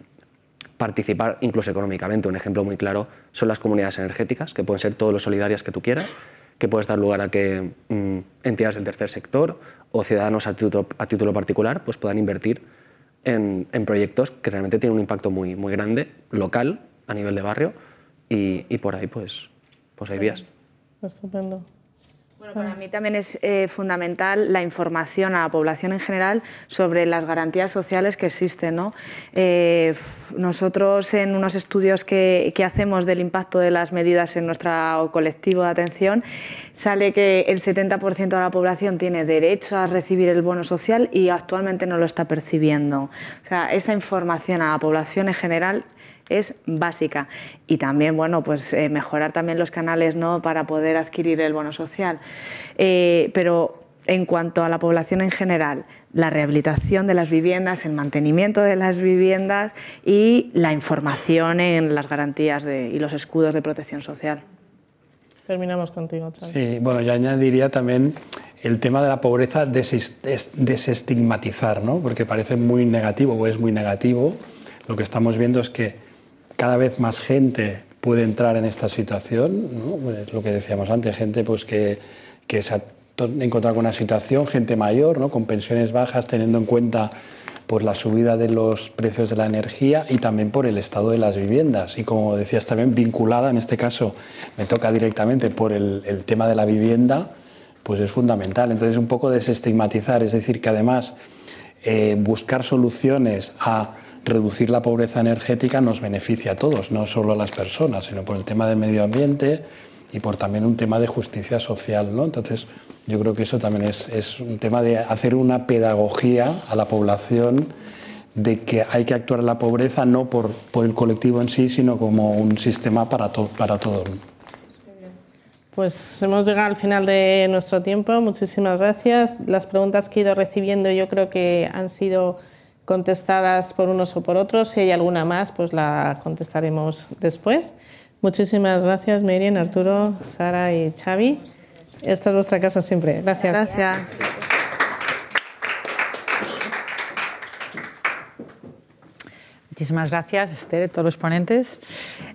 participar, incluso económicamente. Un ejemplo muy claro son las comunidades energéticas, que pueden ser todos los solidarias que tú quieras, que puedes dar lugar a que mm, entidades del tercer sector o ciudadanos a título, a título particular pues, puedan invertir en, en, proyectos que realmente tienen un impacto muy, muy grande, local, a nivel de barrio, y, y por ahí pues, pues hay vías. Estupendo. Bueno, para mí también es eh, fundamental la información a la población en general sobre las garantías sociales que existen. Eh, nosotros en unos estudios que, que, hacemos del impacto de las medidas en nuestro colectivo de atención, sale que el 70% de la población tiene derecho a recibir el bono social y actualmente no lo está percibiendo. O sea, esa información a la población en general es básica. Y también, bueno, pues eh, mejorar también los canales ¿no? para poder adquirir el bono social. Eh, pero en cuanto a la población en general, la rehabilitación de las viviendas, el mantenimiento de las viviendas y la información en las garantías de, y los escudos de protección social. Terminamos contigo, Sí, bueno, yo añadiría también el tema de la pobreza desestigmatizar, ¿no? porque parece muy negativo o es muy negativo. Lo que estamos viendo es que cada vez más gente puede entrar en esta situación, pues lo que decíamos antes, gente pues que, que se ha encontrado con una situación, gente mayor, ¿no? con pensiones bajas, teniendo en cuenta por pues, la subida de los precios de la energía y también por el estado de las viviendas. Y como decías también, vinculada en este caso, me toca directamente por el, tema de la vivienda, pues es fundamental. Entonces, un poco desestigmatizar, es decir, que además eh, buscar soluciones a reducir la pobreza energética nos beneficia a todos, no solo a las personas, sino por el tema del medio ambiente y por también un tema de justicia social. Entonces, yo creo que eso también es, un tema de hacer una pedagogía a la población de que hay que actuar la pobreza no por, el colectivo en sí, sino como un sistema para, to, para todo Pues hemos llegado al final de nuestro tiempo. Muchísimas gracias. Las preguntas que he ido recibiendo yo creo que han sido contestadas por unos o por otros. Si hay alguna más, pues la contestaremos después. Muchísimas gracias, Miriam, Arturo, Sara y Xavi. Esta es vuestra casa siempre. Gracias. Gracias. Muchísimas gracias, Esther, todos los ponentes.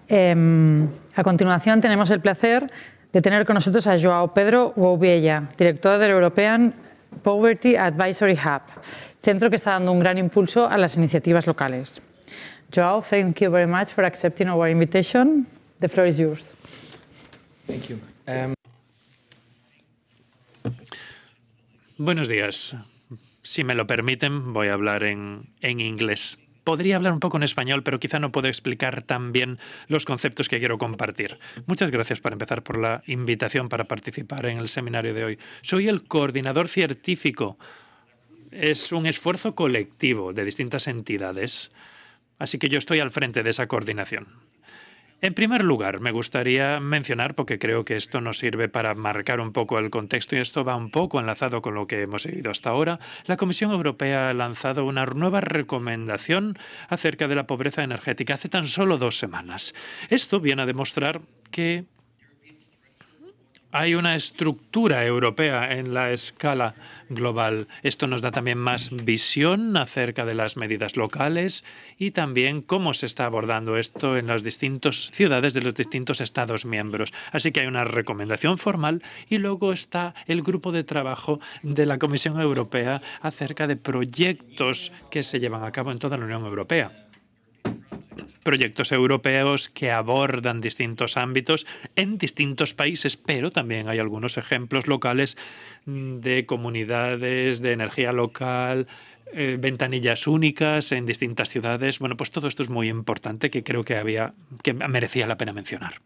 Em, a continuación, tenemos el placer de tener con nosotros a Joao Pedro Gouveia, director del European Poverty Advisory Hub centro que está dando un gran impulso a las iniciativas locales. Joao, thank you very much for accepting our invitation. The floor is yours. Thank you. Um, buenos días. Si me lo permiten, voy a hablar en, en inglés. Podría hablar un poco en español, pero quizá no puedo explicar tan bien los conceptos que quiero compartir. Muchas gracias para empezar por la invitación para participar en el seminario de hoy. Soy el coordinador científico es un esfuerzo colectivo de distintas entidades, así que yo estoy al frente de esa coordinación. En primer lugar, me gustaría mencionar, porque creo que esto nos sirve para marcar un poco el contexto y esto va un poco enlazado con lo que hemos seguido hasta ahora, la Comisión Europea ha lanzado una nueva recomendación acerca de la pobreza energética hace tan solo dos semanas. Esto viene a demostrar que hay una estructura europea en la escala global. Esto nos da también más visión acerca de las medidas locales y también cómo se está abordando esto en las distintas ciudades de los distintos Estados miembros. Así que hay una recomendación formal y luego está el grupo de trabajo de la Comisión Europea acerca de proyectos que se llevan a cabo en toda la Unión Europea proyectos europeos que abordan distintos ámbitos en distintos países, pero también hay algunos ejemplos locales de comunidades de energía local, eh, ventanillas únicas en distintas ciudades. Bueno, pues todo esto es muy importante que creo que había que merecía la pena mencionar.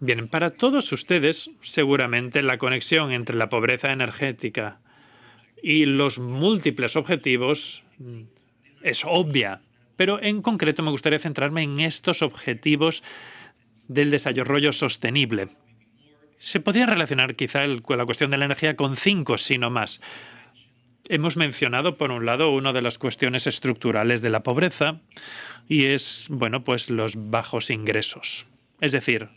Bien, para todos ustedes, seguramente la conexión entre la pobreza energética y los múltiples objetivos mm, es obvia. Pero en concreto me gustaría centrarme en estos objetivos del desarrollo sostenible. Se podría relacionar quizá con la cuestión de la energía con cinco, si no más. Hemos mencionado, por un lado, una de las cuestiones estructurales de la pobreza y es, bueno, pues los bajos ingresos. Es decir,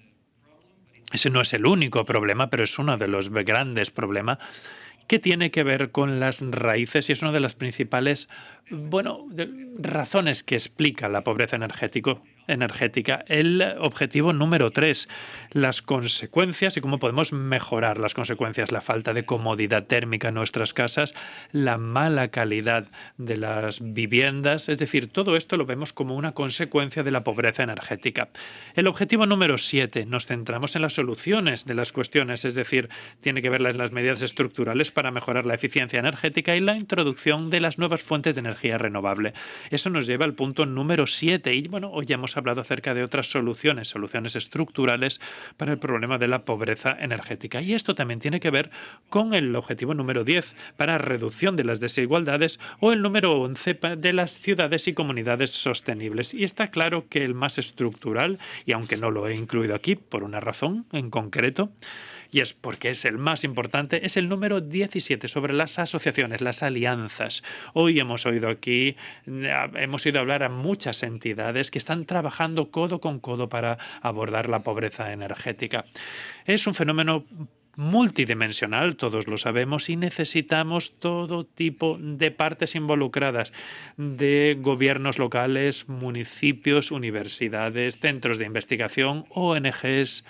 ese no es el único problema, pero es uno de los grandes problemas ¿Qué tiene que ver con las raíces y es una de las principales, bueno, razones que explica la pobreza energética energética. El objetivo número tres, las consecuencias y cómo podemos mejorar las consecuencias, la falta de comodidad térmica en nuestras casas, la mala calidad de las viviendas, es decir, todo esto lo vemos como una consecuencia de la pobreza energética. El objetivo número siete, nos centramos en las soluciones de las cuestiones, es decir, tiene que ver las medidas estructurales para mejorar la eficiencia energética y la introducción de las nuevas fuentes de energía renovable. Eso nos lleva al punto número siete y bueno, hoy hemos hablado acerca de otras soluciones, soluciones estructurales para el problema de la pobreza energética. Y esto también tiene que ver con el objetivo número 10 para reducción de las desigualdades o el número 11 de las ciudades y comunidades sostenibles. Y está claro que el más estructural, y aunque no lo he incluido aquí por una razón en concreto, y es porque es el más importante, es el número 17 sobre las asociaciones, las alianzas. Hoy hemos oído aquí, hemos oído hablar a muchas entidades que están trabajando codo con codo para abordar la pobreza energética. Es un fenómeno multidimensional, todos lo sabemos, y necesitamos todo tipo de partes involucradas, de gobiernos locales, municipios, universidades, centros de investigación, ONGs,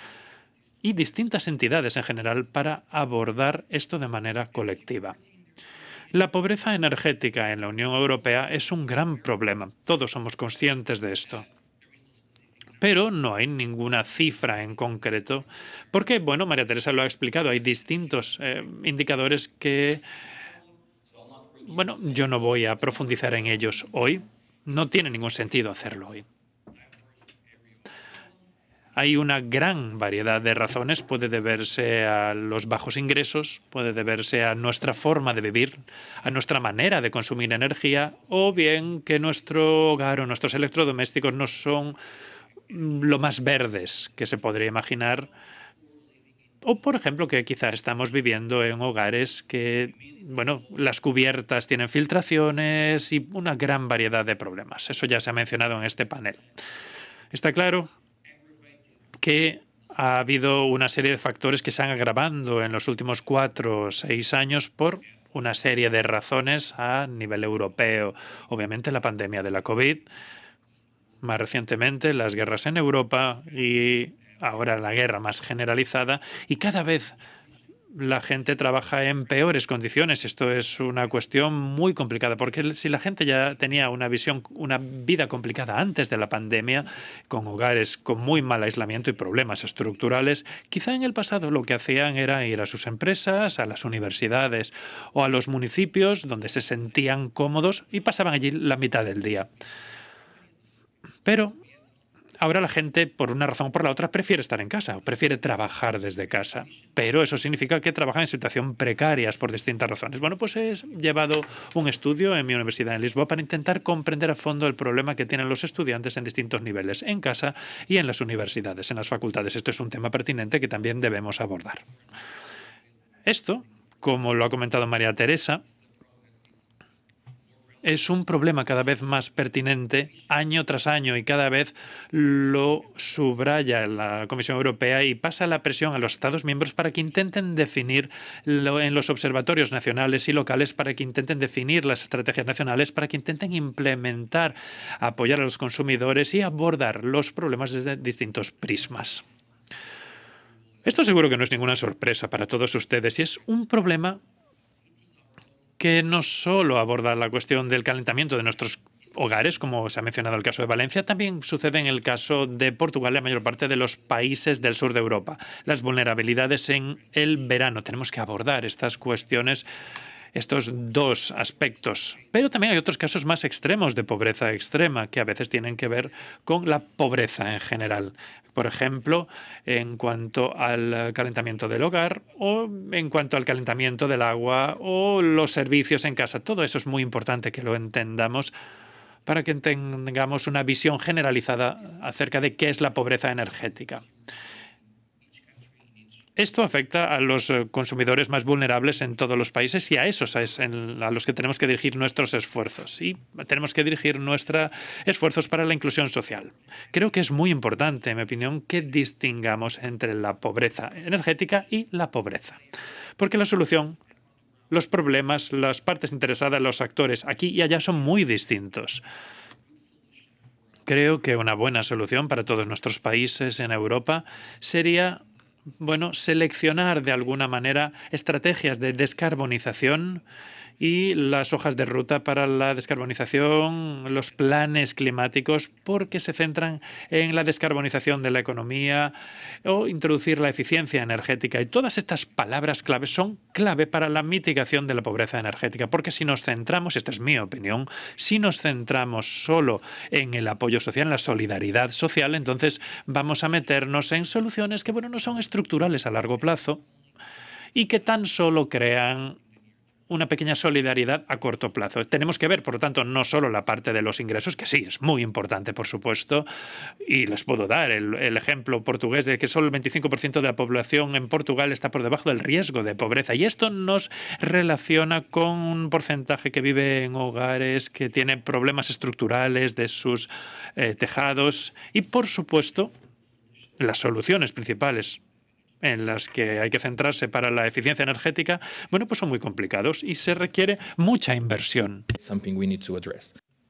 y distintas entidades en general para abordar esto de manera colectiva. La pobreza energética en la Unión Europea es un gran problema. Todos somos conscientes de esto. Pero no hay ninguna cifra en concreto, porque, bueno, María Teresa lo ha explicado, hay distintos eh, indicadores que, bueno, yo no voy a profundizar en ellos hoy. No tiene ningún sentido hacerlo hoy. Hay una gran variedad de razones, puede deberse a los bajos ingresos, puede deberse a nuestra forma de vivir, a nuestra manera de consumir energía, o bien que nuestro hogar o nuestros electrodomésticos no son lo más verdes que se podría imaginar. O, por ejemplo, que quizá estamos viviendo en hogares que, bueno, las cubiertas tienen filtraciones y una gran variedad de problemas. Eso ya se ha mencionado en este panel. Está claro que ha habido una serie de factores que se han agravado en los últimos cuatro o seis años por una serie de razones a nivel europeo. Obviamente la pandemia de la COVID, más recientemente las guerras en Europa y ahora la guerra más generalizada y cada vez la gente trabaja en peores condiciones. Esto es una cuestión muy complicada, porque si la gente ya tenía una visión, una vida complicada antes de la pandemia, con hogares con muy mal aislamiento y problemas estructurales, quizá en el pasado lo que hacían era ir a sus empresas, a las universidades o a los municipios donde se sentían cómodos y pasaban allí la mitad del día. Pero Ahora la gente, por una razón o por la otra, prefiere estar en casa, o prefiere trabajar desde casa. Pero eso significa que trabajan en situación precarias por distintas razones. Bueno, pues he llevado un estudio en mi universidad en Lisboa para intentar comprender a fondo el problema que tienen los estudiantes en distintos niveles, en casa y en las universidades, en las facultades. Esto es un tema pertinente que también debemos abordar. Esto, como lo ha comentado María Teresa, es un problema cada vez más pertinente año tras año y cada vez lo subraya la Comisión Europea y pasa la presión a los Estados miembros para que intenten definir en los observatorios nacionales y locales, para que intenten definir las estrategias nacionales, para que intenten implementar, apoyar a los consumidores y abordar los problemas desde distintos prismas. Esto seguro que no es ninguna sorpresa para todos ustedes y es un problema que no solo aborda la cuestión del calentamiento de nuestros hogares, como se ha mencionado el caso de Valencia, también sucede en el caso de Portugal y la mayor parte de los países del sur de Europa. Las vulnerabilidades en el verano. Tenemos que abordar estas cuestiones estos dos aspectos. Pero también hay otros casos más extremos de pobreza extrema que a veces tienen que ver con la pobreza en general. Por ejemplo, en cuanto al calentamiento del hogar o en cuanto al calentamiento del agua o los servicios en casa. Todo eso es muy importante que lo entendamos para que tengamos una visión generalizada acerca de qué es la pobreza energética. Esto afecta a los eh, consumidores más vulnerables en todos los países y a esos a los que tenemos que dirigir nuestros esfuerzos y tenemos que dirigir nuestros esfuerzos para la inclusión social. Creo que es muy importante, en mi opinión, que distingamos entre la pobreza energética y la pobreza, porque la solución los problemas, las partes interesadas, los actores aquí y allá son muy distintos. Creo que una buena solución para todos nuestros países en Europa sería bueno, seleccionar de alguna manera estrategias de descarbonización y las hojas de ruta para la descarbonización, los planes climáticos, porque se centran en la descarbonización de la economía o introducir la eficiencia energética. Y todas estas palabras clave son clave para la mitigación de la pobreza energética, porque si nos centramos, esta es mi opinión, si nos centramos solo en el apoyo social, en la solidaridad social, entonces vamos a meternos en soluciones que, bueno, no son estructurales a largo plazo y que tan solo crean una pequeña solidaridad a corto plazo. Tenemos que ver, por lo tanto, no solo la parte de los ingresos, que sí, es muy importante, por supuesto, y les puedo dar el, ejemplo portugués de que solo el 25% de la población en Portugal está por debajo del riesgo de pobreza. Y esto nos relaciona con un porcentaje que vive en hogares, que tiene problemas estructurales de sus eh, tejados y, por supuesto, las soluciones principales en las que hay que centrarse para la eficiencia energética, bueno, pues son muy complicados y se requiere mucha inversión.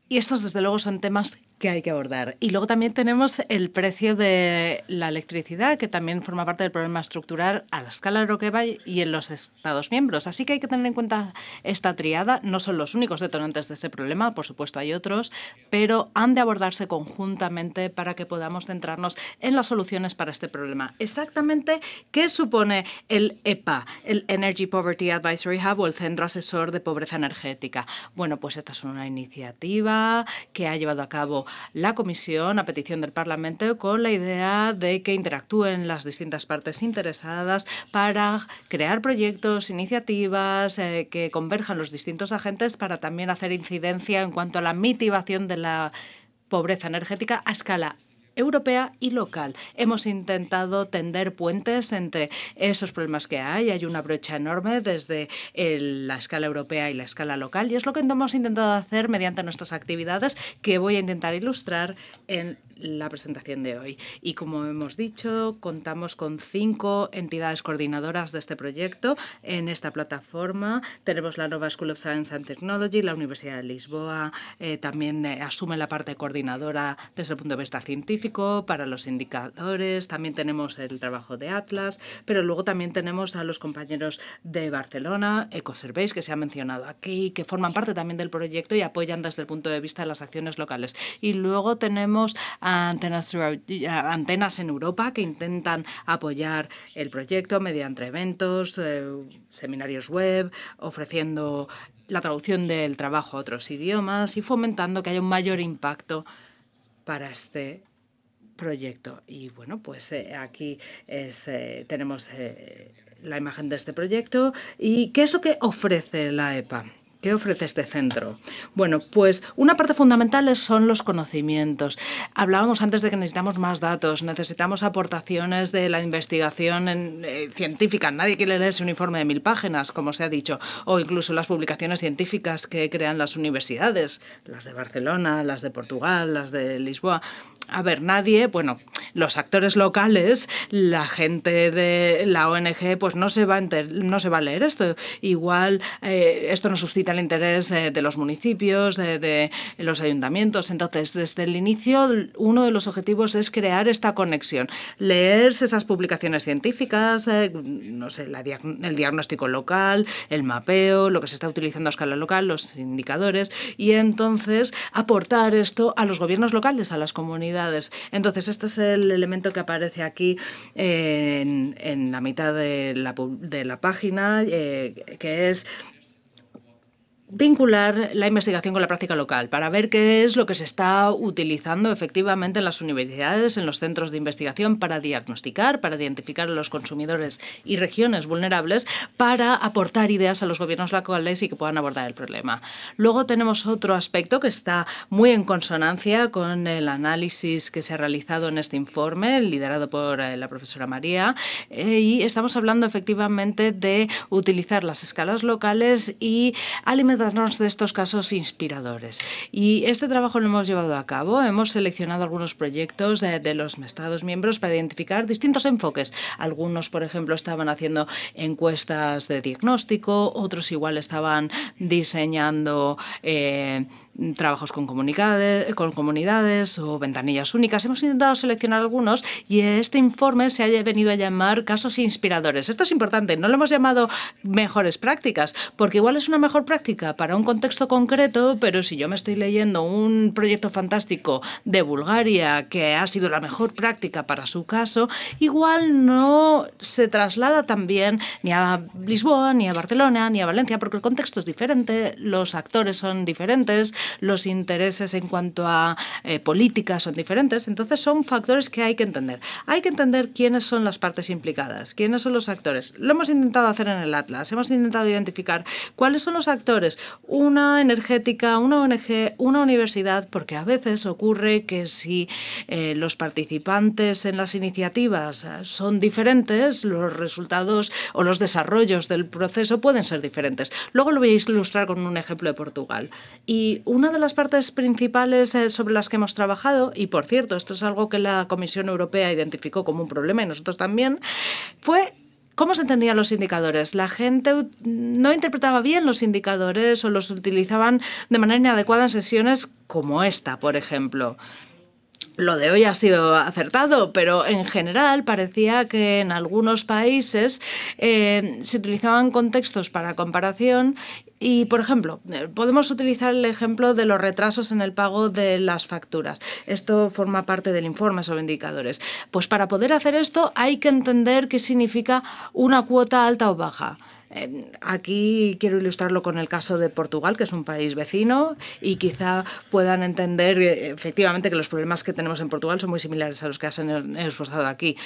Y estos, desde luego, son temas que hay que abordar. Y luego también tenemos el precio de la electricidad, que también forma parte del problema estructural a la escala europea y en los Estados miembros. Así que hay que tener en cuenta esta triada. No son los únicos detonantes de este problema, por supuesto hay otros, pero han de abordarse conjuntamente para que podamos centrarnos en las soluciones para este problema. Exactamente, ¿qué supone el EPA, el Energy Poverty Advisory Hub o el Centro Asesor de Pobreza Energética? Bueno, pues esta es una iniciativa que ha llevado a cabo la Comisión a petición del Parlamento con la idea de que interactúen las distintas partes interesadas para crear proyectos, iniciativas eh, que converjan los distintos agentes para también hacer incidencia en cuanto a la mitigación de la pobreza energética a escala europea y local. Hemos intentado tender puentes entre esos problemas que hay. Hay una brecha enorme desde eh, la escala europea y la escala local y es lo que hemos intentado hacer mediante nuestras actividades que voy a intentar ilustrar en la presentación de hoy. Y como hemos dicho, contamos con cinco entidades coordinadoras de este proyecto. En esta plataforma tenemos la Nova School of Science and Technology, la Universidad de Lisboa eh, también eh, asume la parte coordinadora desde el punto de vista científico, para los indicadores, también tenemos el trabajo de Atlas, pero luego también tenemos a los compañeros de Barcelona, Ecoserveis que se ha mencionado aquí, que forman parte también del proyecto y apoyan desde el punto de vista de las acciones locales. Y luego tenemos antenas, en Europa que intentan apoyar el proyecto mediante eventos, eh, seminarios web, ofreciendo la traducción del trabajo a otros idiomas y fomentando que haya un mayor impacto para este proyecto. Y bueno, pues eh, aquí eh, tenemos la imagen de este proyecto y qué es lo que ofrece la EPA. ¿Qué ofrece este centro? Bueno, pues una parte fundamental son los conocimientos. Hablábamos antes de que necesitamos más datos, necesitamos aportaciones de la investigación eh, científica. Nadie quiere leerse un informe de mil páginas, como se ha dicho, o incluso las publicaciones científicas que crean las universidades, las de Barcelona, las de Portugal, las de Lisboa. A ver, nadie, bueno, los actores locales, la gente de la ONG, pues no se va a, leer esto. Igual eh, esto nos suscita el interés eh, de los municipios, eh, de los ayuntamientos. Entonces, desde el inicio, uno de los objetivos es crear esta conexión, leerse esas publicaciones científicas, eh, no sé, el diagnóstico local, el mapeo, lo que se está utilizando a escala local, los indicadores, y entonces aportar esto a los gobiernos locales, a las comunidades. Entonces, este es el elemento que aparece aquí en, la mitad de la, página, que es vincular la investigación con la práctica local para ver qué es lo que se está utilizando efectivamente en las universidades, en los centros de investigación para diagnosticar, para identificar a los consumidores y regiones vulnerables, para aportar ideas a los gobiernos locales y que puedan abordar el problema. Luego tenemos otro aspecto que está muy en consonancia con el análisis que se ha realizado en este informe, liderado por eh, la profesora María, eh, y estamos hablando efectivamente de utilizar las escalas locales y alimentar de darnos de estos casos inspiradores. Y este trabajo lo hemos llevado a cabo. Hemos seleccionado algunos proyectos de, los Estados miembros para identificar distintos enfoques. Algunos, por ejemplo, estaban haciendo encuestas de diagnóstico, otros igual estaban diseñando... Eh, trabajos con comunidades, con comunidades o ventanillas únicas. Hemos intentado seleccionar algunos y este informe se ha venido a llamar casos inspiradores. Esto es importante, no lo hemos llamado mejores prácticas, porque igual es una mejor práctica para un contexto concreto, pero si yo me estoy leyendo un proyecto fantástico de Bulgaria que ha sido la mejor práctica para su caso, igual no se traslada también ni a Lisboa, ni a Barcelona, ni a Valencia, porque el contexto es diferente, los actores son diferentes, los intereses en cuanto a eh, políticas son diferentes. Entonces son factores que hay que entender. Hay que entender quiénes son las partes implicadas, quiénes son los actores. Lo hemos intentado hacer en el Atlas, hemos intentado identificar cuáles son los actores. Una energética, una ONG, una universidad, porque a veces ocurre que si eh, los participantes en las iniciativas eh, son diferentes, los resultados o los desarrollos del proceso pueden ser diferentes. Luego lo voy a ilustrar con un ejemplo de Portugal. Y una de las partes principales eh, sobre las que hemos trabajado, y por cierto, esto es algo que la Comisión Europea identificó como un problema y nosotros también, fue ¿Cómo se entendían los indicadores? La gente no interpretaba bien los indicadores o los utilizaban de manera inadecuada en sesiones como esta, por ejemplo. Lo de hoy ha sido acertado, pero en general parecía que en algunos países eh, se utilizaban contextos para comparación y, por ejemplo, eh, podemos utilizar el ejemplo de los retrasos en el pago de las facturas. Esto forma parte del informe sobre indicadores. Pues para poder hacer esto hay que entender qué significa una cuota alta o baja. Em, aquí quiero ilustrarlo con el caso de Portugal, que es un país vecino, y quizá puedan entender eh, efectivamente que los problemas que tenemos en Portugal son muy similares a los que has esforzado aquí.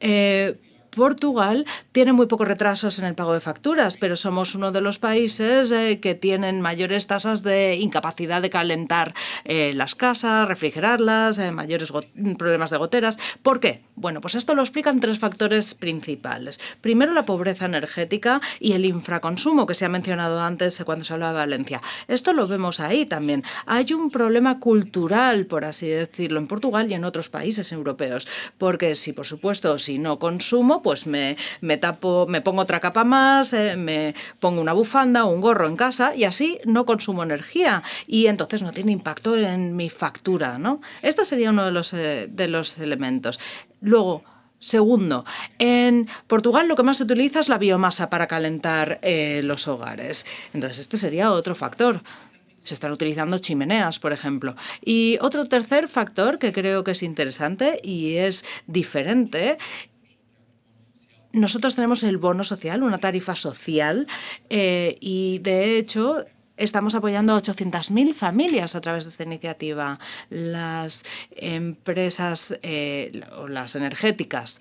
Eh, Portugal tiene muy pocos retrasos en el pago de facturas, pero somos uno de los países eh, que tienen mayores tasas de incapacidad de calentar eh, las casas, refrigerarlas, eh, mayores problemas de goteras. ¿Por qué? Bueno, pues esto lo explican tres factores principales. Primero, la pobreza energética y el infraconsumo que se ha mencionado antes cuando se hablaba de Valencia. Esto lo vemos ahí también. Hay un problema cultural, por así decirlo, en Portugal y en otros países europeos, porque si, por supuesto, si no consumo, pues pues me, me tapo, me pongo otra capa más, eh, me pongo una bufanda o un gorro en casa y así no consumo energía y entonces no tiene impacto en mi factura, ¿no? Este sería uno de los, eh, de los elementos. Luego, Segundo, en Portugal lo que más se utiliza es la biomasa para calentar eh, los hogares. Entonces, este sería otro factor. Se están utilizando chimeneas, por ejemplo. Y otro tercer factor que creo que es interesante y es diferente nosotros tenemos el bono social, una tarifa social, eh, y de hecho estamos apoyando a 800.000 familias a través de esta iniciativa. Las empresas eh, o las energéticas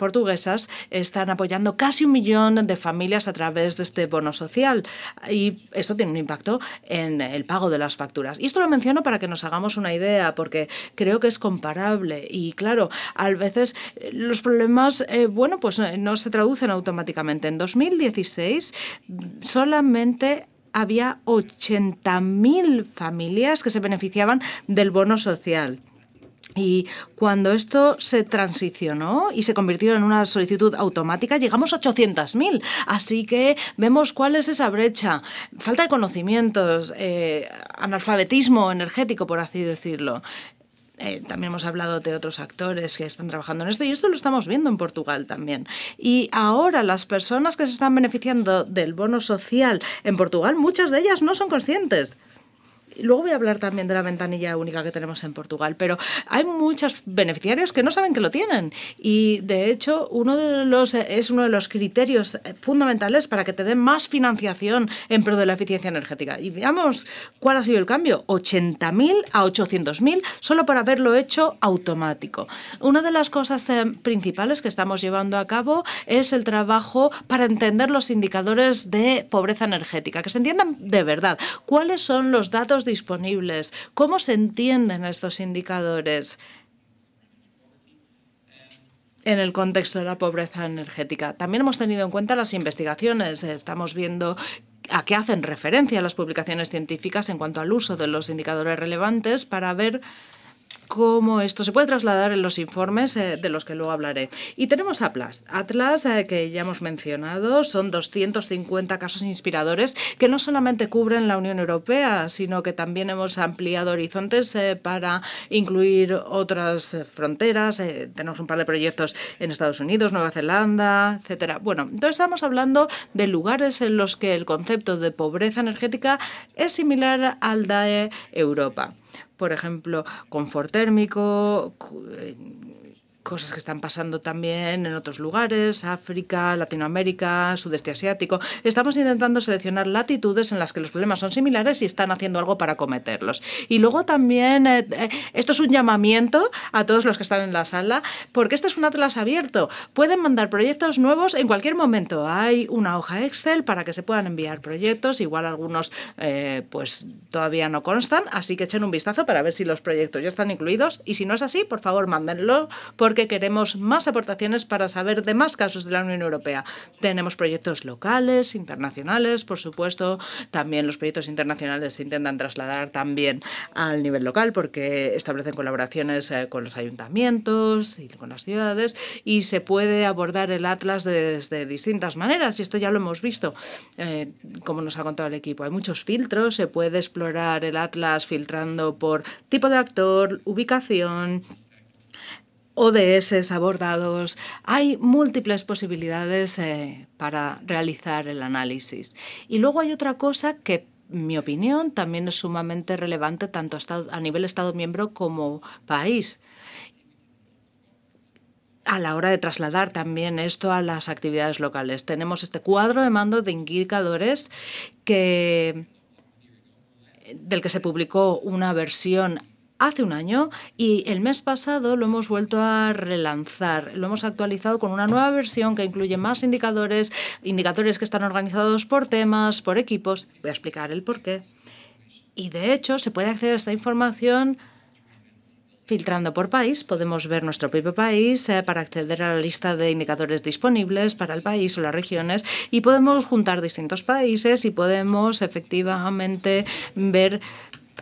portuguesas están apoyando casi un millón de familias a través de este bono social y esto tiene un impacto en el pago de las facturas. Y esto lo menciono para que nos hagamos una idea porque creo que es comparable y claro, a veces eh, los problemas, eh, bueno, pues eh, no se traducen automáticamente. En 2016 solamente había 80.000 familias que se beneficiaban del bono social. Y cuando esto se transicionó y se convirtió en una solicitud automática, llegamos a 800.000. Así que vemos cuál es esa brecha. Falta de conocimientos, eh, analfabetismo energético, por así decirlo. Eh, también hemos hablado de otros actores que están trabajando en esto y esto lo estamos viendo en Portugal también. Y ahora las personas que se están beneficiando del bono social en Portugal, muchas de ellas no son conscientes Luego voy a hablar también de la ventanilla única que tenemos en Portugal, pero hay muchos beneficiarios que no saben que lo tienen. Y de hecho, uno de los, es uno de los criterios fundamentales para que te den más financiación en pro de la eficiencia energética. Y veamos cuál ha sido el cambio: 80.000 a 800.000 solo por haberlo hecho automático. Una de las cosas eh, principales que estamos llevando a cabo es el trabajo para entender los indicadores de pobreza energética, que se entiendan de verdad cuáles son los datos de disponibles? ¿Cómo se entienden estos indicadores? en el contexto de la pobreza energética. También hemos tenido en cuenta las investigaciones. Estamos viendo a qué hacen referencia las publicaciones científicas en cuanto al uso de los indicadores relevantes para ver cómo esto se puede trasladar en los informes eh, de los que luego hablaré. Y tenemos Atlas. Atlas, eh, que ya hemos mencionado, son 250 casos inspiradores que no solamente cubren la Unión Europea, sino que también hemos ampliado horizontes eh, para incluir otras fronteras. tenemos un par de proyectos en Estados Unidos, Nueva Zelanda, etcétera. Bueno, entonces estamos hablando de lugares en los que el concepto de pobreza energética es similar al de Europa por ejemplo, confort térmico, eh, cosas que están pasando también en otros lugares, África, Latinoamérica, sudeste asiático. Estamos intentando seleccionar latitudes en las que los problemas son similares y están haciendo algo para cometerlos. Y luego también, eh, eh, esto es un llamamiento a todos los que están en la sala, porque este es un atlas abierto. Pueden mandar proyectos nuevos en cualquier momento. Hay una hoja Excel para que se puedan enviar proyectos, igual algunos eh, pues todavía no constan, así que echen un vistazo para ver si los proyectos ya están incluidos y si no es así, por favor, mándenlo porque que queremos más aportaciones para saber de más casos de la Unión Europea. Tenemos proyectos locales, internacionales, por supuesto. También los proyectos internacionales se intentan trasladar también al nivel local porque establecen colaboraciones eh, con los ayuntamientos y con las ciudades y se puede abordar el atlas desde distintas maneras y esto ya lo hemos visto eh, como nos ha contado el equipo hay muchos filtros se puede explorar el atlas filtrando por tipo de actor ubicación ODS abordados, hay múltiples posibilidades eh, para realizar el análisis. Y luego hay otra cosa que mi opinión también es sumamente relevante tanto a nivel Estado miembro como país a la hora de trasladar también esto a las actividades locales. Tenemos este cuadro de mando de indicadores que, del que se publicó una versión hace un año y el mes pasado lo hemos vuelto a relanzar. Lo hemos actualizado con una nueva versión que incluye más indicadores, indicadores que están organizados por temas, por equipos. Voy a explicar el por qué. Y de hecho se puede acceder a esta información Filtrando por país, podemos ver nuestro propio país eh, para acceder a la lista de indicadores disponibles para el país o las regiones y podemos juntar distintos países y podemos efectivamente ver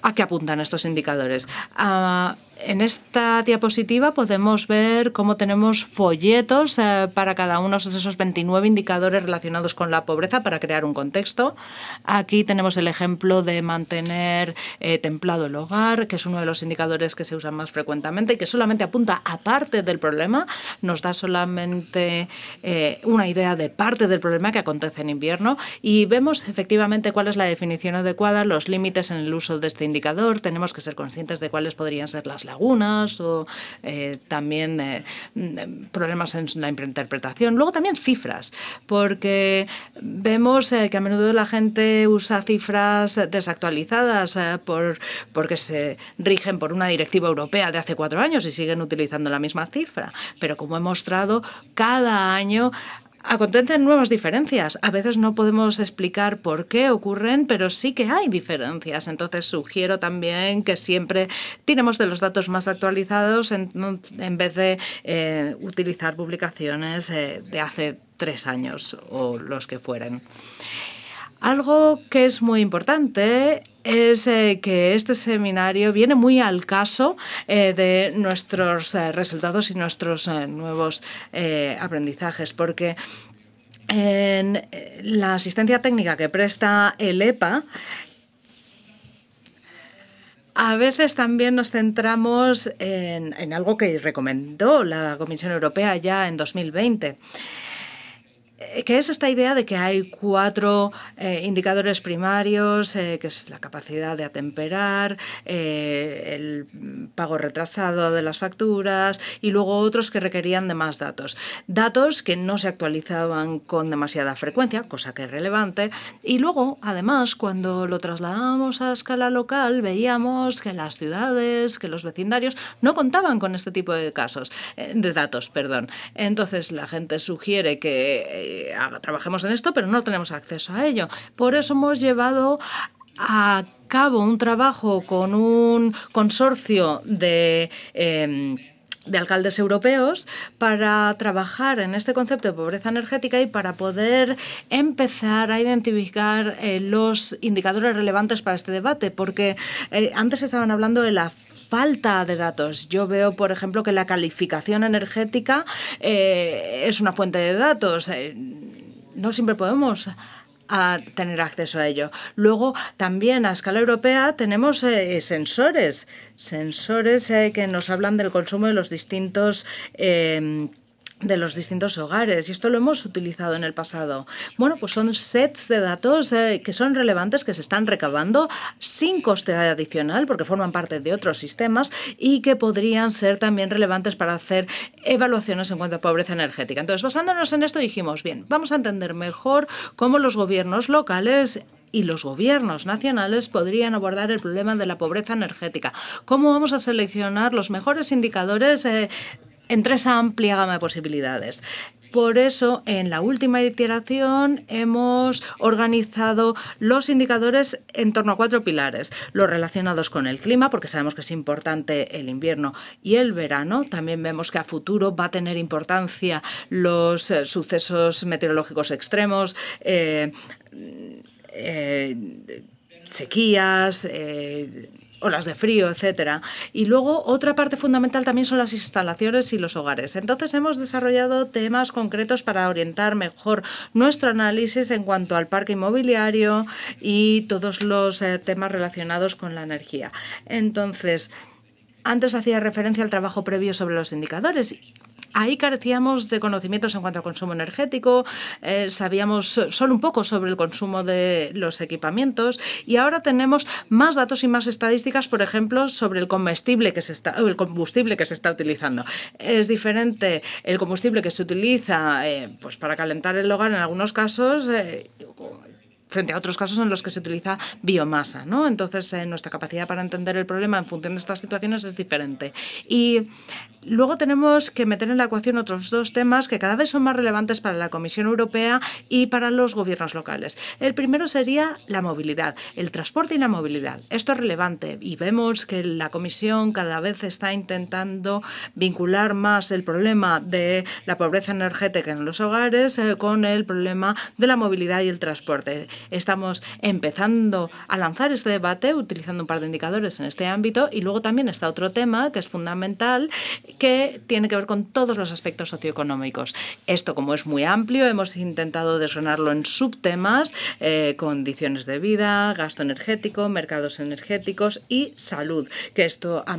¿A qué apuntan estos indicadores? En esta diapositiva podemos ver cómo tenemos folletos eh, para cada uno de esos 29 indicadores relacionados con la pobreza para crear un contexto. Aquí tenemos el ejemplo de mantener eh, templado el hogar, que es uno de los indicadores que se usan más frecuentemente y que solamente apunta a parte del problema, nos da solamente eh, una idea de parte del problema que acontece en invierno y vemos efectivamente cuál es la definición adecuada, los límites en el uso de este indicador, tenemos que ser conscientes de cuáles podrían ser las lagunas o eh, también eh, mm, problemas en la interpretación. Luego también cifras, porque vemos eh, que a menudo la gente usa cifras desactualizadas por, porque se rigen por una directiva europea de hace cuatro años y siguen utilizando la misma cifra. Pero como he mostrado, cada año acontecen nuevas diferencias. A veces no podemos explicar por qué ocurren, pero sí que hay diferencias. Entonces sugiero también que siempre tiremos de los datos más actualizados en, vez de eh, utilizar publicaciones eh, de hace tres años o los que fueren. Algo que es muy importante es eh, que este seminario viene muy al caso eh, de nuestros eh, resultados y nuestros nuevos aprendizajes, porque en la asistencia técnica que presta el EPA, a veces también nos centramos en, en algo que recomendó la Comisión Europea ya en 2020 eh, que es esta idea de que hay cuatro eh, indicadores primarios, eh, que es la capacidad de atemperar, el pago retrasado de las facturas y luego otros que requerían de más datos. Datos que no se actualizaban con demasiada frecuencia, cosa que es relevante. Y luego, además, cuando lo trasladamos a escala local, veíamos que las ciudades, que los vecindarios no contaban con este tipo de casos, de datos, perdón. Entonces la gente sugiere que eh, ah, trabajemos en esto, pero no tenemos acceso a ello. Por eso hemos llevado a cabo un trabajo con un consorcio de... Em, alcaldes europeos para trabajar en este concepto de pobreza energética y para poder empezar a identificar eh, los indicadores relevantes para este debate, porque eh, antes estaban hablando de la falta de datos. Yo veo, por ejemplo, que la calificación energética eh, es una fuente de datos. Eh, no siempre podemos tener acceso a ello. Luego, también a escala europea tenemos eh, sensores, sensores que nos hablan del consumo de los distintos de los distintos hogares y esto lo hemos utilizado en el pasado. Bueno, pues son sets de datos eh, que son relevantes, que se están recabando sin coste adicional porque forman parte de otros sistemas y que podrían ser también relevantes para hacer evaluaciones en cuanto a pobreza energética. Entonces, basándonos en esto dijimos, bien, vamos a entender mejor cómo los gobiernos locales y los gobiernos nacionales podrían abordar el problema de la pobreza energética. ¿Cómo vamos a seleccionar los mejores indicadores eh, entre esa amplia gama de posibilidades. Por eso, en la última iteración hemos organizado los indicadores en torno a cuatro pilares. Los relacionados con el clima, porque sabemos que es importante el invierno y el verano. También vemos que a futuro va a tener importancia los eh, sucesos meteorológicos extremos. Eh, eh, sequías, las de frío, etcétera. Y luego otra parte fundamental también son las instalaciones y los hogares. Entonces hemos desarrollado temas concretos para orientar mejor nuestro análisis en cuanto al parque inmobiliario y todos los eh, temas relacionados con la energía. Entonces, antes hacía referencia al trabajo previo sobre los indicadores ahí carecíamos de conocimientos en cuanto al consumo energético, eh, sabíamos solo un poco sobre el consumo de los equipamientos y ahora tenemos más datos y más estadísticas, por ejemplo, sobre el que se está, el combustible que se está utilizando. Es diferente el combustible que se utiliza eh, pues para calentar el hogar en algunos casos eh, frente a otros casos en los que se utiliza biomasa, ¿no? Entonces, eh, nuestra capacidad para entender el problema en función de estas situaciones es diferente. Y luego tenemos que meter en la ecuación otros dos temas que cada vez son más relevantes para la Comisión Europea y para los gobiernos locales. El primero sería la movilidad, el transporte y la movilidad. Esto es relevante y vemos que la Comisión cada vez está intentando vincular más el problema de la pobreza energética en los hogares eh, con el problema de la movilidad y el transporte. Estamos empezando a lanzar este debate utilizando un par de indicadores en este ámbito y luego también está otro tema que es fundamental que tiene que ver con todos los aspectos socioeconómicos. Esto como es muy amplio, hemos intentado desgranarlo en subtemas, eh, condiciones de vida, gasto energético, mercados energéticos y salud, que esto ha,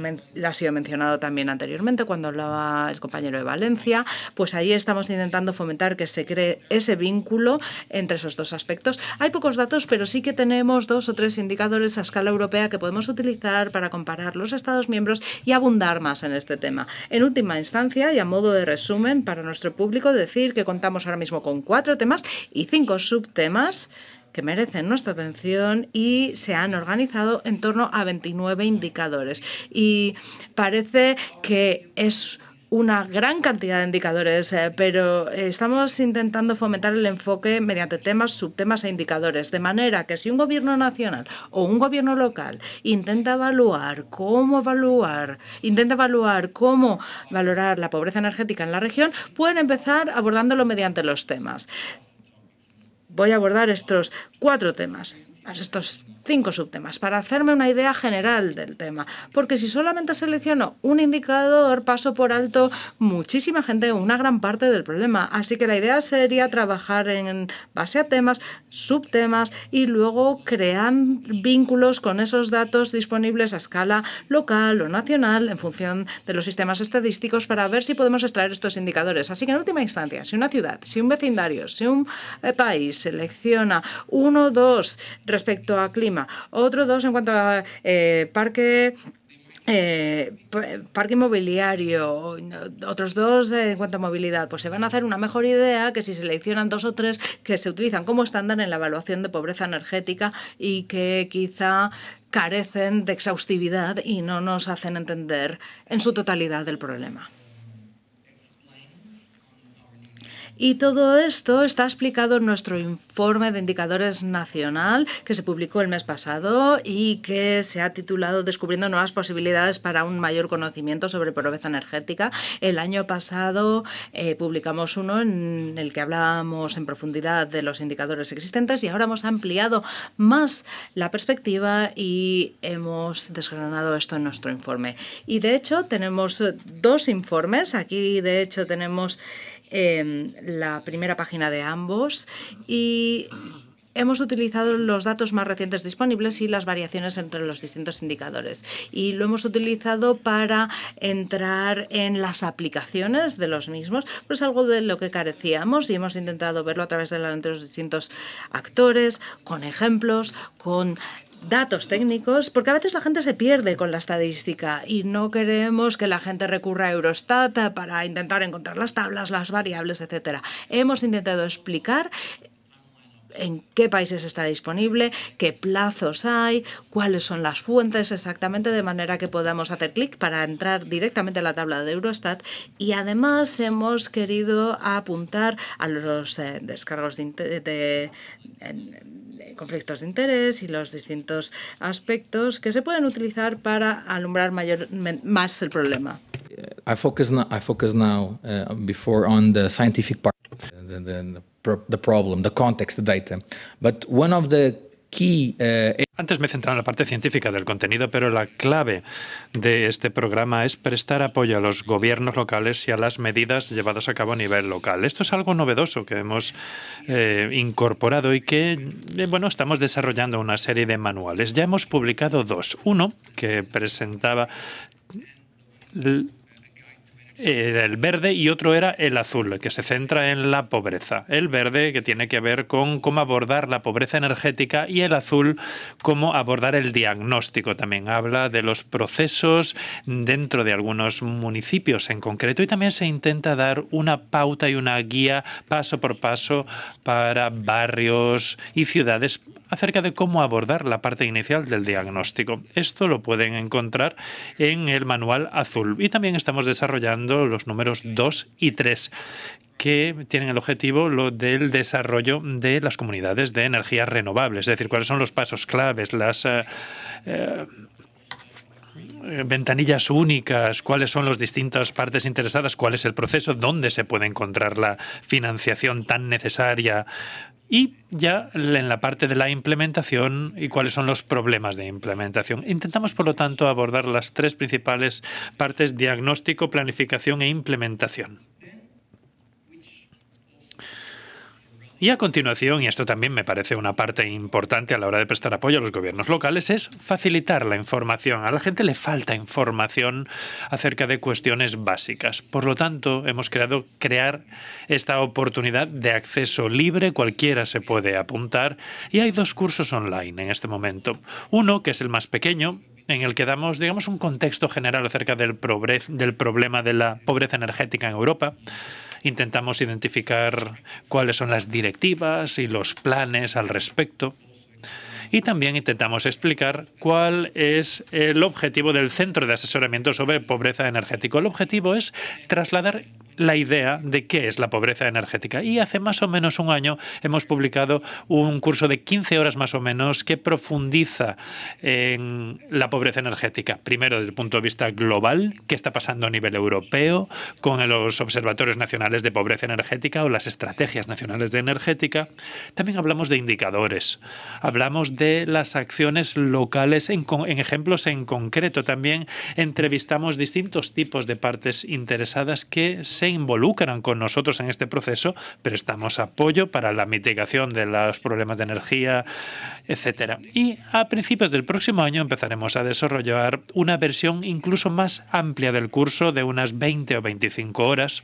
ha sido mencionado también anteriormente cuando hablaba el compañero de Valencia, pues ahí estamos intentando fomentar que se cree ese vínculo entre esos dos aspectos pocos datos, pero sí que tenemos dos o tres indicadores a escala europea que podemos utilizar para comparar los Estados miembros y abundar más en este tema. En última instancia y a modo de resumen para nuestro público, decir que contamos ahora mismo con cuatro temas y cinco subtemas que merecen nuestra atención y se han organizado en torno a 29 indicadores. Y parece que es una gran cantidad de indicadores, eh, pero eh, estamos intentando fomentar el enfoque mediante temas, subtemas e indicadores, de manera que si un gobierno nacional o un gobierno local intenta evaluar cómo evaluar, intenta evaluar cómo valorar la pobreza energética en la región, pueden empezar abordándolo mediante los temas. Voy a abordar estos cuatro temas, pues estos cinco subtemas para hacerme una idea general del tema, porque si solamente selecciono un indicador paso por alto muchísima gente, una gran parte del problema. Así que la idea sería trabajar en base a temas, subtemas y luego crear vínculos con esos datos disponibles a escala local o nacional en función de los sistemas estadísticos para ver si podemos extraer estos indicadores. Así que en última instancia, si una ciudad, si un vecindario, si un eh, país selecciona uno o dos respecto a clima, otros dos en cuanto a eh, parque eh, parque inmobiliario, otros dos eh, en cuanto a movilidad, pues se van a hacer una mejor idea que si seleccionan dos o tres que se utilizan como estándar en la evaluación de pobreza energética y que quizá carecen de exhaustividad y no nos hacen entender en su totalidad el problema. Y todo esto está explicado en nuestro informe de indicadores nacional que se publicó el mes pasado y que se ha titulado Descubriendo nuevas posibilidades para un mayor conocimiento sobre pobreza energética. El año pasado eh, publicamos uno en el que hablábamos en profundidad de los indicadores existentes y ahora hemos ampliado más la perspectiva y hemos desgranado esto en nuestro informe. Y de hecho tenemos dos informes. Aquí de hecho tenemos en la primera página de ambos y hemos utilizado los datos más recientes disponibles y las variaciones entre los distintos indicadores. Y lo hemos utilizado para entrar en las aplicaciones de los mismos, pues algo de lo que carecíamos y hemos intentado verlo a través de, de los distintos actores, con ejemplos, con datos técnicos, porque a veces la gente se pierde con la estadística y no queremos que la gente recurra a Eurostat para intentar encontrar las tablas, las variables, etcétera. Hemos intentado explicar en qué países está disponible, qué plazos hay, cuáles son las fuentes exactamente, de manera que podamos hacer clic para entrar directamente a la tabla de Eurostat. Y además hemos querido apuntar a los eh, descargos de, de, conflictos de interés y los distintos aspectos que se pueden utilizar para alumbrar mayor, más el problema. I focus now, I focus now uh, before on the scientific part, the, the, the problem, the context, the data. But one of the key uh, antes me he en la parte científica del contenido, pero la clave de este programa es prestar apoyo a los gobiernos locales y a las medidas llevadas a cabo a nivel local. Esto es algo novedoso que hemos eh, incorporado y que, eh, bueno, estamos desarrollando una serie de manuales. Ya hemos publicado dos. Uno que presentaba era el verde y otro era el azul, que se centra en la pobreza. El verde que tiene que ver con cómo abordar la pobreza energética y el azul cómo abordar el diagnóstico. También habla de los procesos dentro de algunos municipios en concreto y también se intenta dar una pauta y una guía paso por paso para barrios y ciudades acerca de cómo abordar la parte inicial del diagnóstico. Esto lo pueden encontrar en el manual azul y también estamos desarrollando los números 2 y 3 que tienen el objetivo lo del desarrollo de las comunidades de energías renovables, es decir, cuáles son los pasos claves, las eh, eh, ventanillas únicas, cuáles son las distintas partes interesadas, cuál es el proceso, dónde se puede encontrar la financiación tan necesaria y ya en la parte de la implementación y cuáles son los problemas de implementación. Intentamos, por lo tanto, abordar las tres principales partes, diagnóstico, planificación e implementación. Y a continuación, y esto también me parece una parte importante a la hora de prestar apoyo a los gobiernos locales, es facilitar la información. A la gente le falta información acerca de cuestiones básicas. Por lo tanto, hemos creado crear esta oportunidad de acceso libre, cualquiera se puede apuntar, y hay dos cursos online en este momento. Uno, que es el más pequeño, en el que damos, digamos, un contexto general acerca del, del problema de la pobreza energética en Europa. Intentamos identificar cuáles son las directivas y los planes al respecto. Y también intentamos explicar cuál es el objetivo del Centro de Asesoramiento sobre Pobreza Energética. El objetivo es trasladar la idea de qué es la pobreza energética. Y hace más o menos un año hemos publicado un curso de 15 horas más o menos que profundiza en la pobreza energética. Primero, desde el punto de vista global, qué está pasando a nivel europeo con los observatorios nacionales de pobreza energética o las estrategias nacionales de energética. También hablamos de indicadores. Hablamos de las acciones locales en, en ejemplos en concreto. También entrevistamos distintos tipos de partes interesadas que se involucran con nosotros en este proceso, prestamos apoyo para la mitigación de los problemas de energía, etcétera. Y a principios del próximo año empezaremos a desarrollar una versión incluso más amplia del curso de unas 20 o 25 horas,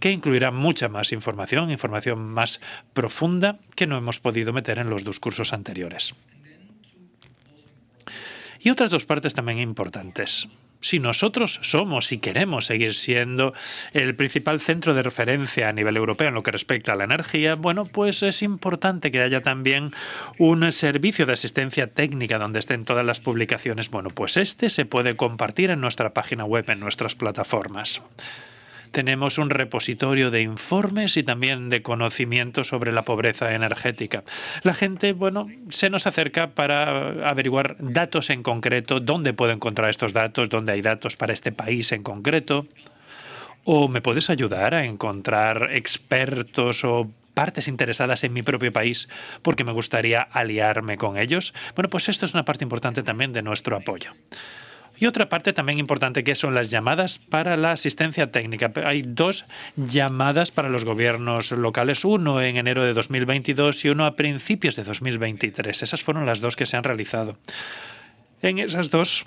que incluirá mucha más información, información más profunda que no hemos podido meter en los dos cursos anteriores. Y otras dos partes también importantes si nosotros somos y queremos seguir siendo el principal centro de referencia a nivel europeo en lo que respecta a la energía, bueno, pues es importante que haya también un servicio de asistencia técnica donde estén todas las publicaciones. Bueno, pues este se puede compartir en nuestra página web, en nuestras plataformas tenemos un repositorio de informes y también de conocimiento sobre la pobreza energética. La gente, bueno, se nos acerca para averiguar datos en concreto, dónde puedo encontrar estos datos, dónde hay datos para este país en concreto. ¿O me puedes ayudar a encontrar expertos o partes interesadas en mi propio país porque me gustaría aliarme con ellos? Bueno, pues esto es una parte importante también de nuestro apoyo. Y otra parte también importante que son las llamadas para la asistencia técnica. Hay dos llamadas para los gobiernos locales, uno en enero de 2022 y uno a principios de 2023. Esas fueron las dos que se han realizado. En esas dos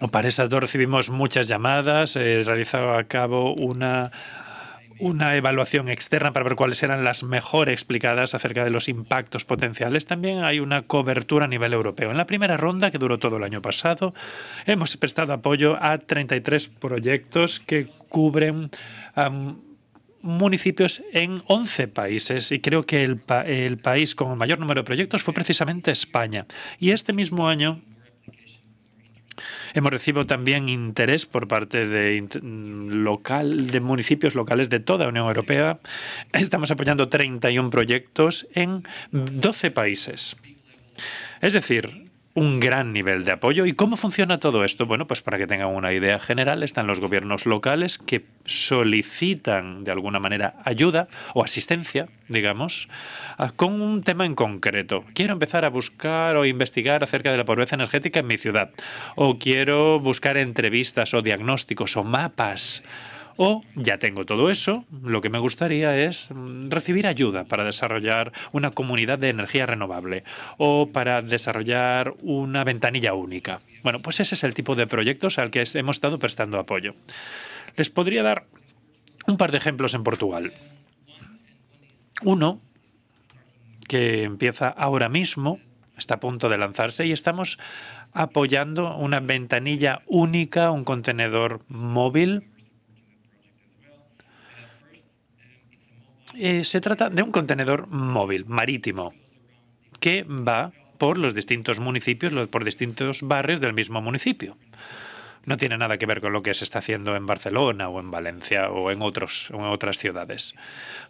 o para esas dos recibimos muchas llamadas, he eh, realizado a cabo una una evaluación externa para ver cuáles eran las mejor explicadas acerca de los impactos potenciales, también hay una cobertura a nivel europeo. En la primera ronda, que duró todo el año pasado, hemos prestado apoyo a 33 proyectos que cubren municipios en 11 países y creo que el, el país con el mayor número de proyectos fue precisamente España. Y este mismo año Hemos recibido también interés por parte de local, de municipios locales de toda la Unión Europea. Estamos apoyando 31 proyectos en 12 países. Es decir, un gran nivel de apoyo. ¿Y cómo funciona todo esto? Bueno, pues para que tengan una idea general, están los gobiernos locales que solicitan de alguna manera ayuda o asistencia, digamos, con un tema en concreto. Quiero empezar a buscar o investigar acerca de la pobreza energética en mi ciudad. O quiero buscar entrevistas o diagnósticos o mapas o ya tengo todo eso, lo que me gustaría es mm, recibir ayuda para desarrollar una comunidad de energía renovable o para desarrollar una ventanilla única. Bueno, pues ese es el tipo de proyectos al que hemos estado prestando apoyo. Les podría dar un par de ejemplos en Portugal. Uno que empieza ahora mismo, está a punto de lanzarse y estamos apoyando una ventanilla única, un contenedor móvil Eh, se trata de un contenedor móvil marítimo que va por los distintos municipios, por distintos barrios del mismo municipio. No tiene nada que ver con lo que se está haciendo en Barcelona o en Valencia o en, otros, o en otras ciudades.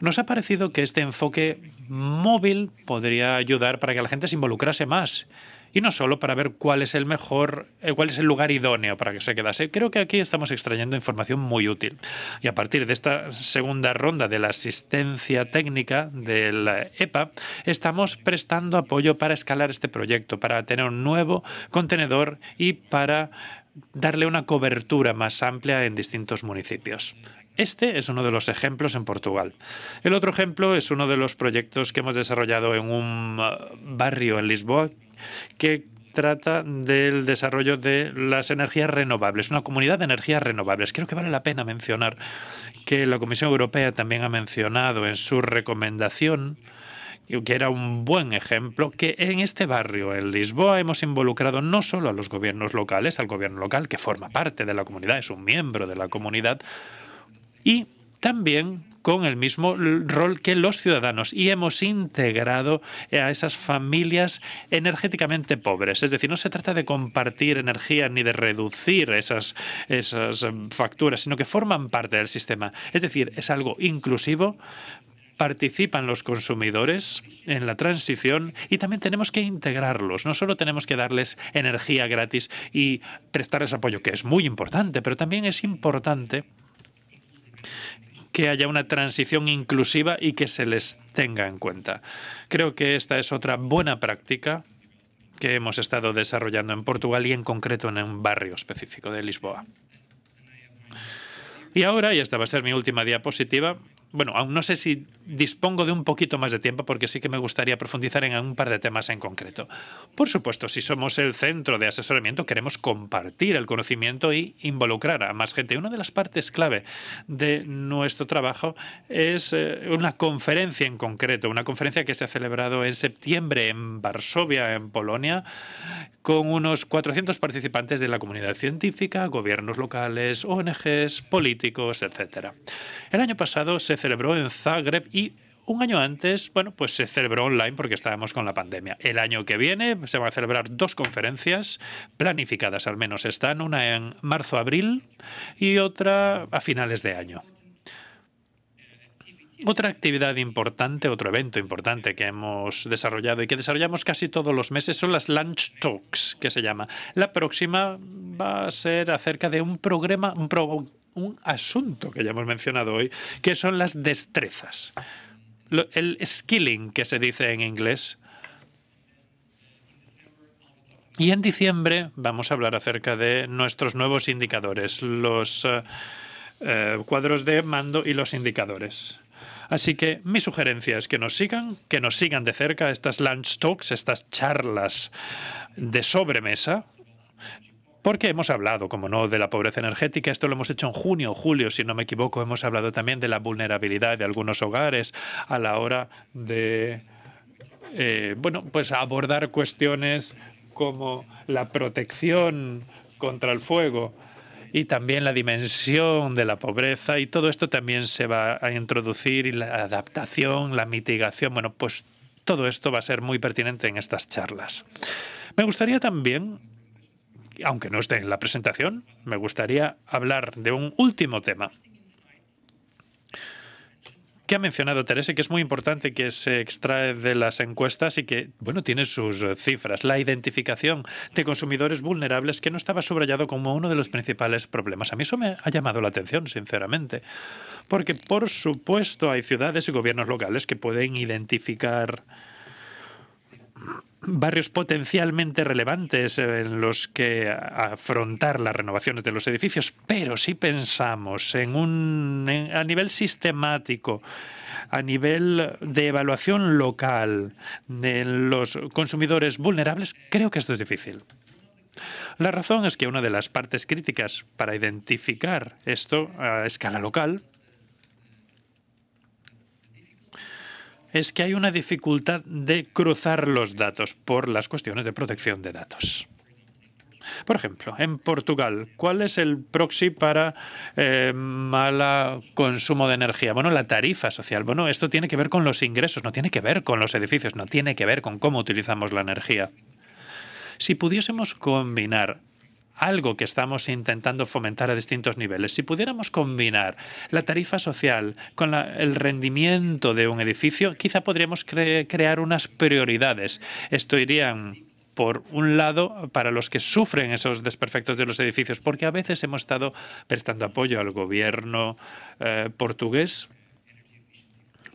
Nos ha parecido que este enfoque móvil podría ayudar para que la gente se involucrase más y no solo para ver cuál es el mejor, eh, cuál es el lugar idóneo para que se quedase. Creo que aquí estamos extrayendo información muy útil. Y a partir de esta segunda ronda de la asistencia técnica de la eh, EPA, estamos prestando apoyo para escalar este proyecto, para tener un nuevo contenedor y para darle una cobertura más amplia en distintos municipios. Este es uno de los ejemplos en Portugal. El otro ejemplo es uno de los proyectos que hemos desarrollado en un eh, barrio en Lisboa que trata del desarrollo de las energías renovables, una comunidad de energías renovables. Creo que vale la pena mencionar que la Comisión Europea también ha mencionado en su recomendación que era un buen ejemplo, que en este barrio, en Lisboa, hemos involucrado no solo a los gobiernos locales, al gobierno local, que forma parte de la comunidad, es un miembro de la comunidad, y también con el mismo rol que los ciudadanos y hemos integrado a esas familias energéticamente pobres. Es decir, no se trata de compartir energía ni de reducir esas, esas em, facturas, sino que forman parte del sistema. Es decir, es algo inclusivo participan los consumidores en la transición y también tenemos que integrarlos. No solo tenemos que darles energía gratis y prestarles apoyo, que es muy importante, pero también es importante que haya una transición inclusiva y que se les tenga en cuenta. Creo que esta es otra buena práctica que hemos estado desarrollando en Portugal y en concreto en un barrio específico de Lisboa. Y ahora, y esta va a ser mi última diapositiva, bueno, aún no sé si dispongo de un poquito más de tiempo porque sí que me gustaría profundizar en un par de temas en concreto. Por supuesto, si somos el centro de asesoramiento, queremos compartir el conocimiento y involucrar a más gente. Una de las partes clave de nuestro trabajo es eh, una conferencia en concreto, una conferencia que se ha celebrado en septiembre en Varsovia, en Polonia, con unos 400 participantes de la comunidad científica, gobiernos locales, ONGs, políticos, etc. El año pasado se celebró en Zagreb y un año antes, bueno, pues se celebró online porque estábamos con la pandemia. El año que viene se van a celebrar dos conferencias planificadas, al menos están, una en marzo-abril y otra a finales de año. Otra actividad importante, otro evento importante que hemos desarrollado y que desarrollamos casi todos los meses son las Lunch Talks, que se llama. La próxima va a ser acerca de un programa, un, asunto que ya hemos mencionado hoy, que son las destrezas. El skilling, que se dice en inglés, y en diciembre vamos a hablar acerca de nuestros nuevos indicadores, los eh, eh, cuadros de mando y los indicadores. Así que mi sugerencia es que nos sigan, que nos sigan de cerca estas lunch talks, estas charlas de sobremesa, porque hemos hablado, como no, de la pobreza energética. Esto lo hemos hecho en junio o julio, si no me equivoco. Hemos hablado también de la vulnerabilidad de algunos hogares a la hora de, eh, bueno, pues abordar cuestiones como la protección contra el fuego y también la dimensión de la pobreza y todo esto también se va a introducir y la adaptación, la mitigación, bueno, pues todo esto va a ser muy pertinente en estas charlas. Me gustaría también, aunque no esté en la presentación, me gustaría hablar de un último tema que ha mencionado Teresa que es muy importante que se extrae de las encuestas y que, bueno, tiene sus eh, cifras. La identificación de consumidores vulnerables que no estaba subrayado como uno de los principales problemas. A mí eso me ha llamado la atención, sinceramente. Porque, por supuesto, hay ciudades y gobiernos locales que pueden identificar barrios potencialmente relevantes en los que afrontar las renovaciones de los edificios, pero si pensamos en un a nivel sistemático, a nivel de evaluación local de los consumidores vulnerables, creo que esto es difícil. La razón es que una de las partes críticas para identificar esto a escala local es que hay una dificultad de cruzar los datos por las cuestiones de protección de datos. Por ejemplo, en Portugal, ¿cuál es el proxy para eh, mal consumo de energía? Bueno, la tarifa social. Bueno, esto tiene que ver con los ingresos, no tiene que ver con los edificios, no tiene que ver con cómo utilizamos la energía. Si pudiésemos combinar algo que estamos intentando fomentar a distintos niveles. Si pudiéramos combinar la tarifa social con el rendimiento de un edificio, quizá podríamos crear unas prioridades. Esto irían por un lado, para los que sufren esos desperfectos de los edificios, porque a veces hemos estado prestando apoyo al gobierno eh, portugués,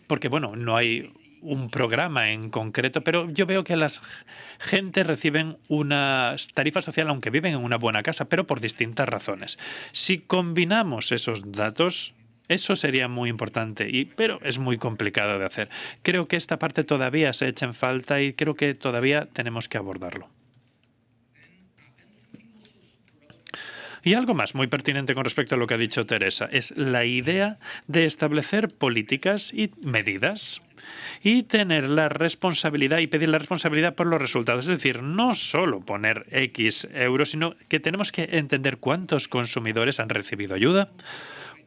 porque bueno, no hay un programa en concreto, pero yo veo que las gentes reciben una tarifa social aunque viven en una buena casa, pero por distintas razones. Si combinamos esos datos, eso sería muy importante, pero es muy complicado de hacer. Creo que esta parte todavía se echa en falta y creo que todavía tenemos que abordarlo. Y algo más muy pertinente con respecto a lo que ha dicho Teresa es la idea de establecer políticas y medidas y tener la responsabilidad y pedir la responsabilidad por los resultados. Es decir, no solo poner X euros, sino que tenemos que entender cuántos consumidores han recibido ayuda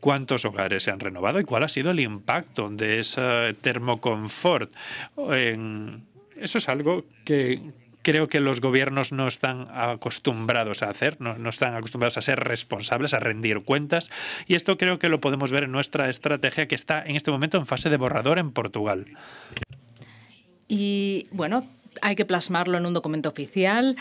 cuántos hogares se han renovado y cuál ha sido el impacto de ese termoconfort. eso es algo que creo que los gobiernos no están acostumbrados a hacer, no, están acostumbrados a ser responsables, a rendir cuentas. Y esto creo que lo podemos ver en nuestra estrategia que está en este momento en fase de borrador en Portugal. Y bueno, hay que plasmarlo en un documento oficial.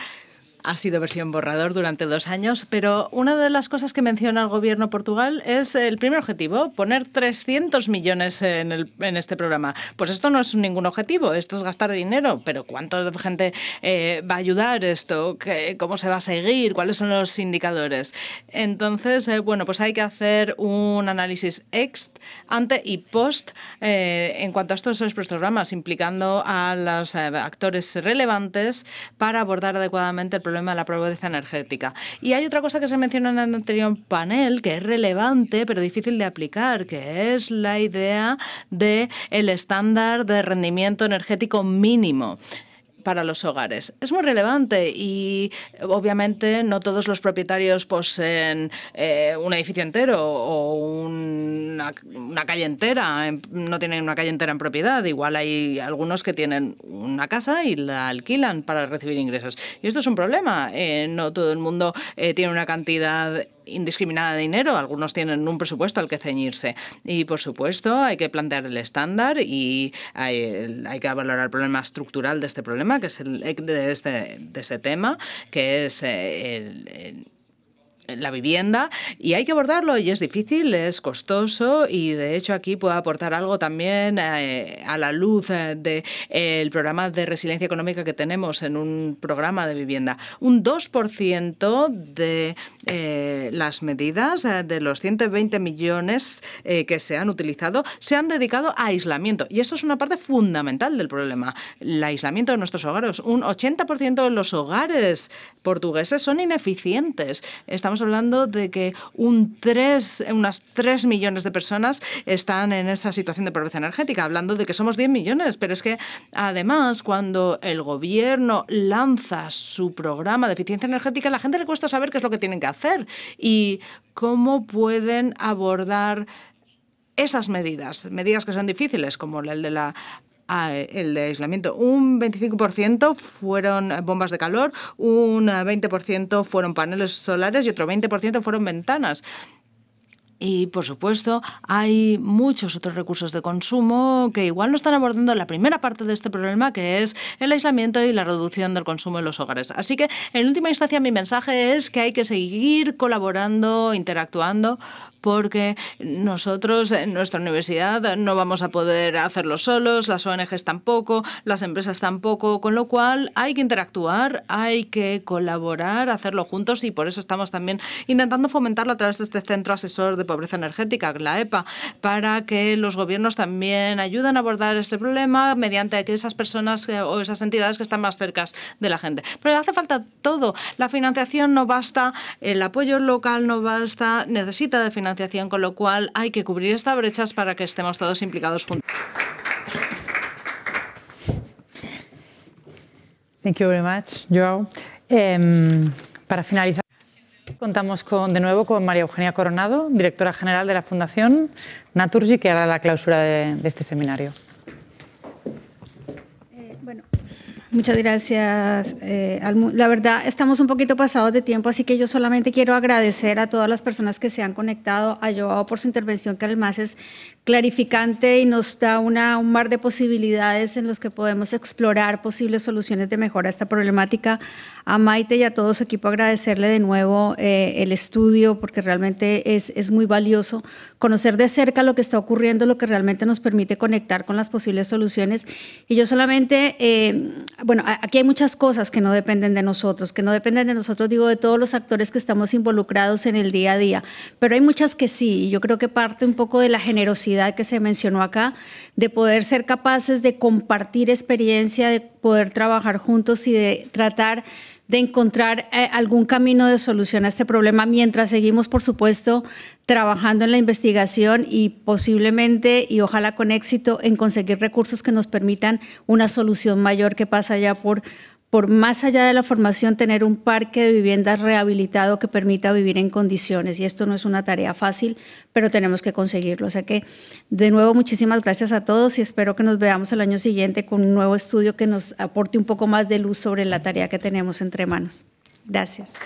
Ha sido versión borrador durante dos años, pero una de las cosas que menciona el gobierno Portugal es el primer objetivo, poner 300 millones en, este programa. Pues esto no es ningún objetivo, esto es gastar dinero, pero ¿cuánta gente eh, va a ayudar esto? ¿Cómo se va a seguir? ¿Cuáles son los indicadores? Entonces, eh, bueno, pues hay que hacer un análisis ex, ante y post eh, en cuanto a estos programas, implicando a los actores relevantes para abordar adecuadamente el programa de la energética. Y hay otra cosa que se mencionó en el anterior panel, que es relevante pero difícil de aplicar, que es la idea del estándar de rendimiento energético mínimo para los hogares. Es muy relevante y obviamente no todos los propietarios poseen eh, un edificio entero o una, calle entera, no tienen una calle entera en propiedad, igual hay algunos que tienen una casa y la alquilan para recibir ingresos. Y esto es un problema, eh, no todo el mundo eh, tiene una cantidad indiscriminada de dinero. Algunos tienen un presupuesto al que ceñirse. Y por supuesto hay que plantear el estándar y hay, hay que valorar el problema estructural de este problema, que es el, de, este, de tema, que es eh, el la vivienda y hay que abordarlo y es difícil, es costoso y de hecho aquí puedo aportar algo también eh, a la luz del eh, de, el programa de resiliencia económica que tenemos en un programa de vivienda. Un 2% de eh, las medidas de los 120 millones que se han utilizado se han dedicado a aislamiento y esto es una parte fundamental del problema, el aislamiento de nuestros hogares. Un 80% de los hogares portugueses son ineficientes. Estamos hablando de que un unas 3 millones de personas están en esa situación de pobreza energética, hablando de que somos 10 millones, pero es que además cuando el gobierno lanza su programa de eficiencia energética, la gente le cuesta saber qué es lo que tienen que hacer y cómo pueden abordar esas medidas, medidas que son difíciles, como el de la el aislamiento. Un 25% fueron bombas de calor, un 20% fueron paneles solares y otro 20% fueron ventanas. Y por supuesto, hay muchos otros recursos de consumo que igual no están abordando la primera parte de este problema, que es el aislamiento y la reducción del consumo en los hogares. Así que, en última instancia, mi mensaje es que hay que seguir colaborando, interactuando porque nosotros en nuestra universidad no vamos a poder hacerlo solos, las ONGs tampoco, las empresas tampoco, con lo cual hay que interactuar, hay que colaborar, hacerlo juntos y por eso estamos también intentando fomentarlo a través de este Centro Asesor de Pobreza Energética, la EPA, para que los gobiernos también ayuden a abordar este problema mediante esas personas eh, o esas entidades que están más cerca de la gente. Pero hace falta todo. La financiación no basta, el apoyo local no basta, necesita de financiación con lo cual hay que cubrir estas brechas para que estemos todos implicados juntos. Thank you very much, Joao. Em, para finalizar, contamos con, de nuevo con María Eugenia Coronado, directora general de la Fundación Naturgy, que hará la clausura de este seminario. Muchas gracias, eh, La verdad, estamos un poquito pasados de tiempo, así que yo solamente quiero agradecer a todas las personas que se han conectado, a Joao por su intervención, que además es clarificante y nos da un mar de posibilidades en los que podemos explorar posibles soluciones de mejora a esta problemática. A Maite y a todo su equipo agradecerle de nuevo eh, el estudio porque realmente es, muy valioso conocer de cerca lo que está ocurriendo, lo que realmente nos permite conectar con las posibles soluciones. Y yo solamente, eh, bueno, aquí hay muchas cosas que no dependen de nosotros, que no dependen de nosotros, digo, de todos los actores que estamos involucrados en el día a día, pero hay muchas que sí, y yo creo que parte un poco de la generosidad que se mencionó acá, de poder ser capaces de compartir experiencia, de poder trabajar juntos y de tratar de encontrar eh, algún camino de solución a este problema mientras seguimos, por supuesto, trabajando en la investigación y posiblemente, y ojalá con éxito, en conseguir recursos que nos permitan una solución mayor que pasa ya por por más allá de la formación, tener un parque de viviendas rehabilitado que permita vivir en condiciones. Y esto no es una tarea fácil, pero tenemos que conseguirlo. O sea que, de nuevo, muchísimas gracias a todos y espero que nos veamos el año siguiente con un nuevo estudio que nos aporte un poco más de luz sobre la tarea que tenemos entre manos. Gracias.